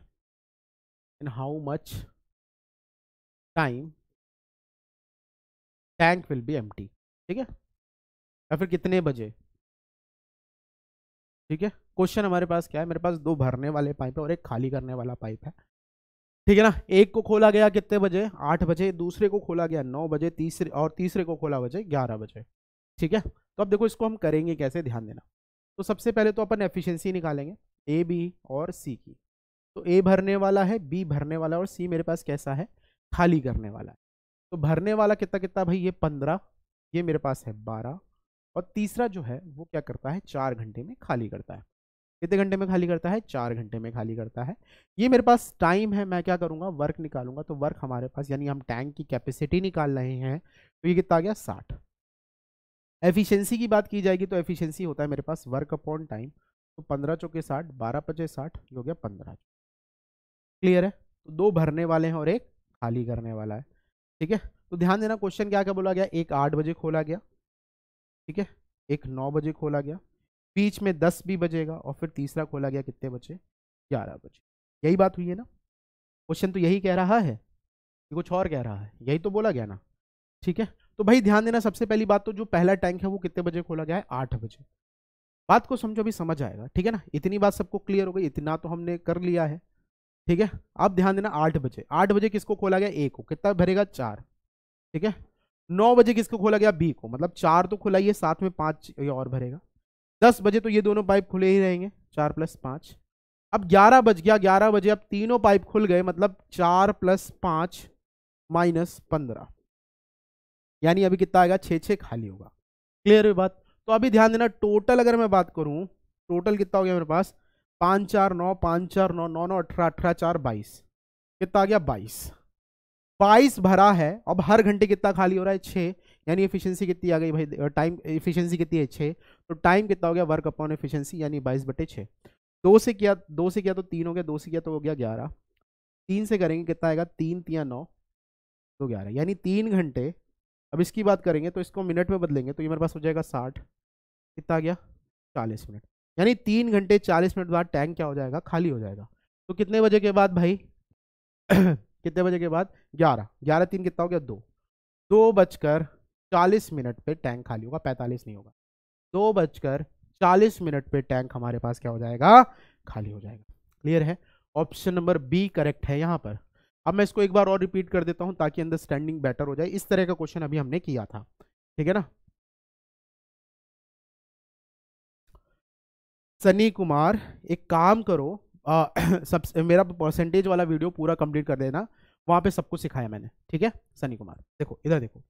in how much time tank will be empty ठीक है या फिर कितने बजे ठीक है क्वेश्चन हमारे पास क्या है मेरे पास दो भरने वाले पाइप है और एक खाली करने वाला पाइप है ठीक है ना एक को खोला गया कितने बजे आठ बजे दूसरे को खोला गया नौ बजे तीसरे और तीसरे को खोला बजे ग्यारह बजे ठीक है तो अब देखो इसको हम करेंगे कैसे ध्यान देना तो सबसे पहले तो अपन एफिशिएंसी निकालेंगे ए बी और सी की तो ए भरने वाला है बी भरने वाला और सी मेरे पास कैसा है खाली करने वाला है तो भरने वाला कितना कितना भाई ये पंद्रह ये मेरे पास है बारह और तीसरा जो है वो क्या करता है चार घंटे में खाली करता है कितने घंटे में खाली करता है चार घंटे में खाली करता है ये मेरे पास टाइम है मैं क्या करूँगा वर्क निकालूंगा तो वर्क हमारे पास यानी हम टैंक की कैपेसिटी निकाल रहे हैं तो ये कितना आ गया साठ एफिशिएंसी की बात की जाएगी तो एफिशिएंसी होता है मेरे पास वर्क अपॉन टाइम तो पंद्रह चौके साठ बारह पचे साठ ये हो गया पंद्रह क्लियर है तो दो भरने वाले हैं और एक खाली करने वाला है ठीक है तो ध्यान देना क्वेश्चन क्या क्या बोला गया एक आठ बजे खोला गया ठीक है एक नौ बजे खोला गया बीच में दस भी बजेगा और फिर तीसरा खोला गया कितने बजे ग्यारह बजे यही बात हुई है ना क्वेश्चन तो यही कह रहा है कि कुछ और कह रहा है यही तो बोला गया ना ठीक है तो भाई ध्यान देना सबसे पहली बात तो जो पहला टैंक है वो कितने बजे खोला गया है आठ बजे बात को समझो अभी समझ आएगा ठीक है ना इतनी बात सबको क्लियर हो गई इतना तो हमने कर लिया है ठीक है अब ध्यान देना आठ बजे आठ बजे किसको खोला गया ए को कितना भरेगा चार ठीक है नौ बजे किसको खोला गया बी को मतलब चार तो खुला ही है साथ में पाँच और भरेगा दस बजे तो ये दोनों पाइप खुले ही रहेंगे चार प्लस पाँच अब ग्यारह बज गया ग्यारह बजे अब तीनों पाइप खुल गए मतलब चार प्लस पाँच माइनस पंद्रह यानी अभी कितना आएगा छः छः खाली होगा क्लियर हुई बात तो अभी ध्यान देना टोटल अगर मैं बात करूँ टोटल कितना हो गया मेरे पास पाँच चार नौ पाँच चार नौ नौ नौ अठारह अठारह चार बाईस कितना आ गया बाईस बाईस भरा है अब हर घंटे कितना खाली हो रहा है छः यानी एफिशिएंसी कितनी आ गई भाई टाइम एफिशिएंसी कितनी है छः तो टाइम कितना हो गया वर्क अपॉन एफिशिएंसी यानी बाईस बटे छः दो से किया दो से किया तो तीन हो गया दो से किया तो हो गया ग्यारह तीन से करेंगे कितना आएगा तीन तिया नौ तो ग्यारह यानी तीन घंटे अब इसकी बात करेंगे तो इसको मिनट में बदलेंगे तो ये मेरे पास हो जाएगा साठ कितना गया चालीस मिनट यानी तीन घंटे चालीस मिनट बाद टैंक क्या हो जाएगा खाली हो जाएगा तो कितने बजे के बाद भाई कितने बजे के बाद ग्यारह ग्यारह तीन कितना हो गया दो दो बजकर चालीस मिनट पे टैंक खाली होगा पैंतालीस नहीं होगा दो बजकर चालीस मिनट पे टैंक हमारे पास क्या हो जाएगा खाली हो जाएगा क्लियर है ऑप्शन नंबर बी करेक्ट है यहाँ पर अब मैं इसको एक बार और रिपीट कर देता हूँ ताकि अंडरस्टैंडिंग बेटर हो जाए इस तरह का क्वेश्चन अभी हमने किया था ठीक है ना सनी कुमार एक काम करो *clears throat* सब मेरा परसेंटेज वाला वीडियो पूरा कंप्लीट कर देना वहाँ पे सब कुछ सिखाया मैंने ठीक है सनी कुमार देखो इधर देखो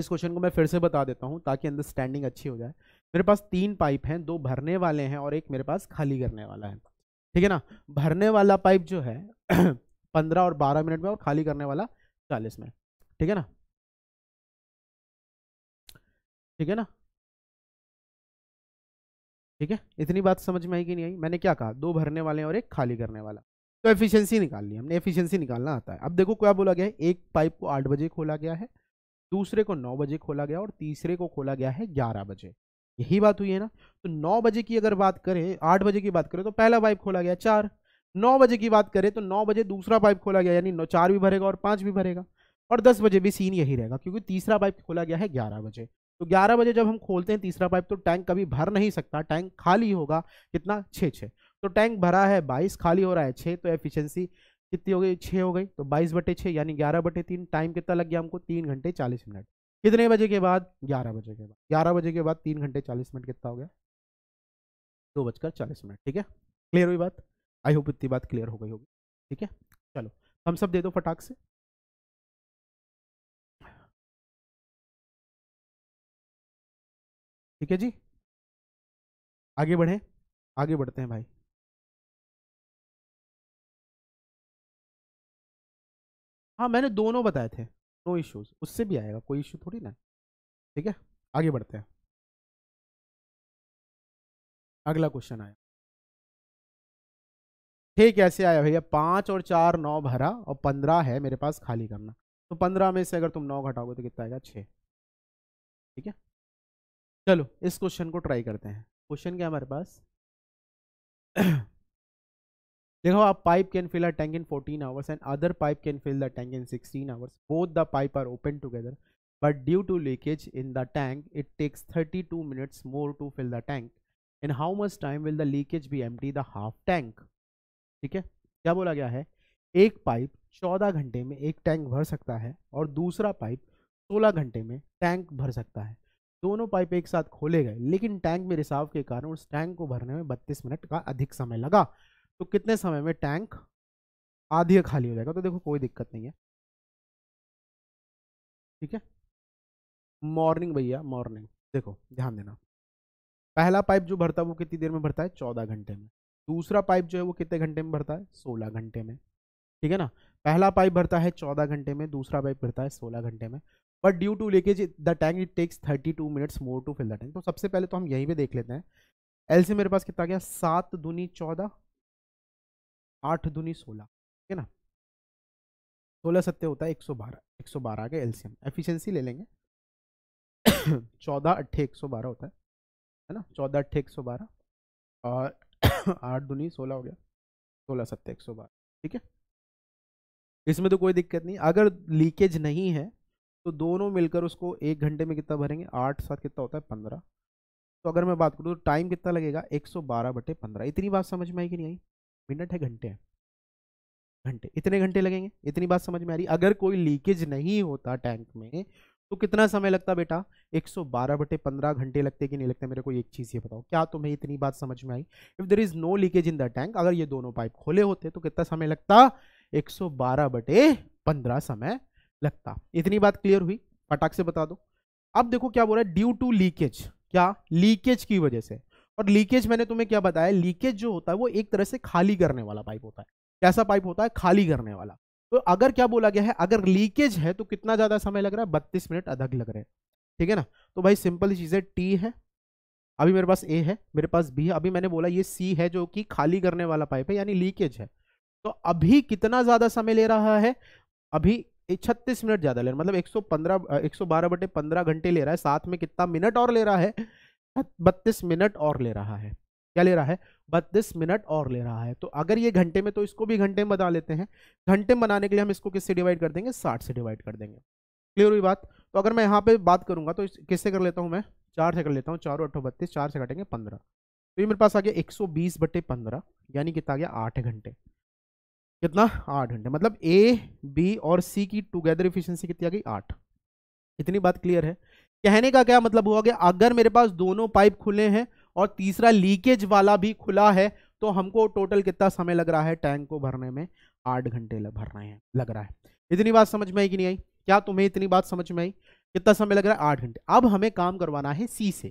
इस क्वेश्चन को मैं फिर से बता देता हूँ ताकि अंडरस्टैंडिंग अच्छी हो जाए मेरे पास तीन पाइप हैं दो भरने वाले हैं और एक मेरे पास खाली करने वाला है ठीक है ना भरने वाला पाइप जो है *clears throat* पंद्रह और बारह मिनट में और खाली करने वाला चालीस में ठीक है ना ठीक है ना ठीक है इतनी बात समझ में आई कि नहीं आई मैंने क्या कहा दो भरने वाले और एक खाली करने वाला तो एफिशिएंसी निकालनी हमने एफिशिएंसी निकालना आता है अब देखो क्या बोला गया है एक पाइप को आठ बजे खोला गया है दूसरे को नौ बजे खोला गया और तीसरे को खोला गया है ग्यारह बजे यही बात हुई है ना तो नौ बजे की अगर बात करें आठ बजे की बात करें तो पहला पाइप खोला गया चार नौ बजे की बात करें तो नौ बजे दूसरा पाइप खोला गया यानी चार भी भरेगा और पाँच भी भरेगा और दस बजे भी सीन यही रहेगा क्योंकि तीसरा पाइप खोला गया है ग्यारह बजे तो 11 बजे जब हम खोलते हैं तीसरा पाइप तो टैंक कभी भर नहीं सकता टैंक खाली होगा कितना छः छः तो टैंक भरा है बाईस खाली हो रहा है छः तो एफिशिएंसी कितनी हो गई छः हो गई तो बाईस बटे छः यानी ग्यारह बटे तीन टाइम कितना लग गया हमको तीन घंटे चालीस मिनट कितने बजे के बाद ग्यारह बजे के बाद ग्यारह बजे के बाद तीन घंटे चालीस मिनट कितना हो गया दो बजकर चालीस मिनट ठीक है क्लियर हुई बात आई होप इतनी बात क्लियर हो गई होगी ठीक है चलो हम सब दे दो फटाक से ठीक है जी आगे बढ़े आगे बढ़ते हैं भाई हाँ मैंने दोनों बताए थे नो इश्यूज उससे भी आएगा कोई इश्यू थोड़ी ना ठीक है आगे बढ़ते हैं अगला क्वेश्चन आया ठीक कैसे आया भैया पाँच और चार नौ भरा और पंद्रह है मेरे पास खाली करना तो पंद्रह में से अगर तुम नौ घटाओगे तो कितना आएगा छः ठीक है चलो इस क्वेश्चन को ट्राई करते हैं क्वेश्चन क्या हमारे पास *clears throat* देखो आप pipe can fill a tank in 14 hours and other pipe can fill the tank in 16 hours both the pipes are open together but due to leakage in the tank it takes 32 minutes more to fill the tank in how much time will the leakage be एम द हाफ टैंक ठीक है क्या बोला गया है एक पाइप 14 घंटे में एक टैंक भर सकता है और दूसरा पाइप 16 घंटे में टैंक भर सकता है दोनों पाइप एक साथ खोले गए लेकिन टैंक में रिसाव के कारण उस टैंक को भरने में 32 मिनट का अधिक समय लगा तो कितने समय में टैंक आधी खाली हो जाएगा तो देखो कोई दिक्कत नहीं है ठीक है मॉर्निंग भैया मॉर्निंग देखो ध्यान देना पहला पाइप जो भरता है वो कितनी देर में भरता है चौदह घंटे में दूसरा पाइप जो है वो कितने घंटे में भरता है सोलह घंटे में ठीक है ना पहला पाइप भरता है चौदह घंटे में दूसरा पाइप भरता है सोलह घंटे में but due to leakage the tank it takes thirty two minutes more to fill the tank तो सबसे पहले तो हम यहीं पे देख लेते हैं एल से मेरे पास कितना गया सात दूनी चौदह आठ दूनी सोलह ठीक है ना सोलह सत्य होता है एक सौ बारह एक सौ बारह का एल सी एम एफिशेंसी ले लेंगे *coughs* चौदह अट्ठे एक सौ बारह होता है है ना चौदह अट्ठे एक सौ बारह और *coughs* आठ दूनी सोलह हो गया सोलह सत्य एक सौ बारह ठीक है इसमें तो कोई दिक्कत नहीं अगर लीकेज नहीं है तो दोनों मिलकर उसको एक घंटे में कितना भरेंगे आठ सात कितना होता है पंद्रह तो अगर मैं बात करूँ तो टाइम कितना लगेगा एक सौ बारह बटे पंद्रह इतनी बात समझ में आई कि नहीं आई मिनट है घंटे हैं घंटे इतने घंटे लगेंगे इतनी बात समझ में आ रही अगर कोई लीकेज नहीं होता टैंक में तो कितना समय लगता बेटा 112 बटे पंद्रह घंटे लगते कि नहीं लगते मेरे को एक चीज़ ये बताओ क्या तुम्हें इतनी बात समझ में आई if there is no leakage in the tank अगर ये दोनों पाइप खोले होते तो कितना समय लगता 112 बटे पंद्रह समय लगता इतनी बात क्लियर हुई फटाक से बता दो अब देखो क्या बोल रहा है ड्यू टू लीकेज क्या लीकेज की वजह से और लीकेज मैंने तुम्हें क्या बताया लीकेज जो होता है वो एक तरह से खाली करने वाला पाइप होता है कैसा पाइप होता है खाली करने वाला तो अगर क्या बोला गया है अगर लीकेज है तो कितना ज़्यादा समय लग रहा है बत्तीस मिनट अधिक लग रहे हैं ठीक है ना तो भाई सिंपल चीज है टी है अभी मेरे पास ए है मेरे पास बी है अभी मैंने बोला ये सी है जो कि खाली करने वाला पाइप है यानी लीकेज है तो अभी कितना ज़्यादा समय ले रहा है अभी छत्तीस मिनट ज़्यादा ले रहा है मतलब एक सौ पंद्रह एक सौ बारह बटे पंद्रह घंटे ले रहा है साथ में कितना मिनट और ले रहा है 32 मिनट और ले रहा है क्या ले रहा है बत्तीस मिनट और ले रहा है तो अगर ये घंटे में तो इसको भी घंटे में बना लेते हैं घंटे में बनाने के लिए हम इसको किससे डिवाइड कर देंगे साठ से डिवाइड कर देंगे क्लियर हुई बात तो अगर मैं यहाँ पे बात करूंगा तो किससे कर लेता हूँ मैं चार से कर लेता हूँ चारों अठो बत्तीस चार से कटेंगे पंद्रह तो ये मेरे पास आ गया एक सौ बीस बटे पंद्रह यानी कितना आ गया आठ घंटे कितना आठ घंटे मतलब ए बी और सी की टुगेदर इफिशियंसी कितनी आ गई आठ इतनी बात क्लियर है कहने का क्या मतलब हुआ कि अगर मेरे पास दोनों पाइप खुले हैं और तीसरा लीकेज वाला भी खुला है तो हमको टोटल कितना समय लग रहा है टैंक को भरने में आठ घंटे भर रहे हैं लग रहा है इतनी बात समझ में आई कि नहीं आई क्या तुम्हें इतनी बात समझ में आई कितना समय लग रहा है आठ घंटे अब हमें काम करवाना है सी से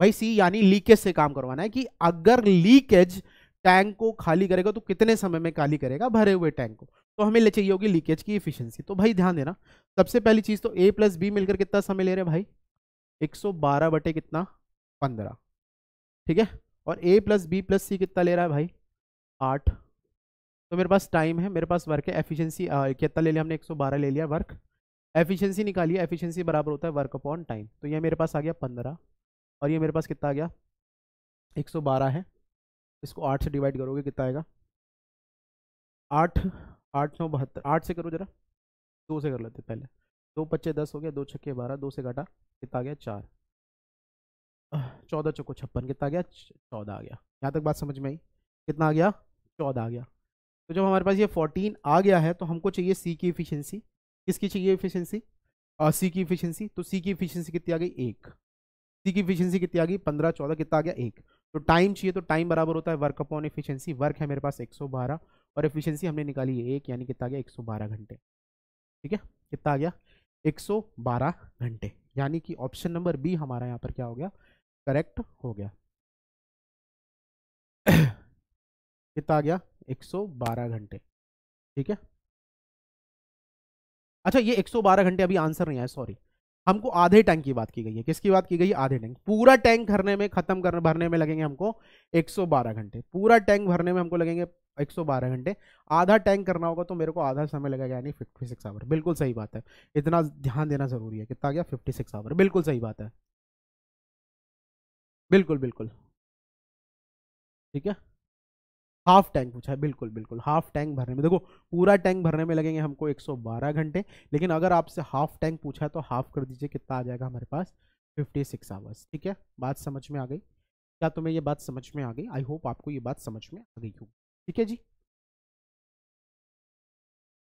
भाई सी यानी लीकेज से काम करवाना है कि अगर लीकेज टैंक को खाली करेगा तो कितने समय में खाली करेगा भरे हुए टैंक को तो हमें ले चाहिए होगी लीकेज की इफिशियंसी तो भाई ध्यान देना सबसे पहली चीज़ तो ए प्लस बी मिलकर कितना समय ले रहे हैं भाई 112 बटे कितना 15 ठीक है और A plus B plus C कितना ले रहा है भाई आठ तो मेरे पास टाइम है मेरे पास वर्क है एफिशियंसी कितना ले लिया हमने 112 ले लिया वर्क एफिशियंसी निकालिए एफिशियंसी बराबर होता है वर्क अपॉन टाइम तो ये मेरे पास आ गया पंद्रह और ये मेरे पास कितना आ गया बारह है इसको आठ से डिवाइड करोगे कितना आएगा आठ आठ नौ बहत्तर आठ से करो जरा दो से कर लेते पहले दो पच्चे दस हो गया दो छक्के बारह दो से काटा कितना आ गया चार चौदह चौको छप्पन कितना गया चौदह आ गया यहाँ तक बात समझ में आई कितना आ गया चौदह आ गया तो जब हमारे पास ये फोर्टीन आ गया है तो हमको चाहिए सी की इफिशियंसी किसकी चाहिए इफिशियंसी और सी की इफिशियंसी तो सी की इफिशियंसी कितनी आ गई एक सी की इफिशियंसी कितनी आ गई पंद्रह चौदह कितना आ गया एक तो टाइम चाहिए तो टाइम बराबर होता है वर्क अपॉन एफिशिएंसी वर्क है मेरे पास 112 और एफिशिएंसी हमने निकाली है एक यानी कितना गया 112 घंटे ठीक है कितना आ गया 112 घंटे यानी कि ऑप्शन नंबर बी हमारा यहाँ पर क्या हो गया करेक्ट हो गया *coughs* कितना आ गया 112 घंटे ठीक है अच्छा ये 112 घंटे अभी आंसर नहीं आया सॉरी हमको आधे टैंक की बात की गई है किसकी बात की गई है आधे टैंक पूरा टैंक भरने में खत्म कर भरने में लगेंगे हमको 112 घंटे पूरा टैंक भरने में हमको लगेंगे 112 घंटे आधा टैंक करना होगा तो मेरे को आधा समय लगेगा यानी 56 सिक्स आवर बिल्कुल सही बात है इतना ध्यान देना ज़रूरी है कितना गया 56 सिक्स आवर बिल्कुल सही बात है बिल्कुल बिल्कुल ठीक है हाफ टैंक पूछा है बिल्कुल बिल्कुल हाफ टैंक भरने में देखो पूरा टैंक भरने में लगेंगे हमको 112 घंटे लेकिन अगर आपसे हाफ टैंक पूछा है तो हाफ कर दीजिए कितना आ जाएगा हमारे पास 56 सिक्स आवर्स ठीक है बात समझ में आ गई क्या तुम्हें ये बात समझ में आ गई आई होप आपको ये बात समझ में आ गई होगी ठीक है जी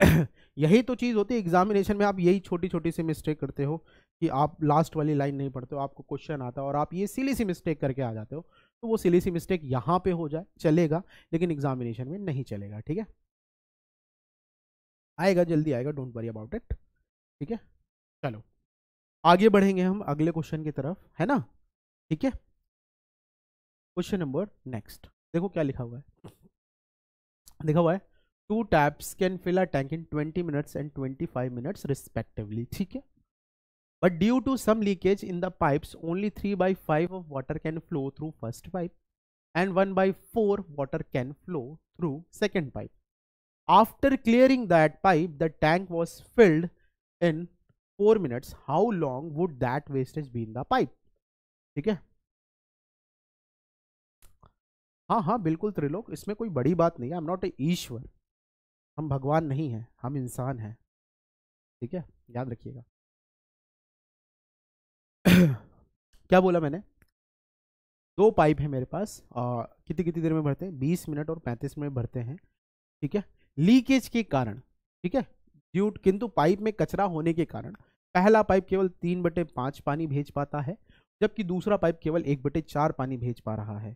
*coughs* यही तो चीज़ होती है एग्जामिनेशन में आप यही छोटी छोटी सी मिस्टेक करते हो कि आप लास्ट वाली लाइन नहीं पढ़ते हो आपको क्वेश्चन आता है और आप ये सीली सी मिस्टेक करके आ जाते हो तो वो सिली सी मिस्टेक यहाँ पे हो जाए चलेगा लेकिन एग्जामिनेशन में नहीं चलेगा ठीक है आएगा जल्दी आएगा डोंट वरी अबाउट इट ठीक है चलो आगे बढ़ेंगे हम अगले क्वेश्चन की तरफ है ना ठीक है क्वेश्चन नंबर नेक्स्ट देखो क्या लिखा हुआ है लिखा हुआ है two taps can fill a tank in twenty minutes and twenty five minutes respectively ठीक है But due to some leakage in the pipes, only 3 by 5 of water can flow through first pipe and 1 by 4 water can flow through second pipe. After clearing that pipe, the tank was filled in 4 minutes. How long would that wastage be in the pipe? ठीक है हाँ हाँ बिल्कुल त्रिलोक इसमें कोई बड़ी बात नहीं है आई एम नॉट ए ईश्वर हम भगवान नहीं हैं हम इंसान हैं ठीक है याद रखिएगा क्या बोला मैंने दो पाइप है मेरे पास कितनी कितनी देर में भरते हैं बीस मिनट और पैंतीस मिनट भरते हैं ठीक है लीकेज के कारण ठीक है ड्यूट किंतु पाइप में कचरा होने के कारण पहला पाइप केवल तीन बटे पाँच पानी भेज पाता है जबकि दूसरा पाइप केवल एक बटे चार पानी भेज पा रहा है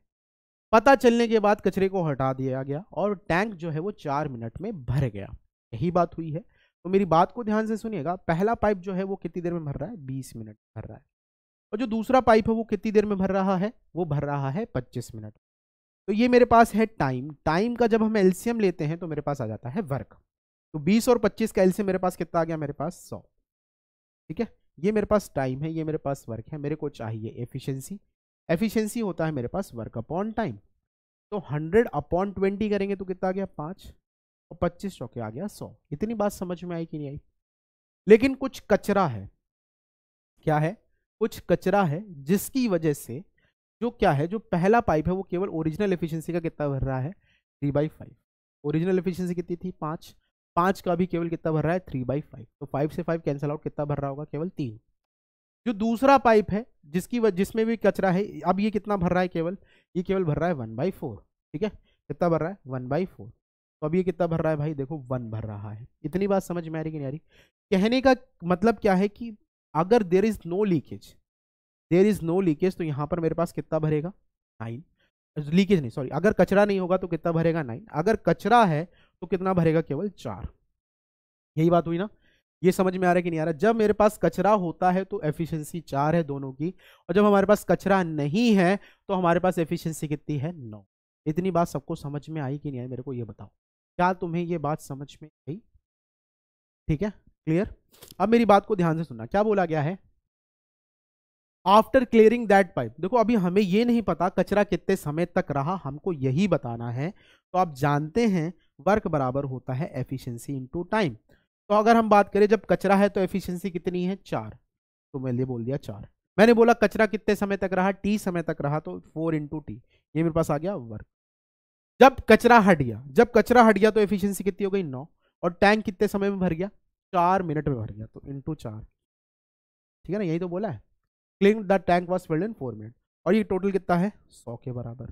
पता चलने के बाद कचरे को हटा दिया गया और टैंक जो है वो चार मिनट में भर गया यही बात हुई है तो मेरी बात को ध्यान से सुनिएगा पहला पाइप जो है वो कितनी देर में भर रहा है बीस मिनट भर रहा है और जो दूसरा पाइप है वो कितनी देर में भर रहा है वो भर रहा है पच्चीस मिनट तो ये मेरे पास है टाइम टाइम का जब हम एल्सियम लेते हैं तो मेरे पास आ जाता है वर्क तो बीस और पच्चीस का एल्सियम मेरे पास कितना आ गया मेरे पास सौ ठीक है ये मेरे पास टाइम है ये मेरे पास वर्क है मेरे को चाहिए एफिशिएंसी एफिशिएंसी होता है मेरे पास वर्क अपॉन टाइम तो हंड्रेड अपॉन ट्वेंटी करेंगे तो कितना आ गया पाँच और पच्चीस चौके आ गया सौ इतनी बात समझ में आई कि नहीं आई लेकिन कुछ कचरा है क्या है कुछ कचरा है जिसकी वजह से जो क्या है जो पहला पाइप है वो केवल ओरिजिनल एफिशिएंसी का कितना भर रहा है three by five original efficiency कितनी थी पाँच पाँच का भी केवल कितना भर रहा है थ्री बाई फाइव तो फाइव से फाइव कैंसिल आउट कितना भर रहा होगा केवल तीन जो दूसरा पाइप है जिसकी जिसमें भी कचरा है अब ये कितना भर रहा है केवल ये केवल भर रहा है वन बाई फोर ठीक है कितना भर रहा है वन बाई फोर तो अब ये कितना भर रहा है भाई देखो वन भर रहा है इतनी बात समझ में आ रही कि नहीं आ रही कहने का मतलब क्या है कि अगर there is no leakage there is no leakage तो यहाँ पर मेरे पास कितना भरेगा नाइन लीकेज नहीं सॉरी अगर कचरा नहीं होगा तो कितना भरेगा नाइन अगर कचरा है तो कितना भरेगा केवल चार यही बात हुई ना ये समझ में आ रहा है कि नहीं आ रहा जब मेरे पास कचरा होता है तो एफिशिएंसी चार है दोनों की और जब हमारे पास कचरा नहीं है तो हमारे पास एफिशिएंसी कितनी है नौ इतनी बात सबको समझ में आई कि नहीं आई मेरे को ये बताओ क्या तुम्हें ये बात समझ में आई ठीक है क्लियर अब मेरी बात को ध्यान से सुनना क्या बोला गया है आफ्टर क्लियरिंग दैट पाइप देखो अभी हमें ये नहीं पता कचरा कितने समय तक रहा हमको यही बताना है तो आप जानते हैं वर्क बराबर होता है एफिशिएंसी इनटू टाइम तो अगर हम बात करें जब कचरा है तो एफिशिएंसी कितनी है चार तो मैंने बोल दिया चार मैंने बोला कचरा कितने समय तक रहा टी समय तक रहा तो फोर इंटू टी ये मेरे पास आ गया वर्क जब कचरा हट गया जब कचरा हट गया तो एफिशियंसी कितनी हो गई नौ और टैंक कितने समय में भर गया चार मिनट में भर गया तो इंटू चार ठीक है ना यही तो बोला है cling the tank was filled in four minute और ये टोटल कितना है सौ के बराबर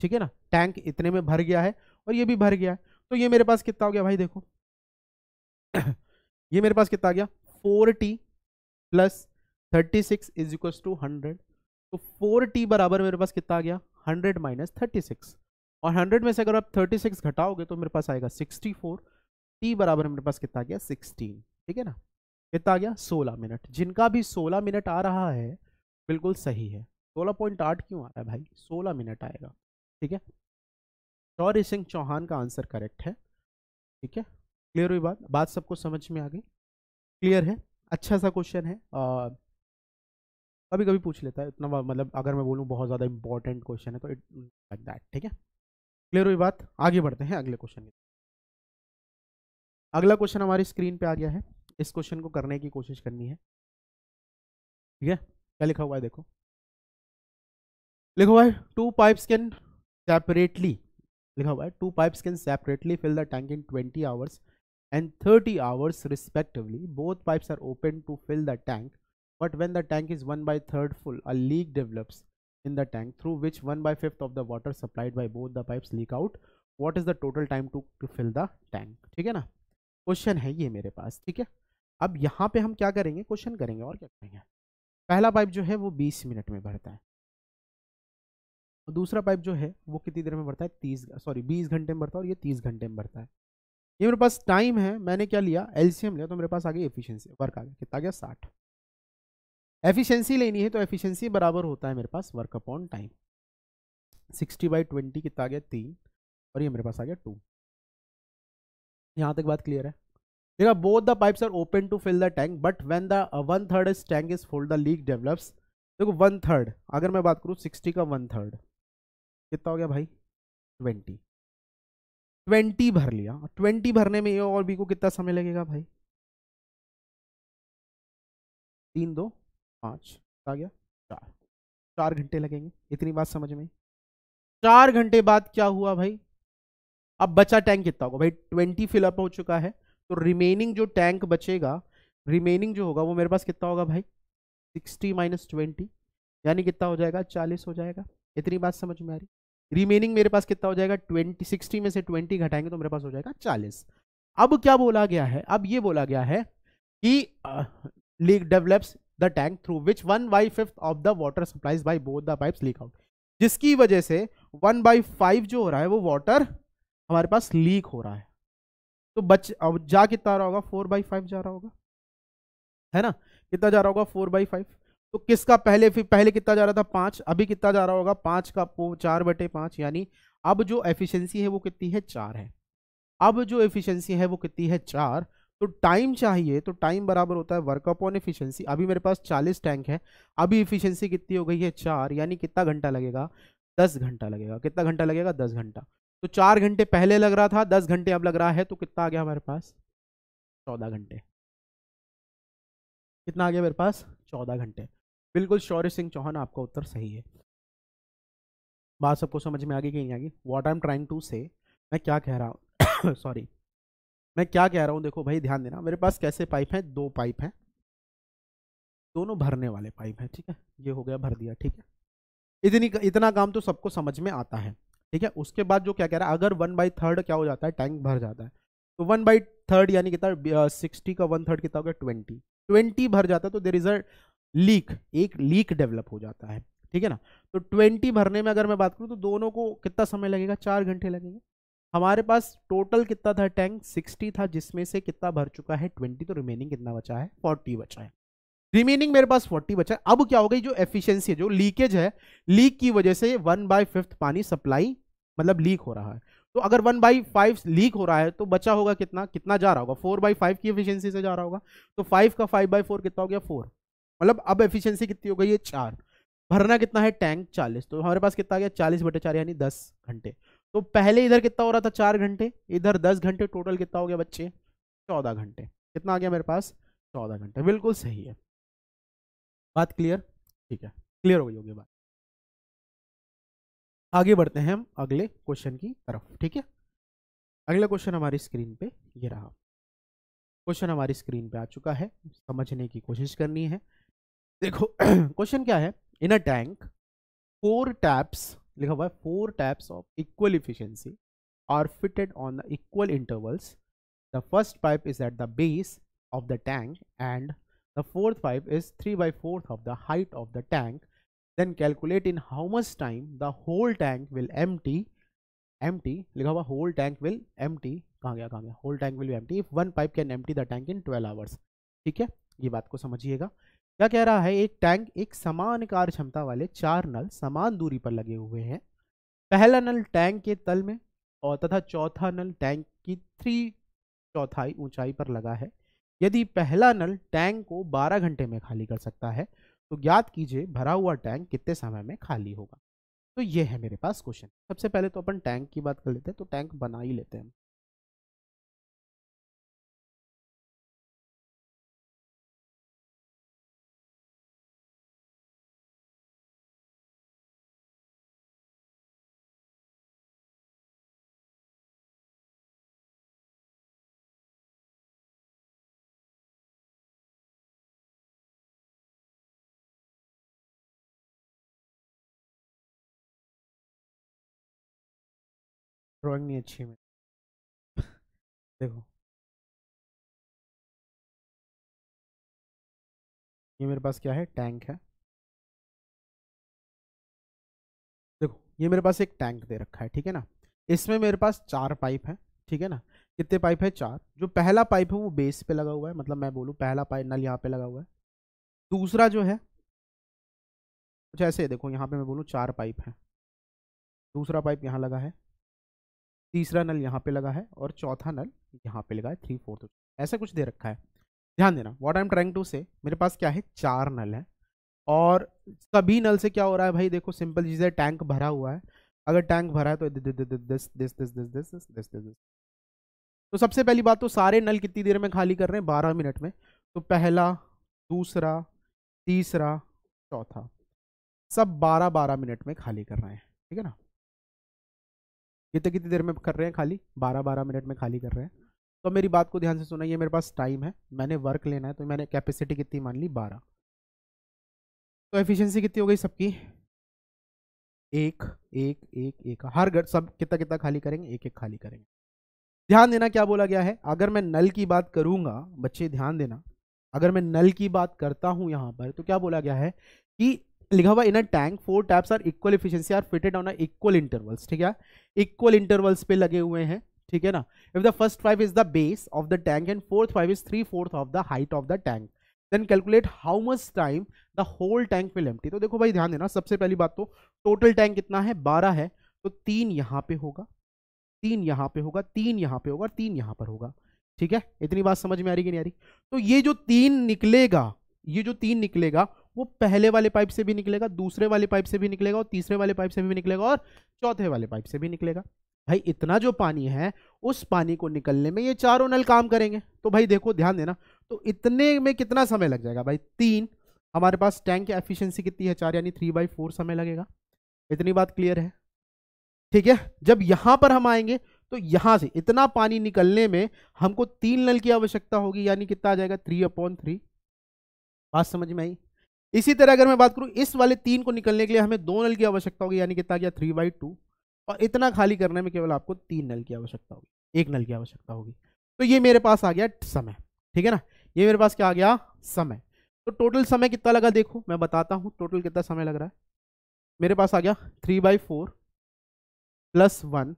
ठीक है ना टैंक इतने में भर गया है और ये भी भर गया है तो ये मेरे पास कितना हो गया भाई देखो *coughs* ये मेरे पास कितना आ गया forty plus thirty six is equal to hundred तो फोर टी बराबर मेरे पास कितना आ गया हंड्रेड माइनस थर्टी सिक्स और हंड्रेड में से अगर आप थर्टी सिक्स घटाओगे तो मेरे पास आएगा सिक्सटी फोर टी बराबर मेरे पास कितना गया सिक्सटीन ठीक है ना कितना आ गया सोलह मिनट जिनका भी सोलह मिनट आ रहा है बिल्कुल सही है सोलह पॉइंट आठ क्यों आ रहा है भाई सोलह मिनट आएगा ठीक है चौरी सिंह चौहान का आंसर करेक्ट है ठीक है क्लियर हुई बात बात सबको समझ में आ गई क्लियर है अच्छा सा क्वेश्चन है आ, कभी कभी पूछ लेता है इतना मतलब अगर मैं बोलूँ बहुत ज़्यादा इंपॉर्टेंट क्वेश्चन है तो इट लाइक दैट ठीक है क्लियर हुई बात आगे बढ़ते हैं अगले क्वेश्चन अगला क्वेश्चन हमारी स्क्रीन पे आ गया है इस क्वेश्चन को करने की कोशिश करनी है ठीक है क्या लिखा हुआ है देखो लिखा हुआ है टू पाइप्स कैन सेपरेटली लिखा हुआ है two pipes can separately fill the tank in twenty hours and thirty hours respectively both pipes are open to fill the tank but when the tank is one by third full a leak develops in the tank through which one by fifth of the water supplied by both the pipes leak out what is the total time to to fill the tank ठीक है ना क्वेश्चन है ये मेरे पास ठीक है अब यहाँ पे हम क्या करेंगे क्वेश्चन करेंगे और क्या करेंगे पहला पाइप जो है वो बीस मिनट में भरता है और दूसरा पाइप जो है वो कितनी देर में भरता है तीस सॉरी बीस घंटे में भरता है और ये तीस घंटे में भरता है ये मेरे पास टाइम है मैंने क्या लिया एलसीएम लिया तो मेरे पास आ गई एफिशियंसी वर्क आ गया कितना गया साठ एफिशियंसी लेनी है तो एफिशियंसी बराबर होता है मेरे पास work upon time sixty by twenty कितना आ गया तीन और ये मेरे पास आ गया टू यहाँ तक बात क्लियर है देखा both the pipes are open to fill the tank but when the one third is tank is full the leak develops देखो वन थर्ड uh, अगर मैं बात करूँ सिक्सटी का वन थर्ड कितना हो गया भाई ट्वेंटी ट्वेंटी भर लिया ट्वेंटी भरने में ए और बी को कितना समय लगेगा भाई तीन दो पाँच आ गया चार चार घंटे लगेंगे इतनी बात समझ में चार घंटे बाद क्या हुआ भाई अब बचा टैंक कितना होगा भाई ट्वेंटी फिलअप हो चुका है तो रिमेनिंग जो टैंक बचेगा रिमेनिंग जो होगा वो मेरे पास कितना होगा भाई सिक्सटी माइनस ट्वेंटी यानी कितना हो जाएगा चालीस हो जाएगा इतनी बात समझ में आ रही रिमेनिंग मेरे पास कितना हो जाएगा ट्वेंटी सिक्सटी में से ट्वेंटी घटाएंगे तो मेरे पास हो जाएगा चालीस अब क्या बोला गया है अब ये बोला गया है कि leak develops the tank through which one by fifth of the water supplies by both the pipe leak out जिसकी वजह से वन बाई फाइव जो हो रहा है वो वाटर हमारे पास लीक हो रहा है तो बच अब जा कितना रहा होगा फोर बाई फाइव जा रहा होगा है ना कितना जा रहा होगा फोर बाई फाइव तो किसका पहले फिर पहले कितना जा रहा था पाँच अभी कितना जा रहा होगा पाँच का चार बटे पाँच यानी अब जो एफिशिएंसी है वो कितनी है चार है अब जो एफिशिएंसी है वो कितनी है चार तो टाइम चाहिए तो टाइम बराबर होता है वर्कअप ऑन एफिशियंसी अभी मेरे पास चालीस टैंक है अभी इफिशियंसी कितनी हो गई है चार यानी कितना घंटा लगेगा दस घंटा लगेगा कितना घंटा लगेगा दस घंटा तो चार घंटे पहले लग रहा था दस घंटे अब लग रहा है तो कितना आ गया हमारे पास चौदह घंटे कितना आ गया मेरे पास चौदह घंटे बिल्कुल शौर्य सिंह चौहान आपका उत्तर सही है बात सबको समझ में आ गई कि नहीं आ गई what I am trying to say मैं क्या कह रहा हूँ सॉरी *coughs* मैं क्या कह रहा हूँ देखो भाई ध्यान देना मेरे पास कैसे पाइप हैं दो पाइप हैं दोनों भरने वाले पाइप हैं ठीक है ये हो गया भर दिया ठीक है इतनी इतना काम तो सबको समझ में आता है ठीक है उसके बाद जो क्या कह रहा है अगर वन बाई थर्ड क्या हो जाता है टैंक भर जाता है तो वन बाई थर्ड यानी कितना सिक्सटी का वन थर्ड कितना हो गया ट्वेंटी ट्वेंटी भर जाता है तो देर इज अ लीक एक लीक डेवलप हो जाता है ठीक है ना तो ट्वेंटी भरने में अगर मैं बात करूँ तो दोनों को कितना समय लगेगा चार घंटे लगेंगे हमारे पास टोटल कितना था टैंक सिक्सटी था जिसमें से कितना भर चुका है ट्वेंटी तो रिमेनिंग कितना बचा है फोर्टी बचा है रिमेनिंग मेरे पास 40 बचा है अब क्या हो गई जो एफिशिएंसी है जो लीकेज है लीक की वजह से वन बाई फिफ्थ पानी सप्लाई मतलब लीक हो रहा है तो अगर वन बाई फाइव लीक हो रहा है तो बचा होगा कितना कितना जा रहा होगा फोर बाई फाइव की एफिशिएंसी से जा रहा होगा तो फाइव का फाइव बाई फोर कितना हो गया फोर मतलब अब एफिशिएंसी कितनी हो गई है चार भरना कितना है टैंक चालीस तो हमारे पास कितना आ गया चालीस बटे चार यानी दस घंटे तो पहले इधर कितना हो रहा था चार घंटे इधर दस घंटे टोटल कितना हो गया बच्चे चौदह घंटे कितना आ गया मेरे पास चौदह घंटे बिल्कुल सही है बात क्लियर ठीक है क्लियर हो गई होगी बात आगे बढ़ते हैं हम अगले क्वेश्चन की तरफ ठीक है अगला क्वेश्चन हमारी स्क्रीन पे ये रहा क्वेश्चन हमारी स्क्रीन पे आ चुका है समझने की कोशिश करनी है देखो *clears throat* क्वेश्चन क्या है in a tank four taps लिखा हुआ है four taps of equal efficiency are fitted on the equal intervals the first pipe is at the base of the tank and The fourth pipe is 3 by 4th of the height of the tank. Then calculate in how much time the whole tank will empty. Empty likha hua whole tank will empty kahan gaya kahan gaya whole tank will be empty if one pipe can empty the tank in 12 hours. ठीक है ये बात को समझिएगा kya keh raha hai ek tank ek saman kar kshamta wale char nal saman duri par lage hue hain pehla nal tank ke tal mein aur tatha chautha nal tank ki 3 चौथाई ऊंचाई पर लगा है यदि पहला नल टैंक को 12 घंटे में खाली कर सकता है तो ज्ञात कीजिए भरा हुआ टैंक कितने समय में खाली होगा तो ये है मेरे पास क्वेश्चन सबसे पहले तो अपन टैंक की बात कर लेते हैं तो टैंक बना ही लेते हैं ड्राइंग नहीं अच्छी है देखो ये मेरे पास क्या है टैंक है देखो ये मेरे पास एक टैंक दे रखा है ठीक है ना इसमें मेरे पास चार पाइप है ठीक है ना कितने पाइप है चार जो पहला पाइप है वो बेस पे लगा हुआ है मतलब मैं बोलूँ पहला पाइप नल यहाँ पे लगा हुआ है दूसरा जो है कुछ अच्छा ऐसे देखो यहाँ पे मैं बोलूँ चार पाइप है दूसरा पाइप यहाँ लगा है तीसरा नल यहाँ पे लगा है और चौथा नल यहाँ पे लगा है थ्री फोर्थ ऐसा कुछ दे रखा है ध्यान देना what I am trying to say मेरे पास क्या है चार नल है और सभी नल से क्या हो रहा है भाई देखो सिंपल चीज़ है टैंक भरा हुआ है अगर टैंक भरा है तो this this this this this this this this तो सबसे पहली बात तो सारे नल कितनी देर में खाली कर रहे हैं बारह मिनट में तो पहला दूसरा तीसरा चौथा सब बारह बारह मिनट में खाली कर रहे हैं ठीक है ना कितने तो कितनी देर में कर रहे हैं खाली बारह बारह मिनट में खाली कर रहे हैं तो मेरी बात को ध्यान से सुना ये मेरे पास टाइम है मैंने वर्क लेना है तो मैंने कैपेसिटी कितनी मान ली बारह तो एफिशिएंसी कितनी हो गई सबकी एक एक एक एक हर घर सब कितना कितना खाली करेंगे एक एक खाली करेंगे ध्यान देना क्या बोला गया है अगर मैं नल की बात करूंगा बच्चे ध्यान देना अगर मैं नल की बात करता हूं यहां पर तो क्या बोला गया है कि लिखा हुआ in a tank four taps are equal efficiency are fitted on equal intervals ठीक है इक्वल इंटरवल्स पे लगे हुए हैं ठीक है ना if the first five is the base of the tank and fourth five is three fourth of the height of the tank then calculate how much time the whole tank will empty तो देखो भाई ध्यान देना सबसे पहली बात तो टोटल टैंक कितना है बारह है तो तीन यहाँ पे होगा तीन यहाँ पे होगा तीन यहाँ पे होगा तीन यहाँ पर होगा ठीक है इतनी बात समझ में आ रही कि नहीं आ रही तो ये जो तीन निकलेगा ये जो तीन निकलेगा वो पहले वाले पाइप से भी निकलेगा दूसरे वाले पाइप से भी निकलेगा और तीसरे वाले पाइप से भी निकलेगा और चौथे वाले पाइप से भी निकलेगा भाई इतना जो पानी है उस पानी को निकलने में ये चारों नल काम करेंगे तो भाई देखो ध्यान देना तो इतने में कितना समय लग जाएगा भाई तीन हमारे पास टैंक की एफिशिएंसी कितनी है चार यानी थ्री बाई फोर समय लगेगा इतनी बात क्लियर है ठीक है जब यहाँ पर हम आएंगे तो यहाँ से इतना पानी निकलने में हमको तीन नल की आवश्यकता होगी यानी कितना आ जाएगा थ्री अपॉन थ्री बात समझ में आई इसी तरह अगर मैं बात करूं इस वाले तीन को निकलने के लिए हमें दो नल की आवश्यकता होगी यानी कितना गया थ्री बाई टू और इतना खाली करने में केवल आपको तीन नल की आवश्यकता होगी एक नल की आवश्यकता होगी तो ये मेरे पास आ गया समय ठीक है ना ये मेरे पास क्या आ गया समय तो टोटल समय कितना लगा देखो मैं बताता हूँ टोटल कितना समय लग रहा है मेरे पास आ गया three by four plus one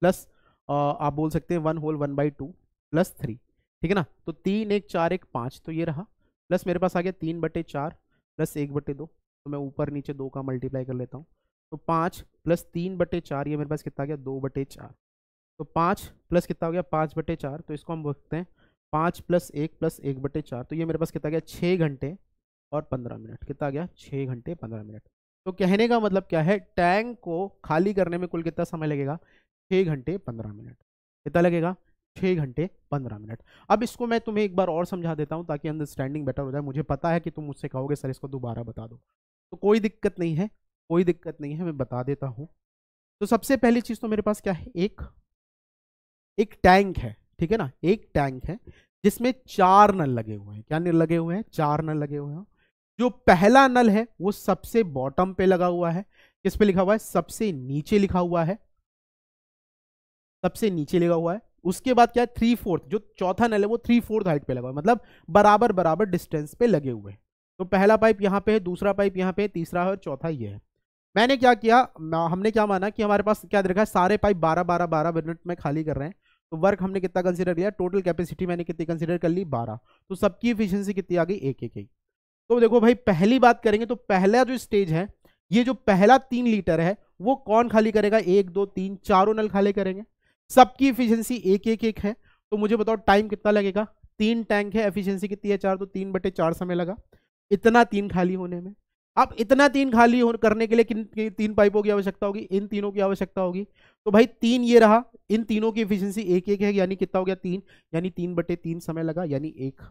plus आप बोल सकते हैं one whole one by two plus three ठीक है ना तो तीन एक चार एक पाँच तो ये रहा प्लस मेरे पास आ गया तीन बटे चार प्लस एक बटे दो तो मैं ऊपर नीचे दो का मल्टीप्लाई कर लेता हूँ तो पाँच प्लस तीन बटे चार ये मेरे पास कितना गया दो बटे चार तो पाँच प्लस कितना हो गया पाँच बटे चार तो इसको हम बोलते हैं पाँच प्लस एक प्लस एक बटे चार तो ये मेरे पास कितना गया छः घंटे और पंद्रह मिनट कितना गया छः घंटे पंद्रह मिनट तो कहने का मतलब क्या है टैंक को खाली करने में कुल कितना समय लगेगा छः घंटे पंद्रह मिनट कितना लगेगा छः घंटे पंद्रह मिनट अब इसको मैं तुम्हें एक बार और समझा देता हूँ ताकि अंडरस्टैंडिंग बेटर हो जाए मुझे पता है कि तुम मुझसे कहोगे सर इसको दोबारा बता दो तो कोई दिक्कत नहीं है कोई दिक्कत नहीं है मैं बता देता हूँ तो सबसे पहली चीज़ तो मेरे पास क्या है एक एक टैंक है ठीक है ना एक टैंक है जिसमें चार नल लगे हुए हैं क्या नल लगे हुए हैं चार नल लगे हुए हैं जो पहला नल है वो सबसे बॉटम पे लगा हुआ है किस पे लिखा हुआ है सबसे नीचे लिखा हुआ है सबसे नीचे लिखा हुआ है उसके बाद क्या है थ्री फोर्थ जो चौथा नल है वो थ्री फोर्थ हाइट पे लगा हुआ मतलब बराबर बराबर डिस्टेंस पे लगे हुए हैं तो पहला पाइप यहाँ पे है दूसरा पाइप यहाँ पे है तीसरा है और चौथा ये है मैंने क्या किया हमने क्या माना कि हमारे पास क्या देखा है सारे पाइप बारह बारह बारह मिनट में खाली कर रहे हैं तो वर्क हमने कितना कंसिडर किया टोटल कैपेसिटी मैंने कितनी कंसिडर कर ली बारह तो सबकी इफिशियंसी कितनी आ गई एक एक ही तो देखो भाई पहली बात करेंगे तो पहला जो स्टेज है ये जो पहला तीन लीटर है वो कौन खाली करेगा एक दो तीन चारों नल खाली करेंगे सबकी एफिशिएंसी एक एक एक है तो मुझे बताओ टाइम कितना लगेगा तीन टैंक है एफिशिएंसी कितनी है चार तो तीन बटे चार समय लगा इतना तीन खाली होने में अब इतना तीन खाली हो करने के लिए किन तीन पाइपों की आवश्यकता होगी इन तीनों की आवश्यकता होगी तो भाई तीन ये रहा इन तीनों की एफिशियंसी एक एक है यानी कितना हो गया तीन यानी तीन बटे तीन समय लगा यानी एक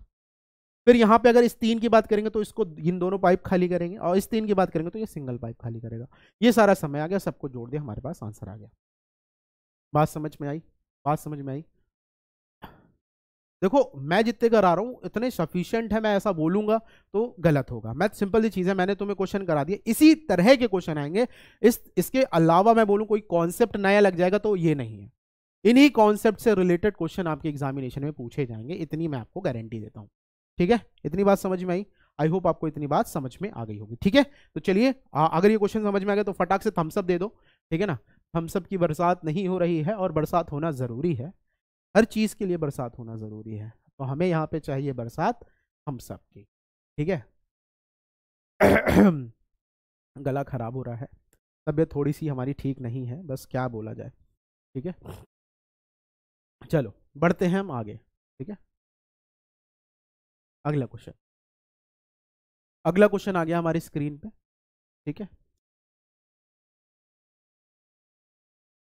फिर यहाँ पे अगर इस तीन की बात करेंगे तो इसको इन दोनों पाइप खाली करेंगे और इस तीन की बात करेंगे तो ये सिंगल पाइप खाली करेगा ये सारा समय आ गया सबको जोड़ दिया हमारे पास आंसर आ गया बात समझ में आई बात समझ में आई देखो मैं जितने करा रहा हूँ इतने सफिशियंट है मैं ऐसा बोलूंगा तो गलत होगा मैं सिंपल सी चीज़ है मैंने तुम्हें क्वेश्चन करा दिया इसी तरह के क्वेश्चन आएंगे इस इसके अलावा मैं बोलूँ कोई कॉन्सेप्ट नया लग जाएगा तो ये नहीं है इन्हीं कॉन्सेप्ट से रिलेटेड क्वेश्चन आपके एग्जामिनेशन में पूछे जाएंगे इतनी मैं आपको गारंटी देता हूँ ठीक है इतनी बात समझ में आई आई होप आपको इतनी बात समझ में आ गई होगी ठीक है तो चलिए अगर ये क्वेश्चन समझ में आ गया तो फटाक से थम्सअप दे दो ठीक है ना हम सब की बरसात नहीं हो रही है और बरसात होना ज़रूरी है हर चीज़ के लिए बरसात होना ज़रूरी है तो हमें यहाँ पे चाहिए बरसात हम सब की ठीक है *clears throat* गला ख़राब हो रहा है तबीयत थोड़ी सी हमारी ठीक नहीं है बस क्या बोला जाए ठीक है चलो बढ़ते हैं हम आगे ठीक है अगला क्वेश्चन अगला क्वेश्चन आ गया हमारी स्क्रीन पे ठीक है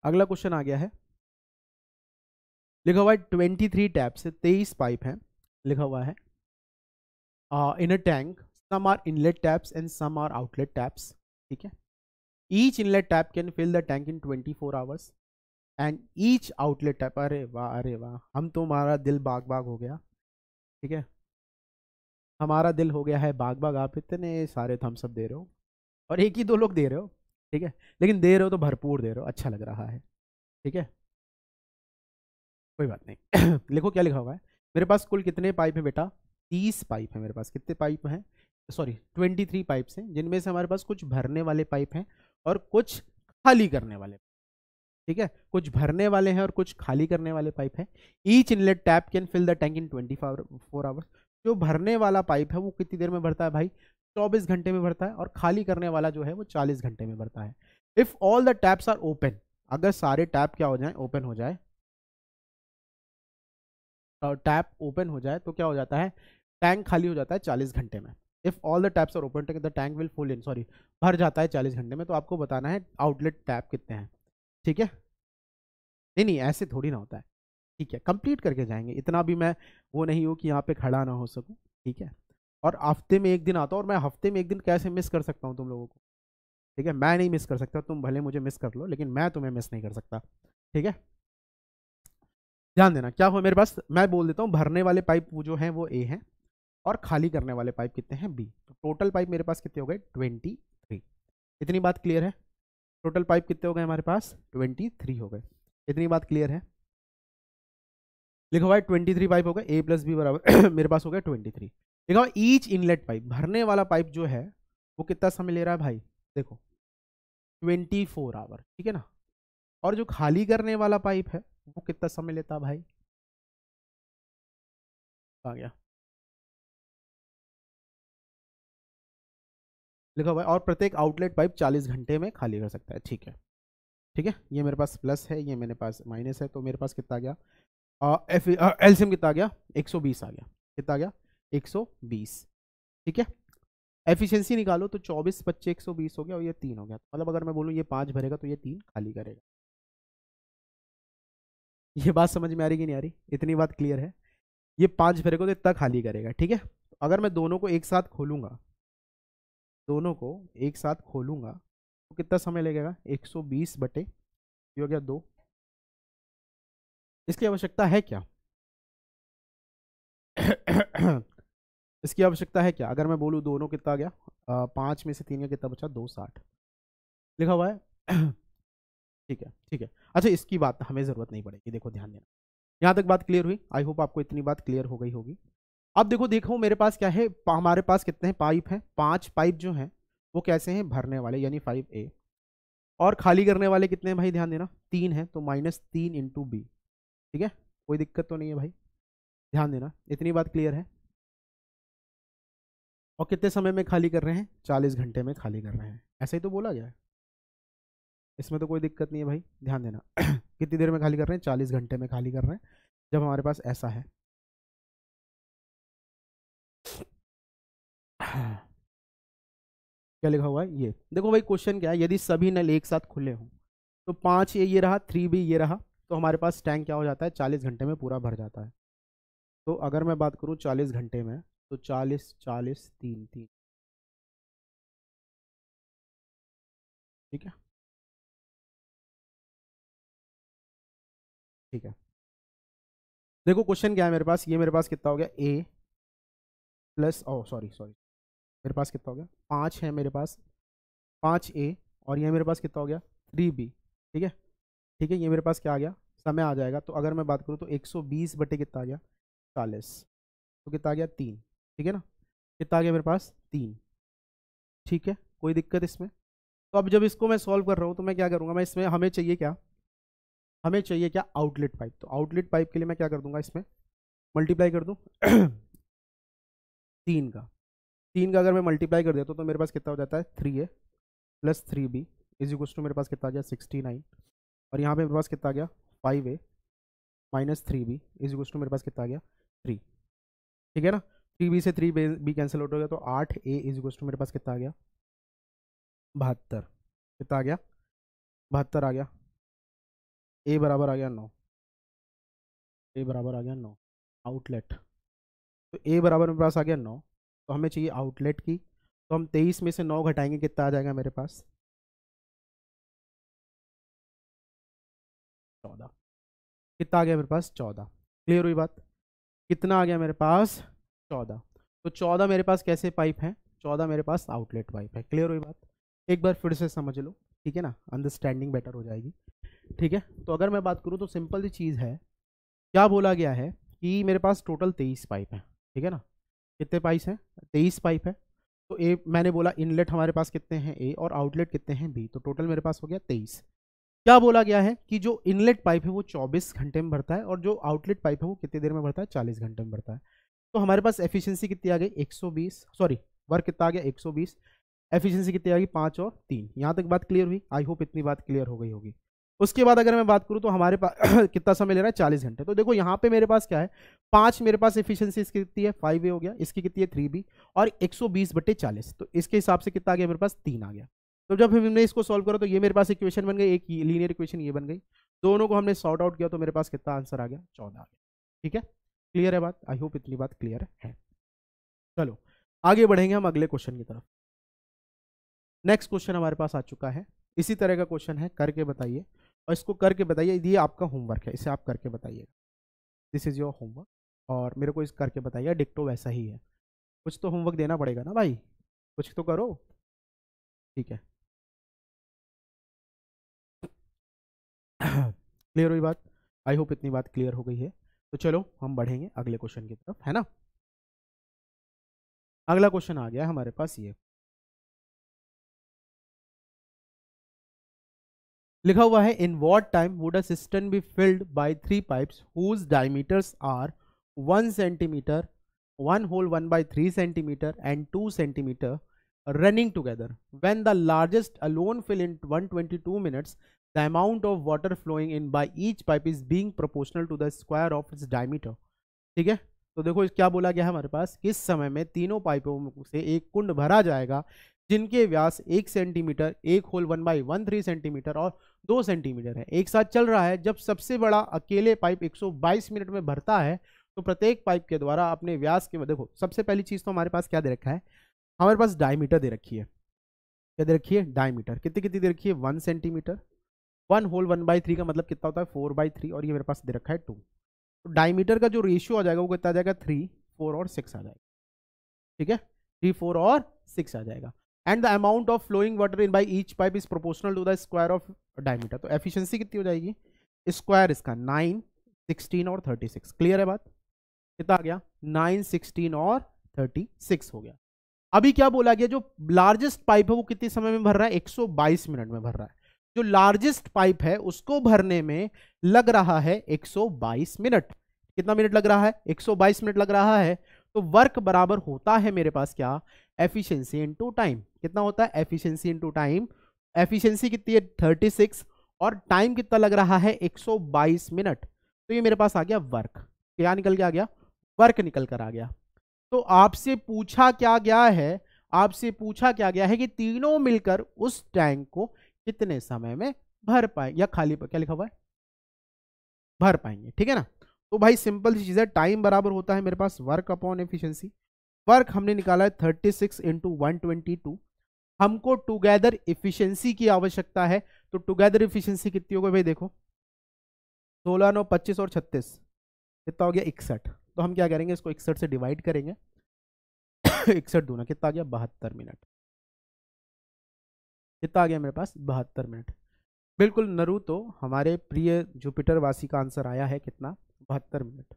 अगला क्वेश्चन आ गया है लिखा हुआ है ट्वेंटी थ्री टैप से तेईस पाइप हैं लिखा हुआ है in a tank some are inlet taps and some are outlet taps ठीक है each inlet tap can fill the tank in twenty four hours and each outlet tap अरे वाह अरे वाह हम तो हमारा दिल बाग बाग हो गया ठीक है हमारा दिल हो गया है बाग बाग आप इतने सारे थम्सअप दे रहे हो और एक ही दो लोग दे रहे हो ठीक है लेकिन दे रहे हो तो भरपूर दे रहे हो अच्छा लग रहा है ठीक है कोई बात नहीं *clears throat* लिखो क्या लिखा हुआ है मेरे पास कुल कितने पाइप हैं बेटा तीस पाइप हैं मेरे पास कितने पाइप हैं सॉरी ट्वेंटी थ्री पाइप्स हैं जिनमें से हमारे पास कुछ भरने वाले पाइप हैं और कुछ खाली करने वाले ठीक है कुछ भरने वाले हैं और कुछ खाली करने वाले पाइप हैं each inlet tap can fill the tank in twenty four hours जो भरने वाला पाइप है वो कितनी देर में भरता है भाई चौबीस घंटे में भरता है और खाली करने वाला जो है वो चालीस घंटे में भरता है if all the taps are open अगर सारे टैप क्या हो जाए ओपन हो जाए टैप ओपन हो जाए तो क्या हो जाता है टैंक खाली हो जाता है चालीस घंटे में if all the taps are open the tank will full in sorry भर जाता है चालीस घंटे में तो आपको बताना है आउटलेट टैप कितने हैं ठीक है नहीं नहीं ऐसे थोड़ी ना होता है ठीक है कंप्लीट करके जाएंगे इतना भी मैं वो नहीं हूँ कि यहाँ पे खड़ा ना हो सकूँ ठीक है और हफ्ते में एक दिन आता हूँ और मैं हफ्ते में एक दिन कैसे मिस कर सकता हूँ तुम लोगों को ठीक है मैं नहीं मिस कर सकता तुम भले मुझे मिस कर लो लेकिन मैं तुम्हें मिस नहीं कर सकता ठीक है ध्यान देना क्या हुआ मेरे पास मैं बोल देता हूँ भरने वाले पाइप जो हैं वो ए हैं और खाली करने वाले पाइप कितने हैं बी तो टोटल पाइप मेरे पास कितने हो गए ट्वेंटी थ्री इतनी बात क्लियर है टोटल पाइप कितने हो गए हमारे पास ट्वेंटी थ्री हो गए इतनी बात क्लियर है लिखो भाई ट्वेंटी थ्री पाइप हो गए ए प्लस बी बराबर *coughs* मेरे पास हो गया ट्वेंटी थ्री देखो ईच इनलेट पाइप भरने वाला पाइप जो है वो कितना समय ले रहा है भाई देखो ट्वेंटी फोर आवर ठीक है ना और जो खाली करने वाला पाइप है वो कितना समय लेता भाई आ गया लिखो भाई और प्रत्येक आउटलेट पाइप 40 घंटे में खाली कर सकता है ठीक है ठीक है ये मेरे पास प्लस है ये मेरे पास माइनस है तो मेरे पास कितना गया एफ एल्सियम कितना एक गया 120 आ गया कितना गया 120 ठीक है एफिशिएंसी निकालो तो 24 बच्चे 120 हो गया और ये तीन हो गया मतलब अगर मैं बोलूँ ये पाँच भरेगा तो ये तीन खाली करेगा ये बात समझ में आ रही कि नहीं आ रही इतनी बात क्लियर है ये पाँच भरेगा तो इतना खाली करेगा ठीक है तो अगर मैं दोनों को एक साथ खोलूँगा दोनों को एक साथ खोलूँगा तो कितना समय लगेगा 120 बटे ये हो गया दो इसकी आवश्यकता है क्या इसकी आवश्यकता है क्या अगर मैं बोलूँ दोनों कितना आ गया पाँच में से तीन का कितना बचा दो साठ लिखा हुआ है *clears throat* ठीक है ठीक है अच्छा इसकी बात हमें ज़रूरत नहीं पड़ेगी देखो ध्यान देना यहाँ तक बात क्लियर हुई आई होप आपको इतनी बात क्लियर हो गई होगी अब देखो देखो मेरे पास क्या है हमारे पास कितने पाइप हैं पाँच पाइप जो हैं वो कैसे हैं भरने वाले यानी फाइव ए और खाली करने वाले कितने हैं भाई ध्यान देना तीन है तो माइनस तीन इंटू बी ठीक है कोई दिक्कत तो नहीं है भाई ध्यान देना इतनी बात क्लियर है और कितने समय में खाली कर रहे हैं चालीस घंटे में खाली कर रहे हैं ऐसा ही तो बोला गया है इसमें तो कोई दिक्कत नहीं है भाई ध्यान देना *clears throat* कितनी देर में खाली कर रहे हैं चालीस घंटे में खाली कर रहे हैं जब हमारे पास ऐसा है क्या लिखा हुआ है ये देखो भाई क्वेश्चन क्या है यदि सभी नल एक साथ खुले हों तो पाँच ये ये रहा थ्री बी ये रहा तो हमारे पास टैंक क्या हो जाता है चालीस घंटे में पूरा भर जाता है तो अगर मैं बात करूँ चालीस घंटे में तो चालीस चालीस तीन तीन ठीक है ठीक है देखो क्वेश्चन क्या है मेरे पास ये मेरे पास कितना हो गया A plus O sorry sorry मेरे पास कितना हो गया पाँच है मेरे पास पाँच ए और ये मेरे पास कितना हो गया थ्री बी ठीक है ठीक है ये मेरे पास क्या आ गया समय आ जाएगा तो अगर मैं बात करूँ तो 120 बटे कितना आ गया चालीस तो कितना आ गया तीन ठीक है ना कितना आ गया मेरे पास तीन ठीक है कोई दिक्कत इसमें तो अब जब इसको मैं सॉल्व कर रहा हूँ तो मैं क्या करूँगा मैं इसमें हमें चाहिए क्या हमें चाहिए क्या आउटलेट पाइप तो आउटलेट पाइप के लिए मैं क्या कर दूंगा इसमें मल्टीप्लाई कर दूँ तीन का तीन का अगर मैं मल्टीप्लाई कर देता हूँ तो मेरे पास कितना हो जाता है three A plus three B is equal to मेरे पास कितना आ गया सिक्सटी नाइन और यहाँ पे मेरे पास कितना आ गया five A minus three B is equal to मेरे पास कितना आ गया थ्री ठीक है ना थ्री बी से थ्री बी कैंसिल आउट हो गया तो आठ ए इज टू मेरे पास कितना आ गया बहत्तर कितना आ गया बहत्तर आ गया ए बराबर आ गया नौ ए बराबर आ गया नौ आउटलेट तो ए बराबर मेरे पास आ गया नौ तो हमें चाहिए आउटलेट की तो हम तेईस में से नौ घटाएंगे कितना आ जाएगा मेरे पास चौदह कितना आ गया मेरे पास चौदह क्लियर हुई बात कितना आ गया मेरे पास चौदह तो चौदह मेरे पास कैसे पाइप हैं चौदह मेरे पास आउटलेट पाइप है क्लियर हुई बात एक बार फिर से समझ लो ठीक है ना अंडरस्टैंडिंग बेटर हो जाएगी ठीक है तो अगर मैं बात करूँ तो सिंपल सी चीज़ है क्या बोला गया है कि मेरे पास टोटल तेईस पाइप हैं ठीक है ना कितने पाइप हैं तेईस पाइप है तो ए मैंने बोला इनलेट हमारे पास कितने हैं ए और आउटलेट कितने हैं बी तो टोटल मेरे पास हो गया तेईस क्या बोला गया है कि जो इनलेट पाइप है वो चौबीस घंटे में भरता है और जो आउटलेट पाइप है वो कितने देर में भरता है चालीस घंटे में भरता है तो हमारे पास एफिशिएंसी कितनी आ गई 120 सॉरी वर्क कितना आ गया 120 एफिशिएंसी कितनी आ गई पाँच और तीन यहाँ तक बात क्लियर हुई आई होप इतनी बात क्लियर हो गई होगी उसके बाद अगर मैं बात करूँ तो हमारे पास *coughs* कितना समय ले रहा है चालीस घंटे तो देखो यहाँ पे मेरे पास क्या है पाँच मेरे पास एफिशिएंसी इसकी कितनी है फाइव ए हो गया इसकी कितनी है थ्री बी और एक सौ बीस बटे चालीस तो इसके हिसाब से कितना आ गया मेरे पास तीन आ गया तो जब हमने इसको सॉल्व करा तो ये मेरे पास इक्वेशन बन गई एक लीनियर इक्वेशन ये बन गई दोनों को हमने सॉर्ट आउट किया तो मेरे पास कितना आंसर आ गया चौदह आ गया ठीक है क्लियर है बात आई होप इतनी बात क्लियर है चलो आगे बढ़ेंगे हम अगले क्वेश्चन की तरफ नेक्स्ट क्वेश्चन हमारे पास आ चुका है इसी तरह का क्वेश्चन है करके बताइए और इसको करके बताइए ये आपका होमवर्क है इसे आप करके बताइएगा दिस इज़ योर होमवर्क और मेरे को इस करके बताइए डिक्टो वैसा ही है कुछ तो होमवर्क देना पड़ेगा ना भाई कुछ तो करो ठीक है क्लियर *coughs* हुई बात आई होप इतनी बात क्लियर हो गई है तो चलो हम बढ़ेंगे अगले क्वेश्चन की तरफ है ना अगला क्वेश्चन आ गया हमारे पास ये लिखा हुआ है in what time would a system be filled by three pipes whose diameters are one centimetre one whole one by three centimetre and two centimetre running the largest alone fill in one twenty 122 minutes the amount of water flowing in by each pipe is being proportional to the square of its diameter ठीक है तो देखो क्या बोला गया हमारे पास किस समय में तीनों पाइपों से एक कुंड भरा जाएगा जिनके व्यास एक सेंटीमीटर एक whole one by one three centimetre और दो सेंटीमीटर है एक साथ चल रहा है जब सबसे बड़ा अकेले पाइप 122 मिनट में भरता है तो प्रत्येक पाइप के द्वारा अपने व्यास के देखो सबसे पहली चीज़ तो हमारे पास क्या दे रखा है हमारे पास डायमीटर दे रखी है क्या दे रखी है डायमीटर कितनी कितनी दे रखी है one centimetre one whole one by three का मतलब कितना होता है फोर बाई थ्री और ये मेरे पास दे रखा है टू तो डायमीटर का जो रेशियो आ जाएगा वो कितना आ जाएगा थ्री फोर और सिक्स आ जाएगा ठीक है थ्री फोर और सिक्स आ जाएगा and the amount of flowing water in by each pipe is proportional to the square of diameter तो एफिशियंसी कितनी हो जाएगी स्क्वायर इसका नाइन सिक्सटीन और थर्टी सिक्स क्लियर है बात कितना आ गया नाइन सिक्सटीन और थर्टी सिक्स हो गया अभी क्या बोला गया जो लार्जेस्ट पाइप है वो कितने समय में भर रहा है एक सौ बाईस मिनट में भर रहा है जो लार्जेस्ट पाइप है उसको भरने में लग रहा है 122 मिनट कितना मिनट लग रहा है 122 मिनट लग रहा है तो वर्क बराबर होता है मेरे पास क्या एफिशिएंसी इनटू टाइम कितना होता है एफिशिएंसी इनटू टाइम एफिशिएंसी कितनी है 36 और टाइम कितना लग रहा है 122 मिनट तो ये मेरे पास आ गया वर्क क्या निकल के आ गया वर्क निकल कर आ गया तो आपसे पूछा क्या गया है आपसे पूछा क्या गया है कि तीनों मिलकर उस टैंक को कितने समय में भर पाए या खाली क्या लिखा हुआ है भर पाएंगे ठीक है ना तो भाई सिंपल सी चीज़ है टाइम बराबर होता है मेरे पास वर्क अपॉन एफिशिएंसी वर्क हमने निकाला है 36 सिक्स इंटू वन हमको टुगेदर इफिशियंसी की आवश्यकता है तो टुगेदर इफिशियंसी कितनी हो गई भाई देखो सोलह नौ पच्चीस और छत्तीस कितना हो गया इकसठ तो हम क्या करेंगे इसको इकसठ से डिवाइड करेंगे *coughs* इकसठ दूना कितना आ गया बहत्तर मिनट कितना आ गया मेरे पास बहत्तर मिनट बिल्कुल नरू तो हमारे प्रिय जुपिटर वासी का आंसर आया है कितना बहत्तर मिनट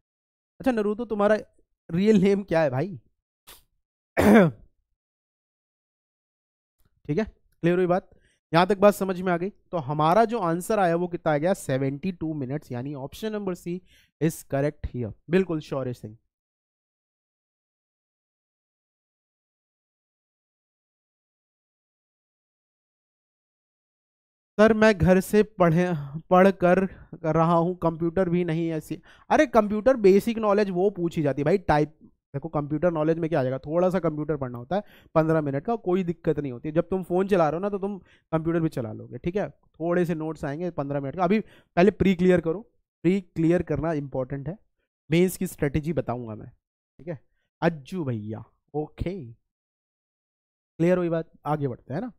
अच्छा नरू तो तुम्हारा रियल नेम क्या है भाई ठीक है क्लियर हुई बात यहां तक बात समझ में आ गई तो हमारा जो आंसर आया वो कितना आ गया सेवेंटी टू मिनट्स यानी option number C is correct here बिल्कुल श्योरेज सिंह सर मैं घर से पढ़े पढ़ कर कर रहा हूँ कंप्यूटर भी नहीं ऐसी अरे कंप्यूटर बेसिक नॉलेज वो पूछी जाती है भाई टाइप देखो कंप्यूटर नॉलेज में क्या आ जाएगा थोड़ा सा कंप्यूटर पढ़ना होता है पंद्रह मिनट का कोई दिक्कत नहीं होती जब तुम फ़ोन चला रहे हो ना तो तुम कंप्यूटर भी चला लोगे ठीक है थोड़े से नोट्स आएंगे पंद्रह मिनट का अभी पहले प्री क्लियर करो प्री क्लियर करना इंपॉर्टेंट है मेन्स की स्ट्रेटेजी बताऊँगा मैं ठीक है अज्जू भैया ओके क्लियर हुई बात आगे बढ़ते हैं ना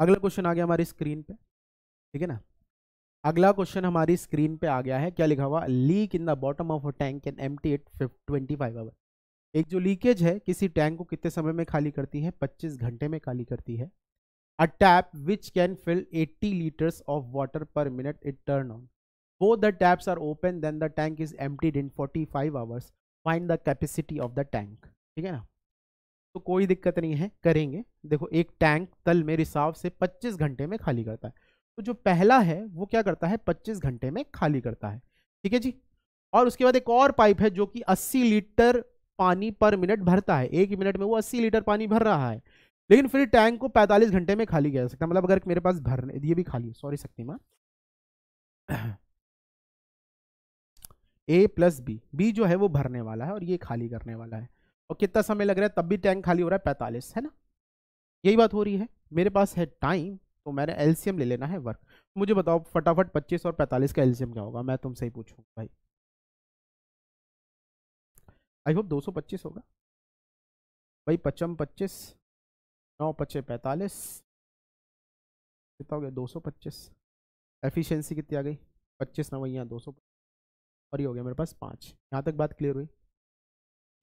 अगला क्वेश्चन आ गया हमारी स्क्रीन पे ठीक है ना अगला क्वेश्चन हमारी स्क्रीन पे आ गया है क्या लिखा हुआ leak in the bottom of a tank can empty at twenty five hour एक जो लीकेज है किसी टैंक को कितने समय में खाली करती है पच्चीस घंटे में खाली करती है a tap which can fill eighty litres of water per minute it turn on वो the taps are open then the tank is emptied in five hours find the capacity of the tank ठीक है ना तो कोई दिक्कत नहीं है करेंगे देखो एक टैंक तल में रिसाव से 25 घंटे में खाली करता है तो जो पहला है वो क्या करता है 25 घंटे में खाली करता है ठीक है जी और उसके बाद एक और पाइप है जो कि 80 लीटर पानी पर मिनट भरता है एक मिनट में वो 80 लीटर पानी भर रहा है लेकिन फिर टैंक को 45 घंटे में खाली किया जा सकता है मतलब अगर मेरे पास भर ये भी खाली सॉरी शक्ति माँ ए प्लस बी बी जो है वो भरने वाला है और ये खाली करने वाला है और कितना समय लग रहा है तब भी टैंक खाली हो रहा है पैंतालीस है ना यही बात हो रही है मेरे पास है टाइम तो मैंने एलसीएम ले लेना है वर्क मुझे बताओ फटाफट पच्चीस और पैंतालीस का एलसीएम क्या होगा मैं तुमसे ही पूछूंगा भाई आई होप दो सौ पच्चीस होगा भाई पचम पच्चीस नौ पच्चे पैंतालीस कितना हो गया दो सौ पच्चीस एफिशियंसी कितनी आ गई पच्चीस नवैया दो सौ और ये हो गया मेरे पास पाँच यहाँ तक बात क्लियर हुई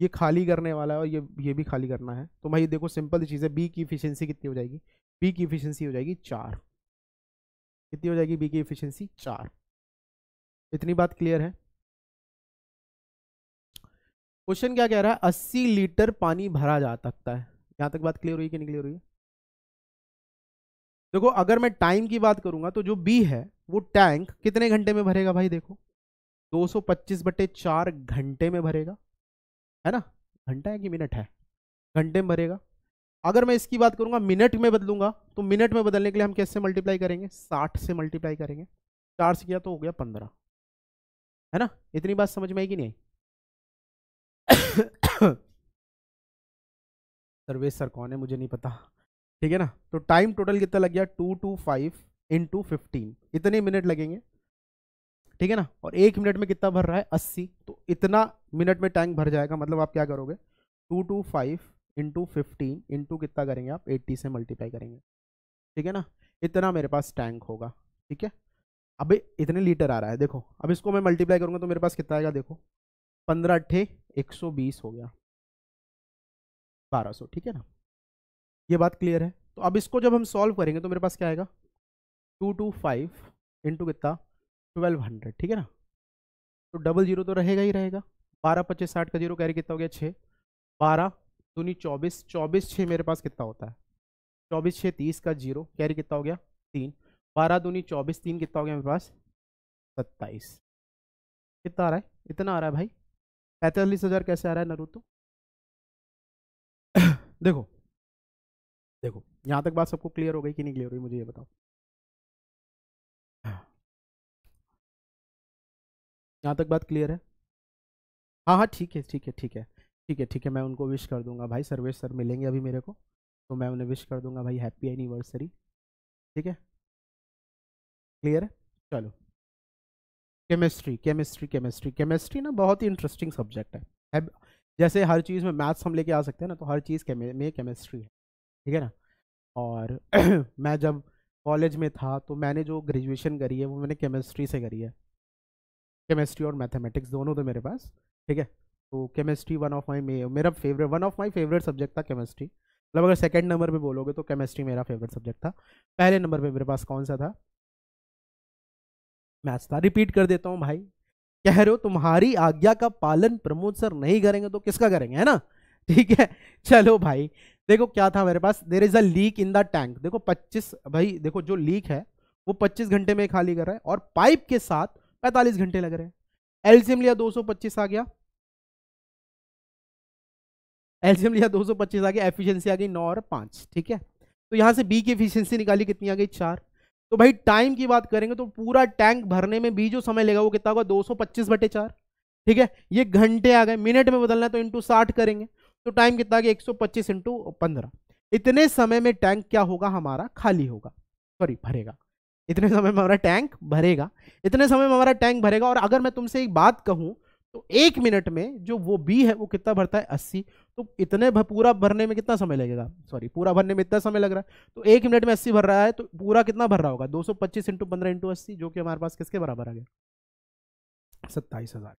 ये खाली करने वाला है और ये ये भी खाली करना है तो भाई देखो सिंपल चीज़ है बी की इफिशियंसी कितनी हो जाएगी बी की इफिशियंसी हो जाएगी चार कितनी हो जाएगी बी की इफिशियंसी चार इतनी बात क्लियर है क्वेश्चन क्या कह रहा है अस्सी लीटर पानी भरा जा सकता है यहाँ तक बात क्लियर हुई कि नहीं क्लियर हुई देखो अगर मैं टाइम की बात करूंगा तो जो बी है वो टैंक कितने घंटे में भरेगा भाई देखो 225 सौ बटे चार घंटे में भरेगा है ना घंटा है कि मिनट है घंटे में भरेगा अगर मैं इसकी बात करूंगा मिनट में बदलूंगा तो मिनट में बदलने के लिए हम कैसे मल्टीप्लाई करेंगे साठ से मल्टीप्लाई करेंगे चार से किया तो हो गया पंद्रह है ना इतनी बात समझ में आई कि नहीं सर्वेश सर कौन है मुझे नहीं पता ठीक है ना तो टाइम टोटल कितना लग गया two two five into fifteen इतने मिनट लगेंगे ठीक है ना और एक मिनट में कितना भर रहा है अस्सी तो इतना मिनट में टैंक भर जाएगा मतलब आप क्या करोगे two two five into fifteen into कितना करेंगे आप एट्टी से मल्टीप्लाई करेंगे ठीक है ना इतना मेरे पास टैंक होगा ठीक है अभी इतने लीटर आ रहा है देखो अब इसको मैं मल्टीप्लाई करूँगा तो मेरे पास कितना आएगा देखो पंद्रह अट्ठे एक सौ बीस हो गया बारह सौ ठीक है ना ये बात क्लियर है तो अब इसको जब हम सॉल्व करेंगे तो मेरे पास क्या आएगा टू टू फाइव इंटू कितना ट्वेल्व हंड्रेड ठीक है ना तो डबल जीरो तो रहेगा ही रहेगा बारह पच्चीस साठ का जीरो कैरी कितना हो गया छः बारह दूनी चौबीस चौबीस छः मेरे पास कितना होता है चौबीस छः तीस का जीरो कैरी कितना हो गया तीन बारह दूनी चौबीस तीन कितना हो गया मेरे पास सत्ताईस कितना आ रहा है इतना आ रहा है भाई पैंतालीस हज़ार कैसे आ रहा है तो *coughs* देखो देखो यहाँ तक बात सबको क्लियर हो गई कि नहीं क्लियर हुई मुझे ये बताओ यहाँ तक बात क्लियर है हाँ हाँ ठीक है ठीक है ठीक है ठीक है ठीक है मैं उनको विश कर दूंगा भाई सर्वेश सर मिलेंगे अभी मेरे को तो मैं उन्हें विश कर दूंगा भाई हैप्पी एनिवर्सरी ठीक है क्लियर है चलो केमिस्ट्री केमिस्ट्री केमिस्ट्री केमिस्ट्री ना बहुत ही इंटरेस्टिंग सब्जेक्ट है जैसे हर चीज़ में मैथ्स हम लेके आ सकते हैं ना तो हर चीज़ के में केमिस्ट्री है ठीक है ना और *clears throat* मैं जब कॉलेज में था तो मैंने जो ग्रेजुएशन करी है वो मैंने केमिस्ट्री से करी है केमिस्ट्री और मैथमेटिक्स दोनों थे मेरे पास ठीक है तो केमिस्ट्री वन ऑफ माई मेरा favourite one of my favourite subject था केमिस्ट्री मतलब अगर सेकेंड नंबर पर बोलोगे तो केमिस्ट्री मेरा फेवरेट सब्जेक्ट था पहले नंबर पर मेरे पास कौन सा था मैथ्स था रिपीट कर देता हूँ भाई कह रहे हो तुम्हारी आज्ञा का पालन प्रमोद सर नहीं करेंगे तो किसका करेंगे है ना ठीक है चलो भाई देखो क्या था मेरे पास there is a leak in the tank देखो 25 भाई देखो जो लीक है वो 25 घंटे में खाली कर रहा है और पाइप के साथ पैंतालीस घंटे लग रहे हैं एल्सियम लिया दो आ गया एल्सियम लिया दो आ गया एफिशियंसी आ गई नौ और पांच ठीक है तो यहां से बी की एफिशियंसी निकाली कितनी आ गई चार तो भाई टाइम की बात करेंगे तो पूरा टैंक भरने में बी जो समय लेगा वो कितना होगा 225 सौ बटे चार ठीक है ये घंटे आ गए मिनट में बदलना है तो इंटू साठ करेंगे तो टाइम कितना आ गया एक सौ पच्चीस इंटू पंद्रह इतने समय में टैंक क्या होगा हमारा खाली होगा सॉरी भरेगा इतने समय में हमारा टैंक भरेगा इतने समय में हमारा टैंक भरेगा और अगर मैं तुमसे एक बात कहूँ तो एक मिनट में जो वो बी है वो कितना भरता है अस्सी तो इतने पूरा भरने में कितना समय लगेगा सॉरी पूरा भरने में इतना समय लग रहा है तो एक मिनट में अस्सी भर रहा है तो पूरा कितना भर रहा होगा दो सौ पच्चीस इंटू पंद्रह इंटू अस्सी जो कि हमारे पास किसके बराबर आ गया सत्ताईस हजार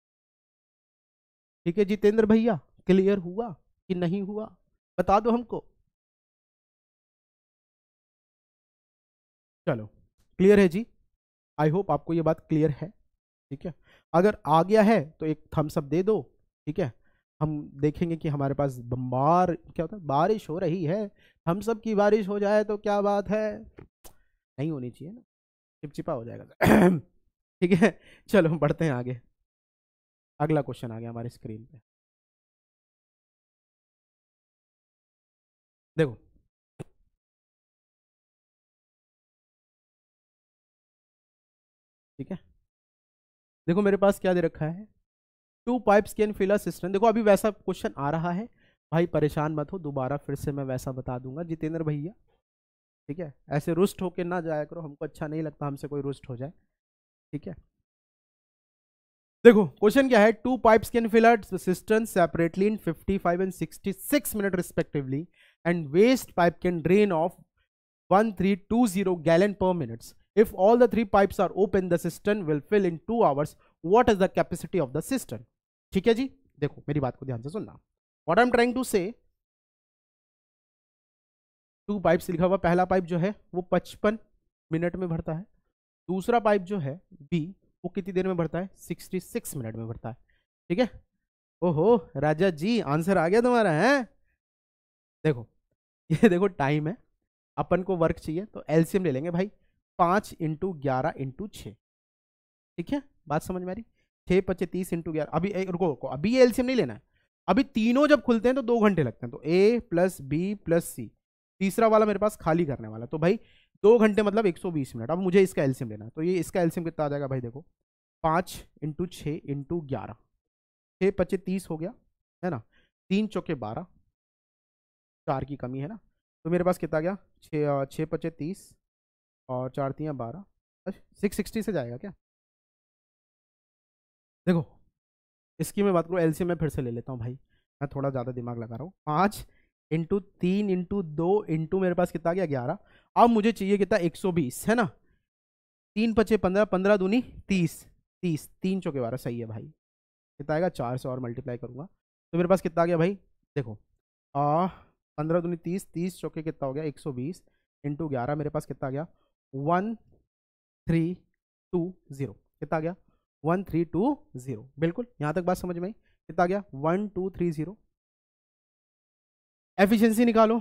ठीक है जितेंद्र भैया क्लियर हुआ कि नहीं हुआ बता दो हमको चलो क्लियर है जी आई होप आपको ये बात क्लियर है ठीक है अगर आ गया है तो एक थम्स अप दे दो ठीक है हम देखेंगे कि हमारे पास बम्बार क्या होता है बारिश हो रही है हम सब की बारिश हो जाए तो क्या बात है नहीं होनी चाहिए ना चिपचिपा हो जाएगा *clears throat* ठीक है चलो बढ़ते हैं आगे अगला क्वेश्चन आ गया हमारे स्क्रीन पे देखो ठीक है देखो मेरे पास क्या दे रखा है two pipes can fill a system देखो अभी वैसा क्वेश्चन आ रहा है भाई परेशान मत हो दोबारा फिर से मैं वैसा बता दूंगा जितेंद्र भैया ठीक है ऐसे रुष्ट होके ना जाया करो हमको अच्छा नहीं लगता हमसे कोई रुष्ट हो जाए ठीक है देखो क्वेश्चन क्या है two pipes can fill system separately in 55 and 66 minute respectively and waste pipe can drain off one three two zero gallon per minutes If all the three pipes are open, the cistern will fill in two hours. What is the capacity of the cistern? ठीक है जी देखो मेरी बात को ध्यान से सुनना what I am trying to say two pipes लिखा हुआ पहला पाइप जो है वो पचपन मिनट में भरता है दूसरा पाइप जो है बी वो कितनी देर में भरता है सिक्सटी सिक्स मिनट में भरता है ठीक है ओहो राजा जी आंसर आ गया तुम्हारा है देखो *laughs* ये देखो टाइम है अपन को वर्क चाहिए तो एलसीएम ले लेंगे भाई पाँच इंटू ग्यारह इंटू छः ठीक है बात समझ में आ रही छः पच्चीस तीस इंटू ग्यारह अभी रुको रुको अभी ये एलसीएम नहीं लेना है अभी तीनों जब खुलते हैं तो दो घंटे लगते हैं तो A plus B plus C तीसरा वाला मेरे पास खाली करने वाला तो भाई दो घंटे मतलब बीस मिनट अब मुझे इसका एल्सियम लेना है तो ये इसका एल्सियम कितना आ जाएगा भाई देखो पाँच इंटू छः इंटू ग्यारह छः पच्चे तीस हो गया है ना तीन चौके बारह चार की कमी है ना तो मेरे पास कितना गया छः छः पच्चे तीस और चार तियाँ बारह सिक्स अच्छा, सिक्सटी से जाएगा क्या देखो इसकी मैं बात करूँ एलसीएम में फिर से ले लेता हूँ भाई मैं थोड़ा ज़्यादा दिमाग लगा रहा हूँ पाँच इंटू तीन इंटू दो इंटू मेरे पास कितना गया ग्यारह अब मुझे चाहिए कितना एक सौ बीस है ना तीन पचे पंद्रह पंद्रह दूनी तीस तीस तीन चौके बारह सही है भाई कितना आएगा चार सौ और मल्टीप्लाई करूँगा तो मेरे पास कितना आ गया भाई देखो पंद्रह दूनी तीस तीस चौके कितना हो गया एक सौ बीस इंटू ग्यारह मेरे पास कितना आ गया वन थ्री टू ज़ीरो कितना आ गया वन थ्री टू ज़ीरो बिल्कुल यहाँ तक बात समझ में आई कितना आ गया one two three zero efficiency निकालो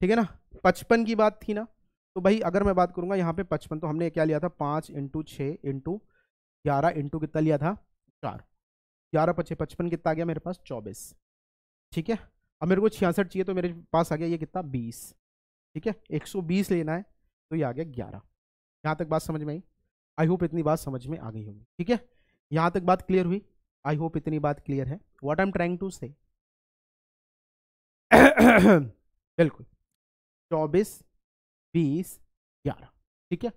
ठीक है ना पचपन की बात थी ना तो भाई अगर मैं बात करूंगा यहाँ पे पचपन तो हमने क्या लिया था पाँच इंटू छः इंटू ग्यारह इंटू कितना लिया था चार ग्यारह पचे पचपन कितना आ गया मेरे पास चौबीस ठीक है अब मेरे को छियासठ चाहिए तो मेरे पास आ गया ये कितना बीस ठीक है एक सौ बीस लेना है तो ये आ गया ग्यारह यहाँ तक बात समझ में आई आई होप इतनी बात समझ में आ गई होगी ठीक है यहाँ तक बात क्लियर हुई आई होप इतनी बात क्लियर है what I am trying to say बिल्कुल चौबीस बीस ग्यारह ठीक है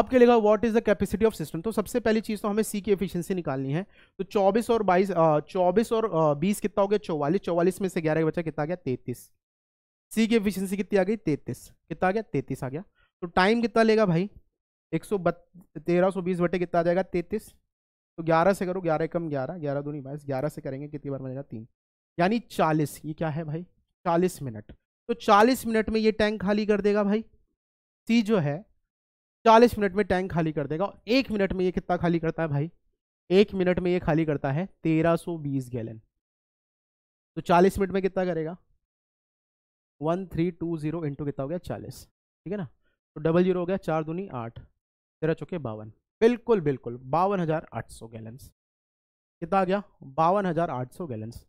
अब क्या लेगा what is the capacity of system तो सबसे पहली चीज़ तो हमें सी की एफिशिएंसी निकालनी है तो 24 और 22 24 और 20 कितना हो गया चौवालीस चौवालीस में से ग्यारह बचा कितना आ गया 33 सी की एफिशिएंसी कितनी आ गई 33 कितना आ गया 33 आ गया तो टाइम कितना लेगा भाई एक सौ तेरह सौ बीस बटे कितना आ जाएगा तैतीस तो ग्यारह से करो ग्यारह कम ग्यारह ग्यारह नहीं बाईस ग्यारह से करेंगे कितनी बार बनेगा तीन यानी चालीस ये क्या है भाई चालीस मिनट तो चालीस मिनट में ये टैंक खाली कर देगा भाई सी जो है चालीस मिनट में टैंक खाली कर देगा और एक मिनट में ये कितना खाली करता है भाई एक मिनट में ये खाली करता है तेरह सौ बीस गैलन तो चालीस मिनट में कितना करेगा one three two zero into कितना हो गया चालीस ठीक है ना तो डबल जीरो हो गया चार दूनी आठ तेरह चौके बावन बिल्कुल बिल्कुल बावन हज़ार आठ सौ गैलेंस कितना आ गया बावन हज़ार आठ सौ गैलेंस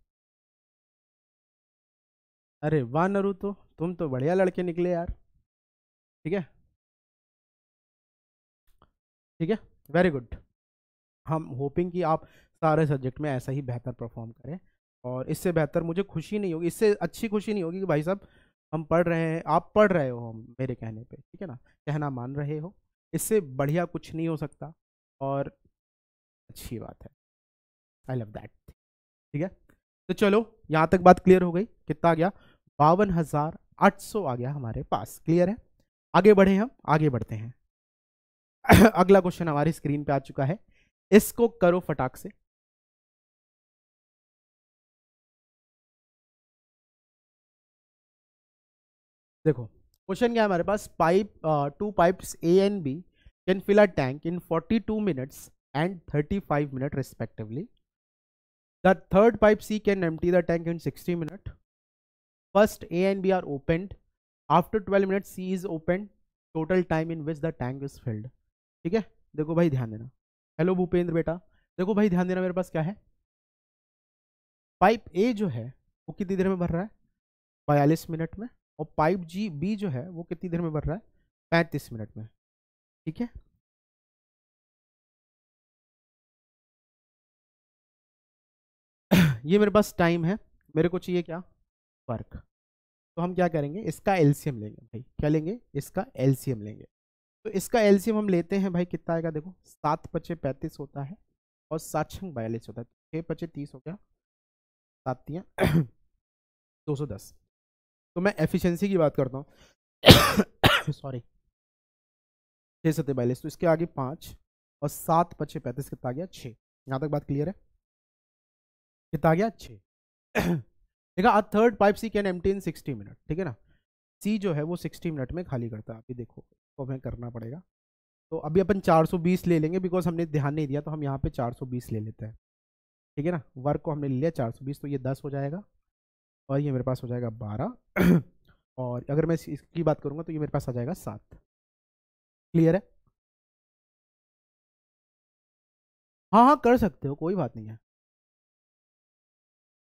अरे वाह नरू तो तुम तो बढ़िया लड़के निकले यार ठीक है ठीक है वेरी गुड हम होपिंग कि आप सारे सब्जेक्ट में ऐसा ही बेहतर परफॉर्म करें और इससे बेहतर मुझे खुशी नहीं होगी इससे अच्छी खुशी नहीं होगी कि भाई साहब हम पढ़ रहे हैं आप पढ़ रहे हो हम मेरे कहने पे ठीक है ना कहना मान रहे हो इससे बढ़िया कुछ नहीं हो सकता और अच्छी बात है आई लव दैट ठीक है तो चलो यहाँ तक बात क्लियर हो गई कितना आ गया बावन हज़ार आठ सौ आ गया हमारे पास क्लियर है आगे बढ़े हम आगे बढ़ते हैं *clears throat* अगला क्वेश्चन हमारी स्क्रीन पे आ चुका है इसको करो फटाक से देखो क्वेश्चन क्या है हमारे पास pipe two pipes A and B can fill a tank in 42 minutes and 35 minute respectively third pipe C can empty the tank in 60 minute first A and B are opened after 12 minute C is opened total time in which the tank is filled ठीक है देखो भाई ध्यान देना हेलो भूपेंद्र बेटा देखो भाई ध्यान देना मेरे पास क्या है पाइप ए जो है वो कितनी देर में भर रहा है बयालीस मिनट में और पाइप जी बी जो है वो कितनी देर में बढ़ रहा है पैंतीस मिनट में ठीक है ये मेरे पास टाइम है मेरे को चाहिए क्या वर्क तो हम क्या करेंगे इसका एलसीएम लेंगे भाई क्या लेंगे इसका एलसीएम लेंगे तो इसका एलसीएम हम लेते हैं भाई कितना आएगा देखो सात पचे पैंतीस होता है और सात छंग बयालीस होता है छः पचे तीस हो गया सातियाँ *clears throat* दो सौ दस तो मैं एफिशिएंसी की बात करता हूँ सॉरी छः सत्य बयालीस तो इसके आगे पाँच और सात पचे पैंतीस कितना आ गया छः यहाँ तक बात क्लियर है कितना आ गया छः *coughs* देखा आ थर्ड पाइप सी कैन एम इन सिक्सटी मिनट ठीक है ना सी जो है वो सिक्सटी मिनट में खाली करता है अभी देखो तो हमें करना पड़ेगा तो अभी अपन बीस ले लेंगे बिकॉज हमने ध्यान नहीं दिया तो हम यहाँ सौ बीस ले लेते हैं ठीक है ना वर्क को हमने ले लिया बीस तो ये दस हो जाएगा और ये मेरे पास हो जाएगा बारह *clears throat* और अगर मैं इसकी बात करूँगा तो ये मेरे पास आ जाएगा सात क्लियर है हाँ हाँ कर सकते हो कोई बात नहीं है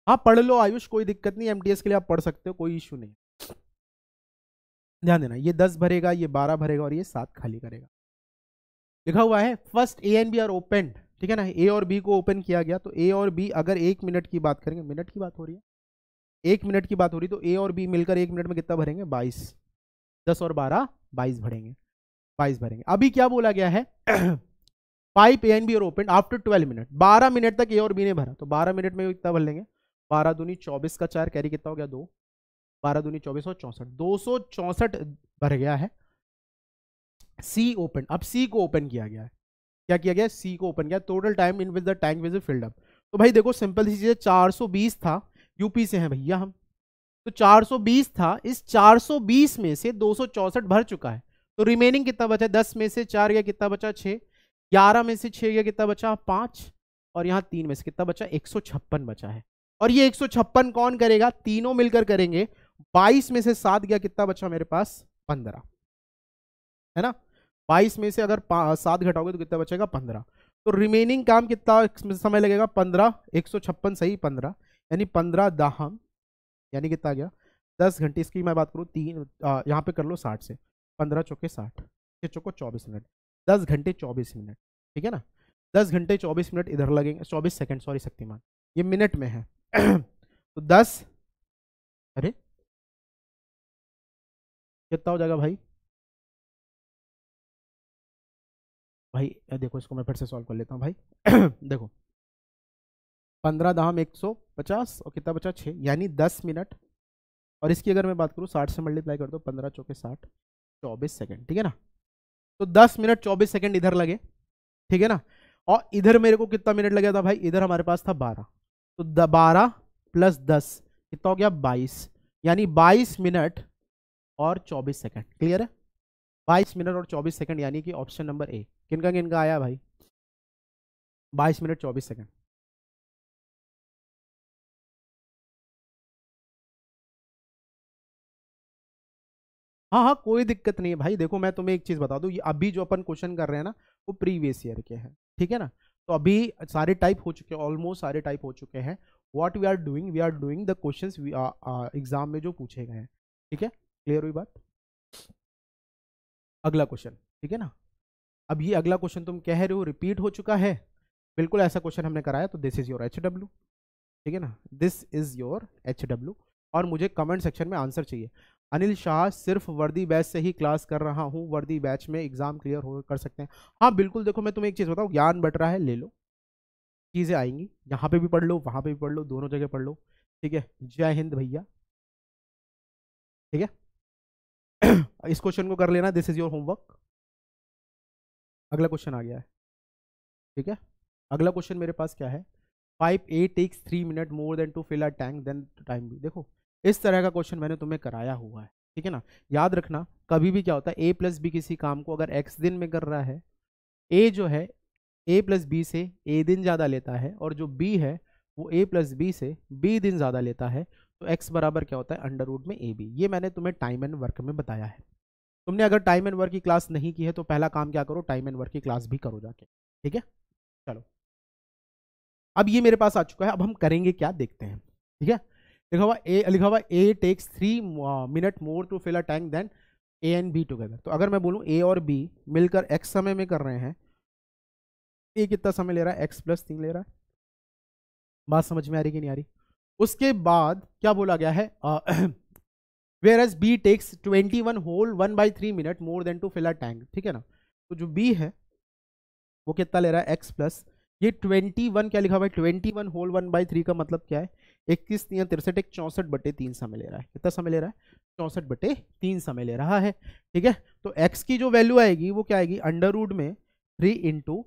हाँ पढ़ लो आयुष कोई दिक्कत नहीं एमटीएस के लिए आप पढ़ सकते हो कोई इशू नहीं ध्यान देना ये दस भरेगा ये बारह भरेगा और ये सात खाली करेगा लिखा हुआ है first A and B are open ठीक है ना ए और बी को ओपन किया गया तो ए और बी अगर एक मिनट की बात करेंगे मिनट की बात हो रही है एक मिनट की बात हो रही तो ए और बी मिलकर एक मिनट में कितना भरेंगे बाईस दस और बारह बाईस भरेंगे बाईस भरेंगे अभी क्या बोला गया है *clears throat* pipe A and B are open after twelve minute बारह मिनट तक ए और बी ने भरा तो बारह मिनट में कितना भर लेंगे बारह दूनी चौबीस का चार कैरी कितना हो गया दो बारह दूनी चौबीस और चौंसठ दो सौ चौंसठ भर गया है सी ओपन अब सी को ओपन किया गया है क्या किया गया सी को ओपन किया total time in with the tank was filled up तो भाई देखो सिंपल सी चीज़ें चार सौ बीस था यूपी से हैं भैया हम तो 420 था इस 420 में से दो भर चुका है तो रिमेनिंग कितना बचा दस में से चार गया कितना बचा छः ग्यारह में से छः गया कितना बचा पाँच और यहाँ तीन में से कितना बचा एक बचा है और ये एक कौन करेगा तीनों मिलकर करेंगे बाईस में से सात गया कितना बचा मेरे पास पंद्रह है ना बाईस में से अगर सात घटाओगे तो कितना बचेगा पंद्रह तो रिमेनिंग काम कितना समय लगेगा पंद्रह एक सौ छप्पन सही पंद्रह यानी पंद्रह दाहम यानी कितना गया दस घंटे इसकी मैं बात करूँ तीन यहाँ पे कर लो साठ से पंद्रह चौके साठ छः चौको चौबीस मिनट दस घंटे चौबीस मिनट ठीक है ना दस घंटे चौबीस मिनट इधर लगेंगे चौबीस सेकंड सॉरी शक्तिमान ये मिनट में है *clears throat* तो दस अरे कितना हो जाएगा भाई भाई देखो इसको मैं फिर से सॉल्व कर लेता हूँ भाई *clears throat* देखो पंद्रह दाम एक सौ पचास और कितना बचा छः यानी दस मिनट और इसकी अगर मैं बात करूँ साठ से मल्टीप्लाई कर दो पंद्रह चौके साठ चौबीस सेकेंड ठीक है ना तो दस मिनट चौबीस सेकेंड इधर लगे ठीक है ना और इधर मेरे को कितना मिनट लगा था भाई इधर हमारे पास था बारह तो बारह प्लस दस कितना हो गया बाईस यानी बाईस मिनट और चौबीस सेकेंड क्लियर है बाईस मिनट और चौबीस सेकेंड यानी कि ऑप्शन नंबर ए किनका किनका आया भाई बाईस मिनट चौबीस सेकेंड हाँ हाँ कोई दिक्कत नहीं है भाई देखो मैं तुम्हें एक चीज़ बता दूँ ये अभी जो अपन क्वेश्चन कर रहे हैं ना वो प्रीवियस ईयर के हैं ठीक है ना तो अभी सारे टाइप हो चुके हैं ऑलमोस्ट सारे टाइप हो चुके हैं what we are doing we are doing the question exam में जो पूछे गए हैं ठीक है क्लियर हुई बात अगला क्वेश्चन ठीक है ना अब ये अगला क्वेश्चन तुम कह रहे हो रिपीट हो चुका है बिल्कुल ऐसा क्वेश्चन हमने कराया तो this is your H W ठीक है ना this is your H W और मुझे कमेंट सेक्शन में आंसर चाहिए अनिल शाह सिर्फ वर्दी बैच से ही क्लास कर रहा हूँ वर्दी बैच में एग्ज़ाम क्लियर हो कर सकते हैं हाँ बिल्कुल देखो मैं तुम्हें एक चीज़ बताऊँ ज्ञान बट रहा है ले लो चीज़ें आएंगी यहाँ पे भी पढ़ लो वहाँ पे भी पढ़ लो दोनों जगह पढ़ लो ठीक है जय हिंद भैया ठीक है *coughs* इस क्वेश्चन को कर लेना दिस इज़ योर होमवर्क अगला क्वेश्चन आ गया है ठीक है अगला क्वेश्चन मेरे पास क्या है pipe A takes three minute more than to fill a tank then time भी देखो इस तरह का क्वेश्चन मैंने तुम्हें कराया हुआ है ठीक है ना याद रखना कभी भी क्या होता है ए प्लस बी किसी काम को अगर एक्स दिन में कर रहा है ए जो है ए प्लस बी से ए दिन ज़्यादा लेता है और जो बी है वो ए प्लस बी से बी दिन ज़्यादा लेता है तो एक्स बराबर क्या होता है अंडर रूट में ए बी ये मैंने तुम्हें टाइम एंड वर्क में बताया है तुमने अगर टाइम एंड वर्क की क्लास नहीं की है तो पहला काम क्या करो टाइम एंड वर्क की क्लास भी करो जाके ठीक है चलो अब ये मेरे पास आ चुका है अब हम करेंगे क्या देखते हैं ठीक है लिखा हुआ ए लिखा हुआ A takes three minute more to fill a tank then A and B together तो अगर मैं बोलूँ ए और बी मिलकर एक्स समय में कर रहे हैं ए कितना समय ले रहा है एक्स प्लस तीन ले रहा है बात समझ में आ रही कि नहीं आ रही उसके बाद क्या बोला गया है whereas B takes twenty one whole one by three minute more than to fill a tank ठीक है ना तो जो बी है वो कितना ले रहा है एक्स प्लस ये ट्वेंटी वन क्या लिखा हुआ है twenty one whole one by three का मतलब क्या है इक्कीस तीन तिरसठ एक चौंसठ बटे तीन समय ले रहा है कितना समय ले रहा है चौंसठ बटे तीन समय ले रहा है ठीक है तो एक्स की जो वैल्यू आएगी वो क्या आएगी अंडर रूड में three into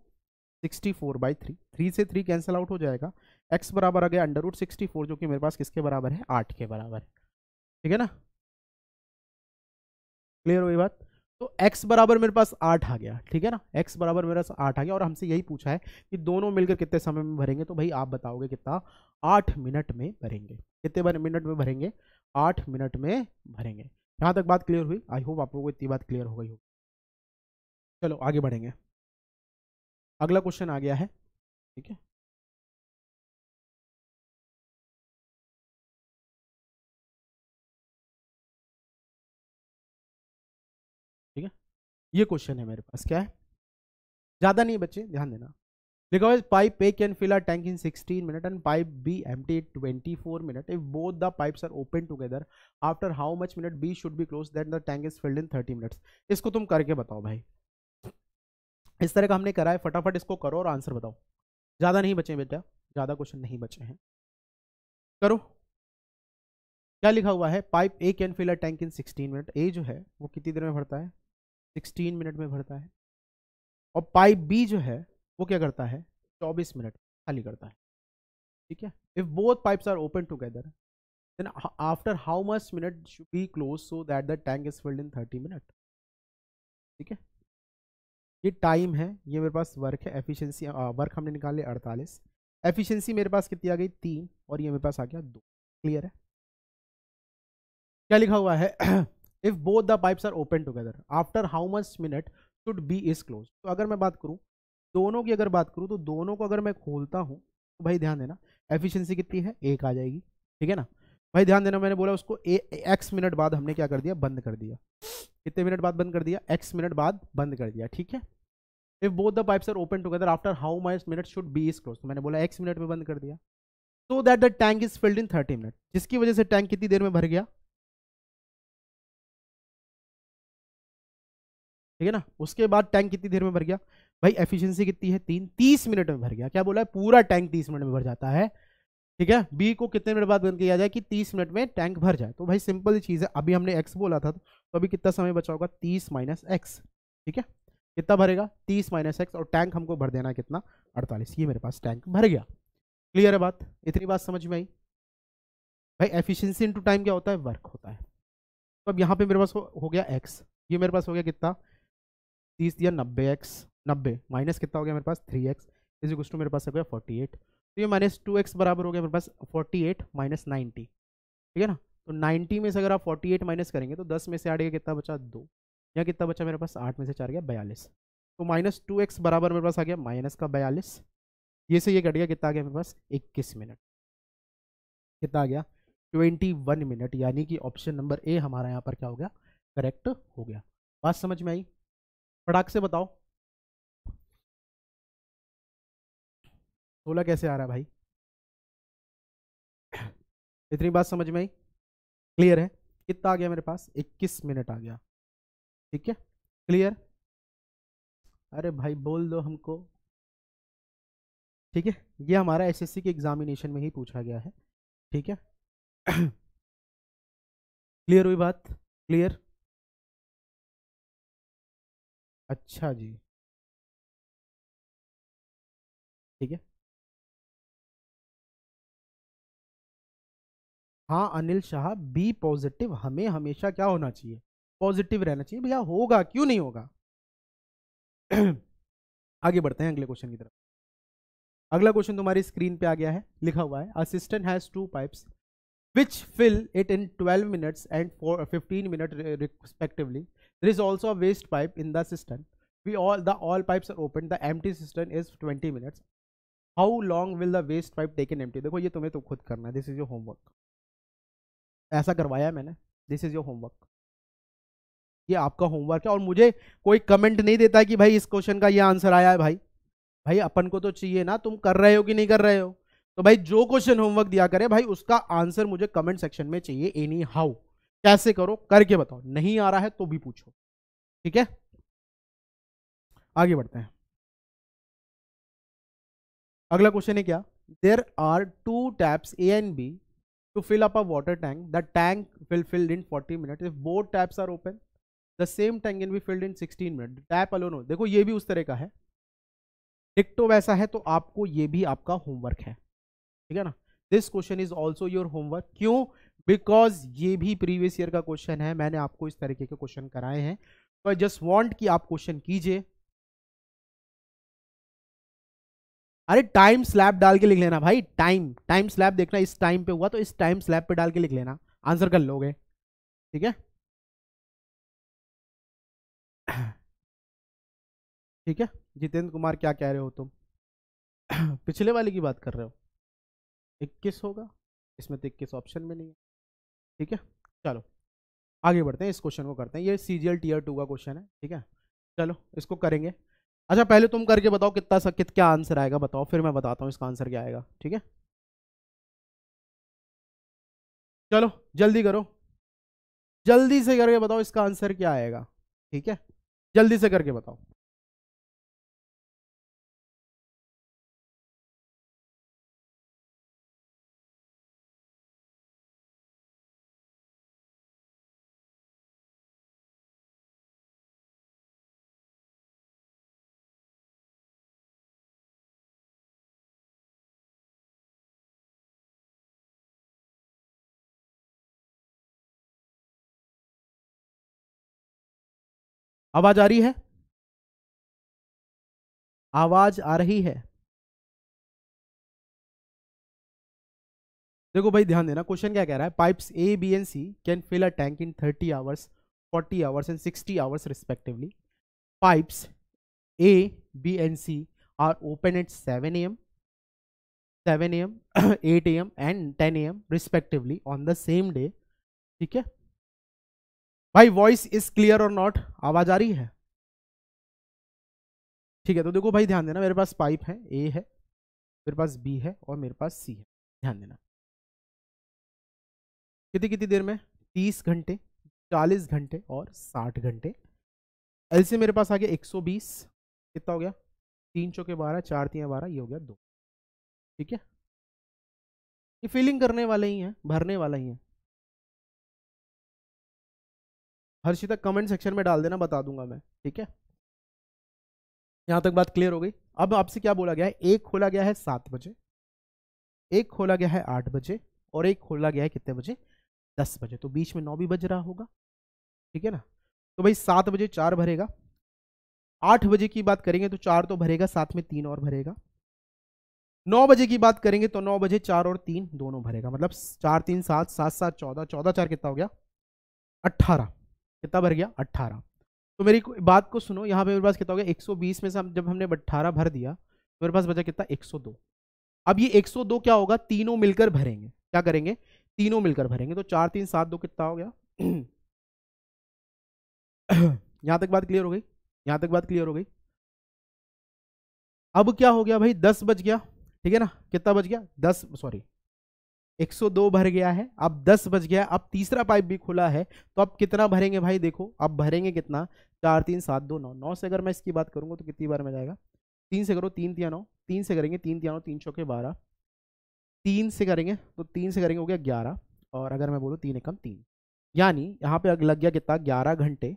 sixty four by three three से थ्री कैंसिल आउट हो जाएगा एक्स बराबर आ गया अंडर रूट सिक्सटी फोर जो कि मेरे पास किसके बराबर है आठ के बराबर है ठीक है ना क्लियर हुई बात तो x बराबर मेरे पास आठ आ गया ठीक है ना x बराबर मेरे पास आठ आ गया और हमसे यही पूछा है कि दोनों मिलकर कितने समय में भरेंगे तो भाई आप बताओगे कितना आठ मिनट में भरेंगे कितने मिनट में भरेंगे आठ मिनट में भरेंगे यहाँ तक बात क्लियर हुई आई होप आप लोगों को इतनी बात क्लियर हो गई होगी चलो आगे बढ़ेंगे अगला क्वेश्चन आ गया है ठीक है ठीक है ये क्वेश्चन है मेरे पास क्या है ज्यादा नहीं बच्चे ध्यान देना लिखा पाइप पे can fill a tank in 16 minute and pipe B empty 24 minute if both the pipes are open together after how much minute B should be close that the tank is filled in 30 minutes इसको तुम करके बताओ भाई इस तरह का हमने करा है फटाफट इसको करो और आंसर बताओ ज्यादा नहीं बचे बेटा ज्यादा क्वेश्चन नहीं बचे हैं करो क्या लिखा हुआ है pipe A can fill a tank in sixteen minute A जो है वो कितनी देर में भरता है सिक्सटीन मिनट में भरता है और पाइप बी जो है वो क्या करता है चौबीस मिनट खाली करता है ठीक है if both pipes are open together then after how much minute should be close so that the tank is filled in thirty minute ठीक है ये टाइम है ये मेरे पास वर्क है एफिशिएंसी वर्क हमने निकाले अड़तालीस एफिशिएंसी मेरे पास कितनी आ गई तीन और ये मेरे पास आ गया दो क्लियर है क्या लिखा हुआ है if both the pipes are open together after how much minute should be is close तो अगर मैं बात करूँ दोनों की अगर बात करूँ तो दोनों को अगर मैं खोलता हूँ तो भाई ध्यान देना एफिशियंसी कितनी है एक आ जाएगी ठीक है ना भाई ध्यान देना मैंने बोला उसको ए एक्स मिनट बाद हमने क्या कर दिया बंद कर दिया कितने मिनट बाद बंद कर दिया एक्स मिनट बाद बंद कर दिया ठीक है if both the pipes are open together after how much minute should be is close तो मैंने बोला एक्स मिनट में बंद कर दिया so that the tank is filled in thirty minute जिसकी वजह से टैंक कितनी देर में भर गया ठीक है ना उसके बाद टैंक कितनी देर में भर गया भाई एफिशिएंसी कितनी है तीन तीस मिनट में भर गया क्या बोला है पूरा टैंक तीस मिनट में भर जाता है ठीक है बी को कितने मिनट बाद बंद किया जाए कि तीस मिनट में टैंक भर जाए तो भाई सिंपल चीज़ है अभी हमने एक्स बोला था तो अभी कितना समय बचा होगा तीस माइनस एक्स ठीक है कितना भरेगा तीस माइनस एक्स और टैंक हमको भर देना कितना अड़तालीस ये मेरे पास टैंक भर गया क्लियर है बात इतनी बात समझ में आई भाई एफिशिएंसी इनटू टाइम क्या होता है वर्क होता है तो अब यहाँ पे मेरे पास हो, हो गया एक्स ये मेरे पास हो गया कितना तीस दिया नब्बे एक्स नब्बे माइनस कितना हो गया मेरे पास three x is equal to मेरे पास हो गया फोर्टी एट तो ये माइनस टू एक्स बराबर हो गया मेरे पास फोर्टी एट माइनस नाइन्टी ठीक है ना तो नाइन्टी में से अगर आप फोर्टी एट माइनस करेंगे तो दस में से आठ गया कितना बचा दो या कितना बचा मेरे पास आठ में से चार गया बयालीस तो माइनस टू एक्स बराबर मेरे पास आ गया माइनस का बयालीस ये से ये कट गया कितना आ गया मेरे पास इक्कीस मिनट कितना आ गया ट्वेंटी वन मिनट यानी कि ऑप्शन नंबर ए हमारा यहाँ पर क्या हो गया करेक्ट हो गया बात समझ में आई फटाक से बताओ सोलह कैसे आ रहा है भाई *coughs* इतनी बात समझ में आई क्लियर है कितना आ गया मेरे पास इक्कीस मिनट आ गया ठीक है क्लियर अरे भाई बोल दो हमको ठीक है ये हमारा एसएससी के एग्जामिनेशन में ही पूछा गया है ठीक है क्लियर *coughs* हुई बात क्लियर अच्छा जी ठीक है हाँ अनिल शाह बी पॉजिटिव हमें हमेशा क्या होना चाहिए पॉजिटिव रहना चाहिए भैया होगा क्यों नहीं होगा *clears throat* आगे बढ़ते हैं अगले क्वेश्चन की तरफ अगला क्वेश्चन तुम्हारी स्क्रीन पे आ गया है लिखा हुआ है assistant has two pipes which fill it in twelve minutes and fifteen minute respectively there is also a waste pipe in the cistern we all the all pipes are open the empty cistern is 20 minutes how long will the waste pipe take in empty dekho ye tumhe to khud karna this is your homework aisa karwaya करवाया मैंने दिस इज योर होमवर्क ये आपका होमवर्क है और मुझे कोई कमेंट नहीं देता कि भाई इस क्वेश्चन का ये आंसर आया है भाई भाई अपन को तो चाहिए ना तुम कर रहे हो कि नहीं कर रहे हो तो भाई जो क्वेश्चन होमवर्क दिया करे भाई उसका आंसर मुझे कमेंट सेक्शन में चाहिए एनी हाउ कैसे करो करके बताओ नहीं आ रहा है तो भी पूछो ठीक है आगे बढ़ते हैं अगला क्वेश्चन है क्या there are two taps A and B to fill up a water tank the tank will filled in 40 minute if both taps are open the same tank in B filled in 16 minute tap alone हो देखो ये भी उस तरह का है डिक्टो तो वैसा है तो आपको ये भी आपका होमवर्क है ठीक है ना this question is also your homework क्यों बिकॉज ये भी प्रीवियस ईयर का क्वेश्चन है मैंने आपको इस तरीके के क्वेश्चन कराए हैं तो आई जस्ट वॉन्ट कि आप क्वेश्चन कीजिए अरे टाइम स्लैब डाल के लिख लेना भाई टाइम टाइम स्लैब देखना इस टाइम पे हुआ तो इस टाइम स्लैब पे डाल के लिख लेना आंसर कर लोगे ठीक है ठीक है जितेंद्र कुमार क्या कह रहे हो तुम पिछले वाले की बात कर रहे हो इक्कीस होगा इसमें तो इक्कीस ऑप्शन में नहीं है ठीक है चलो आगे बढ़ते हैं इस क्वेश्चन को करते हैं ये C G L tier two का क्वेश्चन है ठीक है चलो इसको करेंगे अच्छा पहले तुम करके बताओ कितना सा कित क्या आंसर आएगा बताओ फिर मैं बताता हूँ इसका आंसर क्या आएगा ठीक है चलो जल्दी करो जल्दी से करके बताओ इसका आंसर क्या आएगा ठीक है जल्दी से करके बताओ आवाज आ रही है आवाज आ रही है देखो भाई ध्यान देना क्वेश्चन क्या कह रहा है pipes A B and C can fill a tank in 30 hours 40 hours and 60 hours respectively pipes A B and C are open at 7 am 7 am 8 am and 10 am respectively on the same day ठीक है भाई वॉइस इज क्लियर और नॉट आवाज आ रही है ठीक है तो देखो भाई ध्यान देना मेरे पास पाइप है ए है मेरे पास बी है और मेरे पास सी है ध्यान देना कितनी कितनी देर में तीस घंटे चालीस घंटे और साठ घंटे एल से मेरे पास आ गया एक सौ बीस कितना हो गया तीन चौके बारह चार तीन बारह ये हो गया दो ठीक है ये फिलिंग करने वाले ही हैं भरने वाला ही है हर्षिता कमेंट सेक्शन में डाल देना बता दूंगा मैं ठीक है यहां तक बात क्लियर हो गई अब आपसे क्या बोला गया है एक खोला गया है सात बजे एक खोला गया है आठ बजे और एक खोला गया है कितने बजे दस बजे तो बीच में नौ भी बज रहा होगा ठीक है ना तो भाई सात बजे चार भरेगा आठ बजे की बात करेंगे तो चार तो भरेगा साथ में तीन और भरेगा नौ बजे की बात करेंगे तो नौ बजे चार और तीन दोनों भरेगा मतलब चार तीन सात सात सात चौदह चौदह चार कितना हो गया अट्ठारह कितना भर गया अट्ठारह तो मेरी बात को सुनो यहाँ पे मेरे पास कितना हो गया 120 में से जब हमने अट्ठारह भर दिया तो मेरे पास बचा कितना 102 अब ये 102 क्या होगा तीनों मिलकर भरेंगे क्या करेंगे तीनों मिलकर भरेंगे तो चार तीन सात दो कितना हो गया *clears throat* यहाँ तक बात क्लियर हो गई यहाँ तक बात क्लियर हो गई अब क्या हो गया भाई दस बज गया ठीक है ना कितना बज गया दस सॉरी 102 भर गया है अब 10 बज गया अब तीसरा पाइप भी खुला है तो अब कितना भरेंगे भाई देखो अब भरेंगे कितना चार तीन सात दो नौ नौ से अगर मैं इसकी बात करूंगा तो कितनी बार में जाएगा तीन से करो तीन तिया नौ तीन से करेंगे तीन तिया नौ तीन चौके बारह तीन से करेंगे तो तीन से करेंगे हो गया ग्यारह और अगर मैं बोलूँ तीन एकम तीन यानी यहाँ पे लग गया कितना ग्यारह घंटे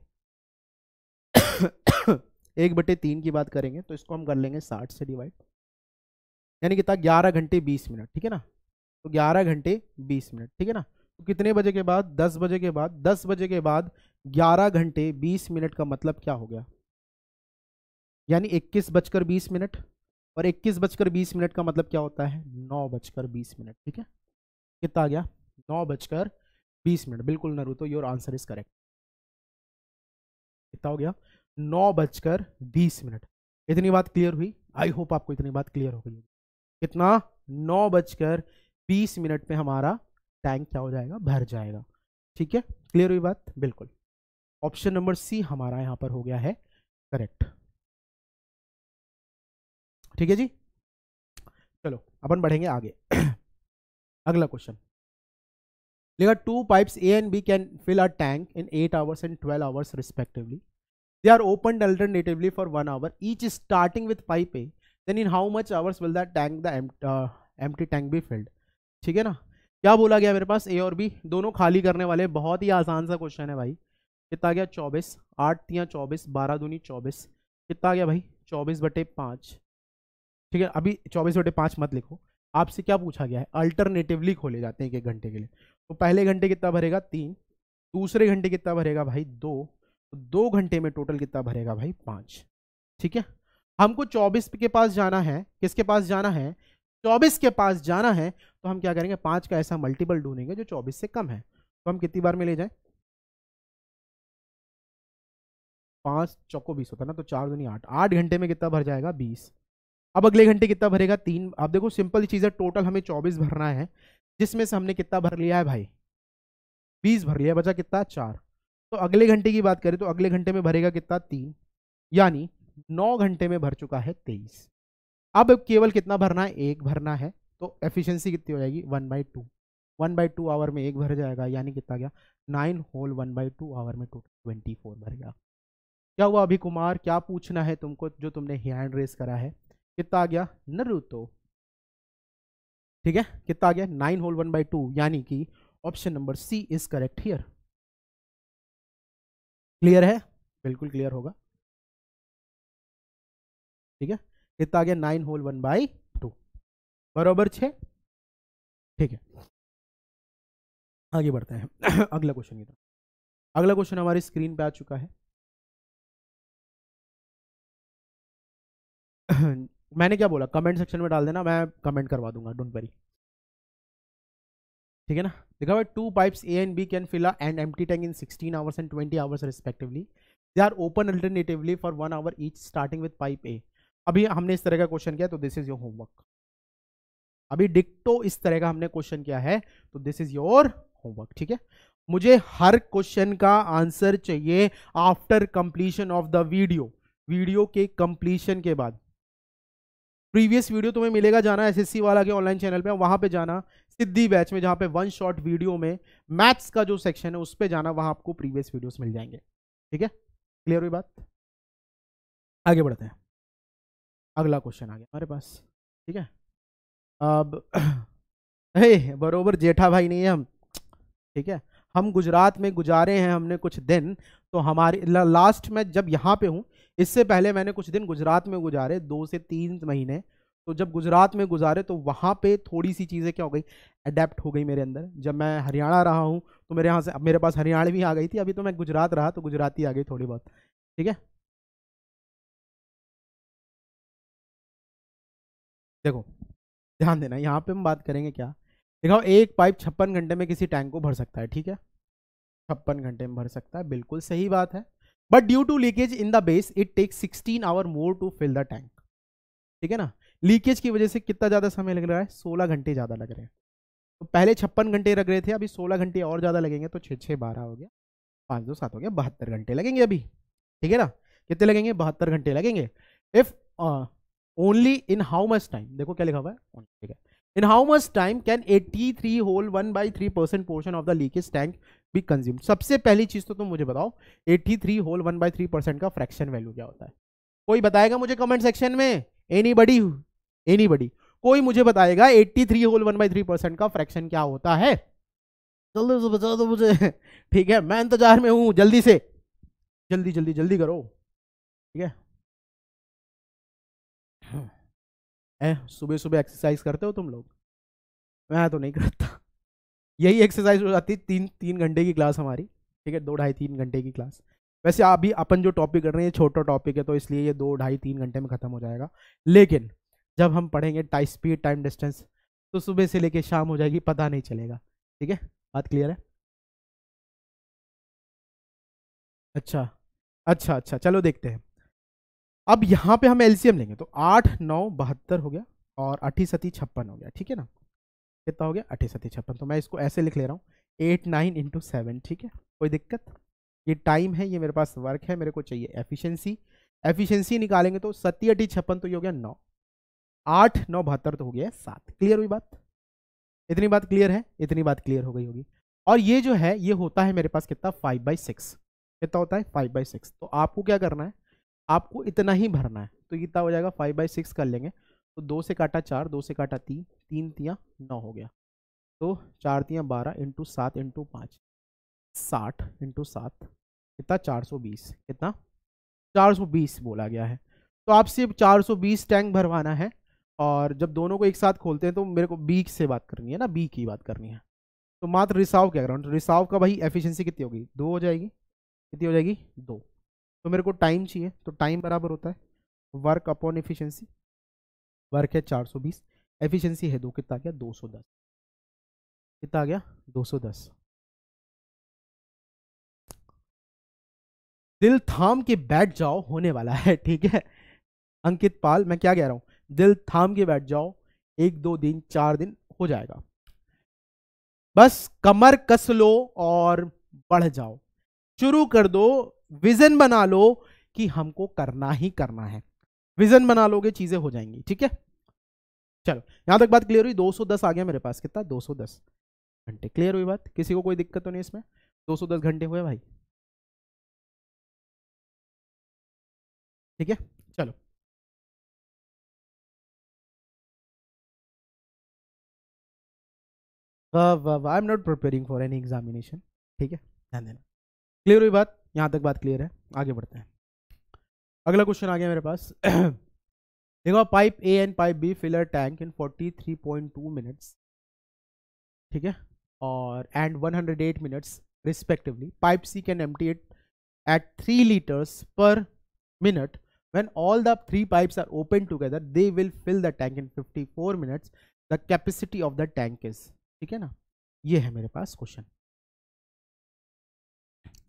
*coughs* एक बटे तीन की बात करेंगे तो इसको हम कर लेंगे साठ से डिवाइड यानी कितना ग्यारह घंटे बीस मिनट ठीक है ना तो ग्यारह घंटे बीस मिनट ठीक है ना तो कितने बजे के बाद दस बजे के बाद दस बजे के बाद ग्यारह घंटे बीस मिनट का मतलब क्या हो गया यानी इक्कीस बजकर बीस मिनट और इक्कीस बजकर बीस मिनट का मतलब क्या होता है नौ बजकर बीस मिनट ठीक है कितना आ गया नौ बजकर बीस मिनट बिल्कुल नरू तो योर आंसर इज करेक्ट कितना हो गया नौ बजकर बीस मिनट इतनी बात क्लियर हुई आई होप आपको इतनी बात क्लियर हो गई कितना नौ बजकर बीस मिनट में हमारा टैंक क्या हो जाएगा भर जाएगा ठीक है क्लियर हुई बात बिल्कुल ऑप्शन नंबर सी हमारा यहां पर हो गया है करेक्ट ठीक है जी चलो अपन बढ़ेंगे आगे *clears throat* अगला क्वेश्चन लिखा two pipes A and B can fill a tank in eight hours and twelve hours respectively they are open alternatively for one hour each starting with pipe A then in how much hours will thank tank the empty tank be filled ठीक है ना क्या बोला गया मेरे पास ए और बी दोनों खाली करने वाले बहुत ही आसान सा क्वेश्चन है भाई कितना गया चौबीस आठ तिया चौबीस बारह दूनी चौबीस कितना गया भाई चौबीस बटे पाँच ठीक है अभी चौबीस बटे पाँच मत लिखो आपसे क्या पूछा गया है अल्टरनेटिवली खोले जाते हैं एक घंटे के लिए तो पहले घंटे कितना भरेगा तीन दूसरे घंटे कितना भरेगा भाई दो तो दो घंटे में टोटल कितना भरेगा भाई पाँच ठीक है हमको चौबीस के पास जाना है किसके पास जाना है चौबीस के पास जाना है तो हम क्या करेंगे पाँच का ऐसा मल्टीपल ढूंढेंगे जो चौबीस से कम है तो हम कितनी बार में ले जाएं पाँच चौको बीस होता है ना तो चार दूनी आठ आठ घंटे में कितना भर जाएगा बीस अब अगले घंटे कितना भरेगा तीन आप देखो सिंपल चीज़ है टोटल हमें चौबीस भरना है जिसमें से हमने कितना भर लिया है भाई बीस भर लिया बचा कितना चार तो अगले घंटे की बात करें तो अगले घंटे में भरेगा कितना तीन यानी नौ घंटे में भर चुका है तेईस अब केवल कितना भरना है एक भरना है तो एफिशिएंसी कितनी हो जाएगी one by two one by two hour में एक भर जाएगा यानी कितना गया nine whole one by two hour में टोटल ट्वेंटी फोर भर गया क्या हुआ अभी कुमार क्या पूछना है तुमको जो तुमने हैंड रेस करा है कितना आ गया नरुतो ठीक है कितना आ गया nine whole one by two यानी कि option number C is correct here clear है बिल्कुल क्लियर होगा ठीक है कितना आ गया नाइन होल वन बाई बराबर छे ठीक है आगे बढ़ते हैं *coughs* अगला क्वेश्चन की तरफ अगला क्वेश्चन हमारी स्क्रीन पे आ चुका है *coughs* मैंने क्या बोला कमेंट सेक्शन में डाल देना मैं कमेंट करवा दूंगा डोंट वरी ठीक है ना देखा भाई two pipes A and B can fill an empty tank in 16 hours and 20 hours respectively they are open alternatively for one hour each starting with pipe A अभी हमने इस तरह का क्वेश्चन किया तो दिस इज योर होमवर्क अभी डिक्टो इस तरह का हमने क्वेश्चन किया है तो दिस इज योर होमवर्क ठीक है मुझे हर क्वेश्चन का आंसर चाहिए after completion of the video video के कंप्लीशन के बाद प्रीवियस वीडियो तुम्हें मिलेगा जाना एसएससी वाला के ऑनलाइन चैनल पे वहां पे जाना सिद्धि बैच में जहां पे वन शॉट वीडियो में मैथ्स का जो सेक्शन है उस पर जाना वहां आपको प्रीवियस वीडियोस मिल जाएंगे ठीक है क्लियर हुई बात आगे बढ़ते हैं अगला क्वेश्चन आ गया हमारे पास ठीक है अब *clears throat* हे बरोबर जेठा भाई नहीं है हम ठीक है हम गुजरात में गुजारे हैं हमने कुछ दिन तो हमारे ला, लास्ट में जब यहाँ पे हूँ इससे पहले मैंने कुछ दिन गुजरात में गुजारे दो से तीन महीने तो जब गुजरात में गुजारे तो वहाँ पे थोड़ी सी चीज़ें क्या हो गई अडेप्ट हो गई मेरे अंदर जब मैं हरियाणा रहा हूँ तो मेरे यहाँ से अब मेरे पास हरियाणा भी आ गई थी अभी तो मैं गुजरात रहा तो गुजराती आ गई थोड़ी बहुत ठीक है देखो ध्यान देना यहाँ पे हम बात करेंगे क्या दिखाओ एक पाइप छप्पन घंटे में किसी टैंक को भर सकता है ठीक है छप्पन घंटे में भर सकता है बिल्कुल सही बात है but due to leakage in the base it takes sixteen hour more to fill the tank ठीक है ना लीकेज की वजह से कितना ज़्यादा समय लग रहा है सोलह घंटे ज़्यादा लग रहे हैं तो पहले छप्पन घंटे लग रहे थे अभी सोलह घंटे और ज़्यादा लगेंगे तो छः छः बारह हो गया पाँच दो सात हो गया बहत्तर घंटे लगेंगे अभी ठीक है ना कितने लगेंगे बहत्तर घंटे लगेंगे if only in how much time देखो क्या लिखा हुआ है in how much time can eighty three whole one by three percent portion of the leakage tank be consume सबसे पहली चीज़ तो तुम मुझे बताओ eighty three whole one by three percent का फ्रैक्शन वैल्यू क्या होता है कोई बताएगा मुझे कमेंट सेक्शन में एनी बडी एनी बडी कोई मुझे बताएगा eighty three whole one by three percent का फ्रैक्शन क्या होता है जल्दी से बता दो मुझे ठीक है मैं इंतजार में हूँ जल्दी से जल्दी जल्दी जल्दी करो ठीक है है सुबह सुबह एक्सरसाइज करते हो तुम लोग मैं तो नहीं करता यही एक्सरसाइज हो जाती है तीन तीन घंटे की क्लास हमारी ठीक है दो ढाई तीन घंटे की क्लास वैसे अभी अपन जो टॉपिक कर रहे हैं ये छोटा टॉपिक है तो इसलिए ये दो ढाई तीन घंटे में ख़त्म हो जाएगा लेकिन जब हम पढ़ेंगे टाइम स्पीड टाइम डिस्टेंस तो सुबह से लेके शाम हो जाएगी पता नहीं चलेगा ठीक है बात क्लियर है अच्छा अच्छा अच्छा चलो देखते हैं अब यहाँ पे हम एलसीएम लेंगे तो आठ नौ बहत्तर हो गया और अठी सती छप्पन हो गया ठीक है ना कितना हो गया अठी सती छप्पन तो मैं इसको ऐसे लिख ले रहा हूँ एट नाइन इंटू सेवन ठीक है कोई दिक्कत ये टाइम है ये मेरे पास वर्क है मेरे को चाहिए एफिशिएंसी एफिशिएंसी निकालेंगे तो सत्ती अठी छप्पन तो ये हो गया नौ आठ नौ बहत्तर तो हो गया सात क्लियर हुई बात इतनी बात क्लियर है इतनी बात क्लियर हो गई होगी और ये जो है ये होता है मेरे पास कितना फाइव बाई सिक्स कितना होता है फाइव बाई सिक्स तो आपको क्या करना है आपको इतना ही भरना है तो कितना हो जाएगा फाइव बाई सिक्स कर लेंगे तो दो से काटा चार दो से काटा तीन तीन तियाँ नौ हो गया तो चार तियाँ बारह इंटू सात इंटू पाँच साठ इंटू सात कितना चार सौ बीस कितना चार सौ बीस बोला गया है तो आप सिर्फ चार सौ बीस टैंक भरवाना है और जब दोनों को एक साथ खोलते हैं तो मेरे को बी से बात करनी है ना बी की बात करनी है तो मात्र रिसाव क्या कर रहा हूँ रिसाव का भाई एफिशिएंसी कितनी होगी दो हो जाएगी कितनी हो जाएगी दो तो मेरे को टाइम चाहिए तो टाइम बराबर होता है वर्क अपॉन एफिशिएंसी वर्क है 420 एफिशिएंसी है दो कितना आ गया 210 कितना आ गया 210 दिल थाम के बैठ जाओ होने वाला है ठीक है अंकित पाल मैं क्या कह रहा हूँ दिल थाम के बैठ जाओ एक दो दिन चार दिन हो जाएगा बस कमर कस लो और बढ़ जाओ शुरू कर दो विजन बना लो कि हमको करना ही करना है विजन बना लोगे चीजें हो जाएंगी ठीक है चलो यहां तक बात क्लियर हुई 210 आ गया मेरे पास कितना 210 घंटे क्लियर हुई बात किसी को कोई दिक्कत तो नहीं इसमें 210 घंटे हुए भाई ठीक है चलो I am not preparing for any examination ठीक है ध्यान देना क्लियर हुई बात यहाँ तक बात क्लियर है आगे बढ़ते हैं अगला क्वेश्चन आ गया मेरे पास *clears throat* देखो pipe A and pipe B fill a tank in 43.2 minutes ठीक है और and 108 minutes respectively pipe C can empty it at three litres per minute when all the three pipes are open together they will fill the tank in 54 minutes the capacity of the tank is ठीक है ना ये है मेरे पास क्वेश्चन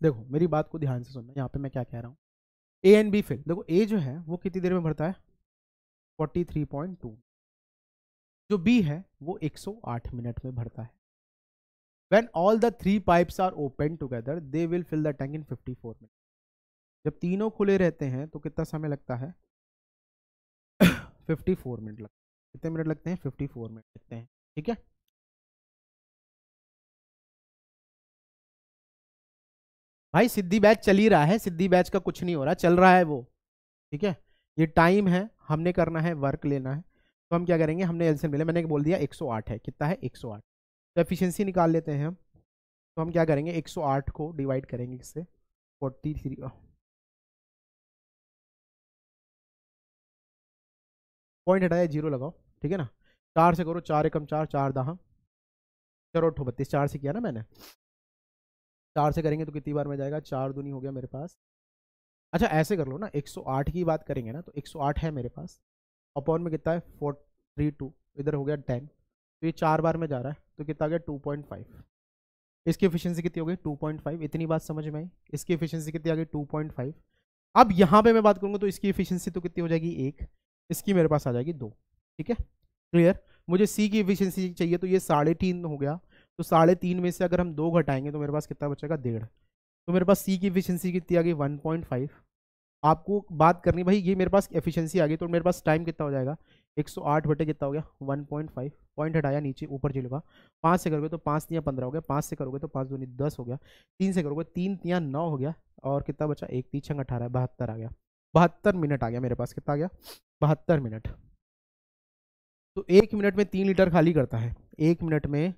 देखो मेरी बात को ध्यान से सुनना यहाँ पे मैं क्या कह रहा हूँ ए एंड बी फिल देखो ए जो है वो कितनी देर में भरता है 43.2 जो बी है वो 108 मिनट में भरता है when all the three pipes are open together they will fill the tank in 54 minute जब तीनों खुले रहते हैं तो कितना समय लगता है 54 *coughs* मिनट लगता है कितने मिनट लगते हैं 54 मिनट लगते हैं ठीक है भाई सिद्धि बैच चल ही रहा है सिद्धि बैच का कुछ नहीं हो रहा चल रहा है वो ठीक है ये टाइम है हमने करना है वर्क लेना है तो हम क्या करेंगे हमने एलसीएम मिले मैंने बोल दिया 108 है कितना है 108 तो एफिशिएंसी निकाल लेते हैं हम तो हम क्या करेंगे 108 को डिवाइड करेंगे इससे 43 पॉइंट हटाया जीरो लगाओ ठीक है ना चार से करो चार एकम चार चार दहा चरो अठो बत्तीस चार से किया ना मैंने चार से करेंगे तो कितनी बार में जाएगा चार दूनी हो गया मेरे पास अच्छा ऐसे कर लो ना 108 की बात करेंगे ना तो 108 है मेरे पास अपॉन में कितना है फोर थ्री टू तो इधर हो गया टेन तो ये चार बार में जा रहा है तो कितना आ गया टू पॉइंट फाइव इसकी एफिशिएंसी कितनी हो गई टू पॉइंट फाइव इतनी बात समझ में आई इसकी एफिशिएंसी कितनी आ गई टू पॉइंट फाइव अब यहाँ पे मैं बात करूँगा तो इसकी एफिशिएंसी तो कितनी हो जाएगी एक इसकी मेरे पास आ जाएगी दो ठीक है क्लियर मुझे सी की एफिशियंसी चाहिए तो ये साढ़े तीन हो गया तो साढ़े तीन में से अगर हम दो घटाएंगे तो मेरे पास कितना बचेगा डेढ़ तो मेरे पास सी की एफिशिएंसी कितनी आ गई वन पॉइंट फाइव आपको बात करनी भाई ये मेरे पास एफिशिएंसी आ गई तो मेरे पास टाइम कितना हो जाएगा एक सौ आठ बटे कितना हो गया वन पॉइंट फाइव पॉइंट हटाया नीचे ऊपर झिलवा पाँच से करोगे तो पाँच तियाँ पंद्रह हो गया पाँच से करोगे तो पाँच दो दस हो गया तीन से करोगे तीन तियाँ नौ हो गया और कितना बचा एक तीन छंग अठारह बहत्तर आ गया बहत्तर मिनट आ गया मेरे पास कितना आ गया बहत्तर मिनट तो एक मिनट में तीन लीटर खाली करता है एक मिनट में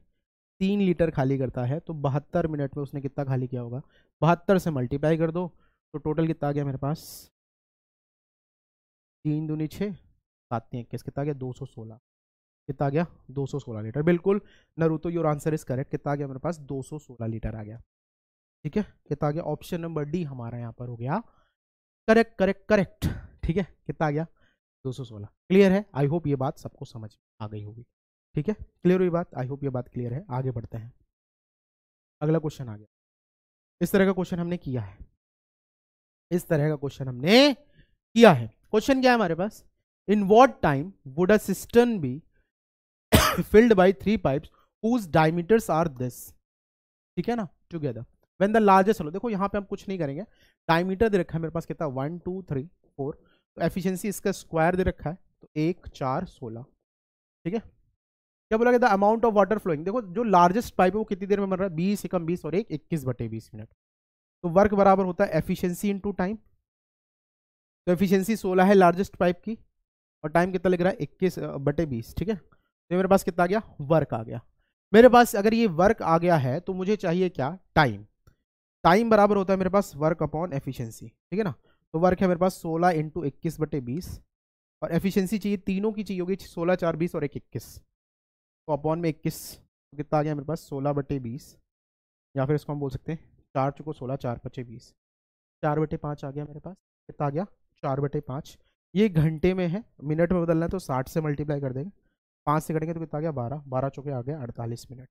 तीन लीटर खाली करता है तो बहत्तर मिनट में उसने कितना खाली किया होगा बहत्तर से मल्टीप्लाई कर दो तो टोटल कितना आ गया मेरे पास तीन दूनी छः सात तीन इक्कीस कितना आ गया दो सौ सोलह कितना आ गया दो सौ सोलह लीटर बिल्कुल Naruto your answer is correct कितना आ गया मेरे पास दो सौ सोलह लीटर आ गया ठीक है कितना आ गया ऑप्शन नंबर डी हमारा यहाँ पर हो गया करेक्ट करेक्ट करेक्ट ठीक है कितना आ गया दो सौ सोलह क्लियर है आई होप ये बात सबको समझ आ गई होगी ठीक है क्लियर हुई बात आई होप ये बात क्लियर है आगे बढ़ते हैं अगला क्वेश्चन आ गया इस तरह का क्वेश्चन हमने किया है इस तरह का क्वेश्चन हमने किया है क्वेश्चन क्या है हमारे पास in what time would a system be filled by three pipe diameters are this ठीक है ना together when the largest hello देखो यहाँ पे हम कुछ नहीं करेंगे डायमीटर दे रखा है मेरे पास कितना वन टू थ्री फोर तो एफिशियंसी इसका स्क्वायर दे रखा है तो एक चार सोलह ठीक है क्या बोला गया the amount of water flowing देखो जो लार्जेस्ट पाइप है वो कितनी देर में बन रहा है बीस एकम बीस और एक इक्कीस बटे बीस मिनट तो वर्क बराबर होता है एफिशिएंसी इनटू टाइम तो एफिशिएंसी सोलह है लार्जेस्ट पाइप की और टाइम कितना लग रहा है इक्कीस बटे बीस ठीक है तो मेरे पास कितना आ गया वर्क आ गया मेरे पास अगर ये वर्क आ गया है तो मुझे चाहिए क्या टाइम टाइम बराबर होता है मेरे पास वर्क अपॉन एफिशिएंसी ठीक है ना तो वर्क है मेरे पास सोलह इंटू इक्कीस बटे बीस और एफिशिएंसी चाहिए तीनों की चाहिए होगी सोलह चार बीस और एक इक्कीस तो अपॉन में इक्कीस तो कितना आ गया मेरे पास सोलह बटे बीस या फिर इसको हम बोल सकते हैं चार चुको सोलह चार पचे बीस चार बटे पाँच आ गया मेरे पास कितना आ गया चार बटे पाँच ये घंटे में है मिनट में बदलना है तो साठ से मल्टीप्लाई कर देंगे पाँच से कटेंगे तो कितना आ गया बारह बारह चुके आ गया अड़तालीस मिनट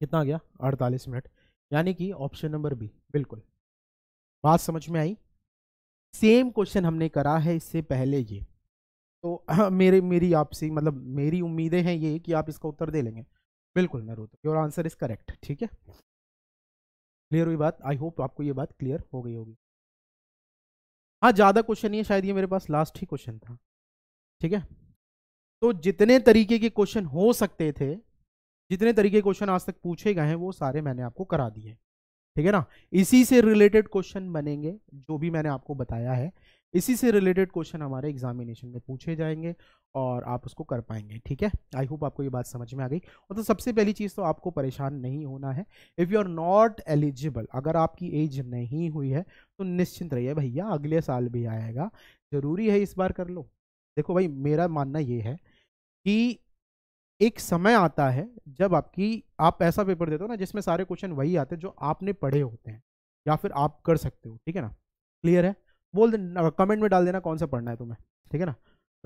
कितना आ गया अड़तालीस मिनट यानी कि ऑप्शन नंबर बी बिल्कुल बात समझ में आई सेम क्वेश्चन हमने करा है इससे पहले ये तो *laughs* मेरे मेरी आपसी मतलब मेरी उम्मीदें हैं ये कि आप इसका उत्तर दे लेंगे बिल्कुल Naruto your answer is correct ठीक है क्लियर हुई बात आई होप आपको ये बात क्लियर हो गई होगी हाँ ज़्यादा क्वेश्चन नहीं है शायद ये मेरे पास लास्ट ही क्वेश्चन था ठीक है तो जितने तरीके के क्वेश्चन हो सकते थे जितने तरीके क्वेश्चन आज तक पूछे गए हैं वो सारे मैंने आपको करा दिए ठीक है ना इसी से रिलेटेड क्वेश्चन बनेंगे जो भी मैंने आपको बताया है इसी से रिलेटेड क्वेश्चन हमारे एग्जामिनेशन में पूछे जाएंगे और आप उसको कर पाएंगे ठीक है आई होप आपको ये बात समझ में आ गई और तो सबसे पहली चीज़ तो आपको परेशान नहीं होना है if you are not eligible अगर आपकी एज नहीं हुई है तो निश्चिंत रहिए भैया अगले साल भी आएगा ज़रूरी है इस बार कर लो देखो भाई मेरा मानना ये है कि एक समय आता है जब आपकी आप ऐसा पेपर देते हो ना जिसमें सारे क्वेश्चन वही आते हैं जो आपने पढ़े होते हैं या फिर आप कर सकते हो ठीक है ना क्लियर है बोल देना कमेंट में डाल देना कौन सा पढ़ना है तुम्हें ठीक है ना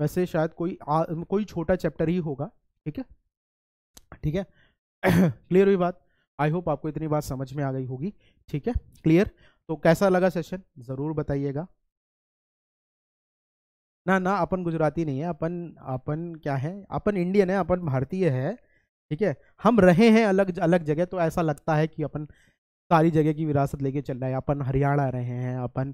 वैसे शायद कोई आ, कोई छोटा चैप्टर ही होगा ठीक है ठीक है क्लियर *coughs* हुई बात आई होप आपको इतनी बात समझ में आ गई होगी ठीक है क्लियर तो कैसा लगा सेशन ज़रूर बताइएगा ना ना अपन गुजराती नहीं है अपन अपन क्या है अपन इंडियन है अपन भारतीय है ठीक है हम रहे हैं अलग अलग जगह तो ऐसा लगता है कि अपन सारी जगह की विरासत लेके चल रहा है अपन हरियाणा रहे हैं अपन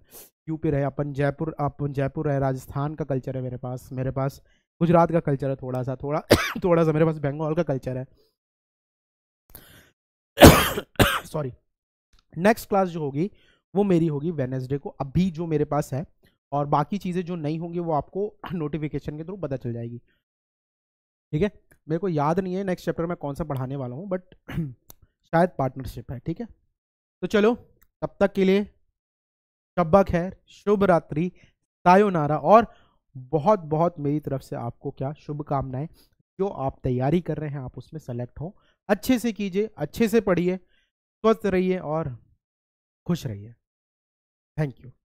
यूपी रहे अपन जयपुर अपन जयपुर रहे राजस्थान का कल्चर है मेरे पास मेरे पास गुजरात का कल्चर है थोड़ा सा थोड़ा *coughs* थोड़ा सा मेरे पास बंगाल का कल्चर है सॉरी नेक्स्ट क्लास जो होगी वो मेरी होगी वेनेसडे को अभी जो मेरे पास है और बाकी चीज़ें जो नहीं होंगी वो आपको नोटिफिकेशन *coughs* के थ्रू पता चल जाएगी ठीक है मेरे को याद नहीं है नेक्स्ट चैप्टर में कौन सा पढ़ाने वाला हूँ बट *coughs* शायद पार्टनरशिप है ठीक है तो चलो तब तक के लिए शब्बा खैर शुभ रात्रि सायोनारा और बहुत बहुत मेरी तरफ से आपको क्या शुभकामनाएं जो आप तैयारी कर रहे हैं आप उसमें सेलेक्ट हो अच्छे से कीजिए अच्छे से पढ़िए स्वस्थ रहिए और खुश रहिए थैंक यू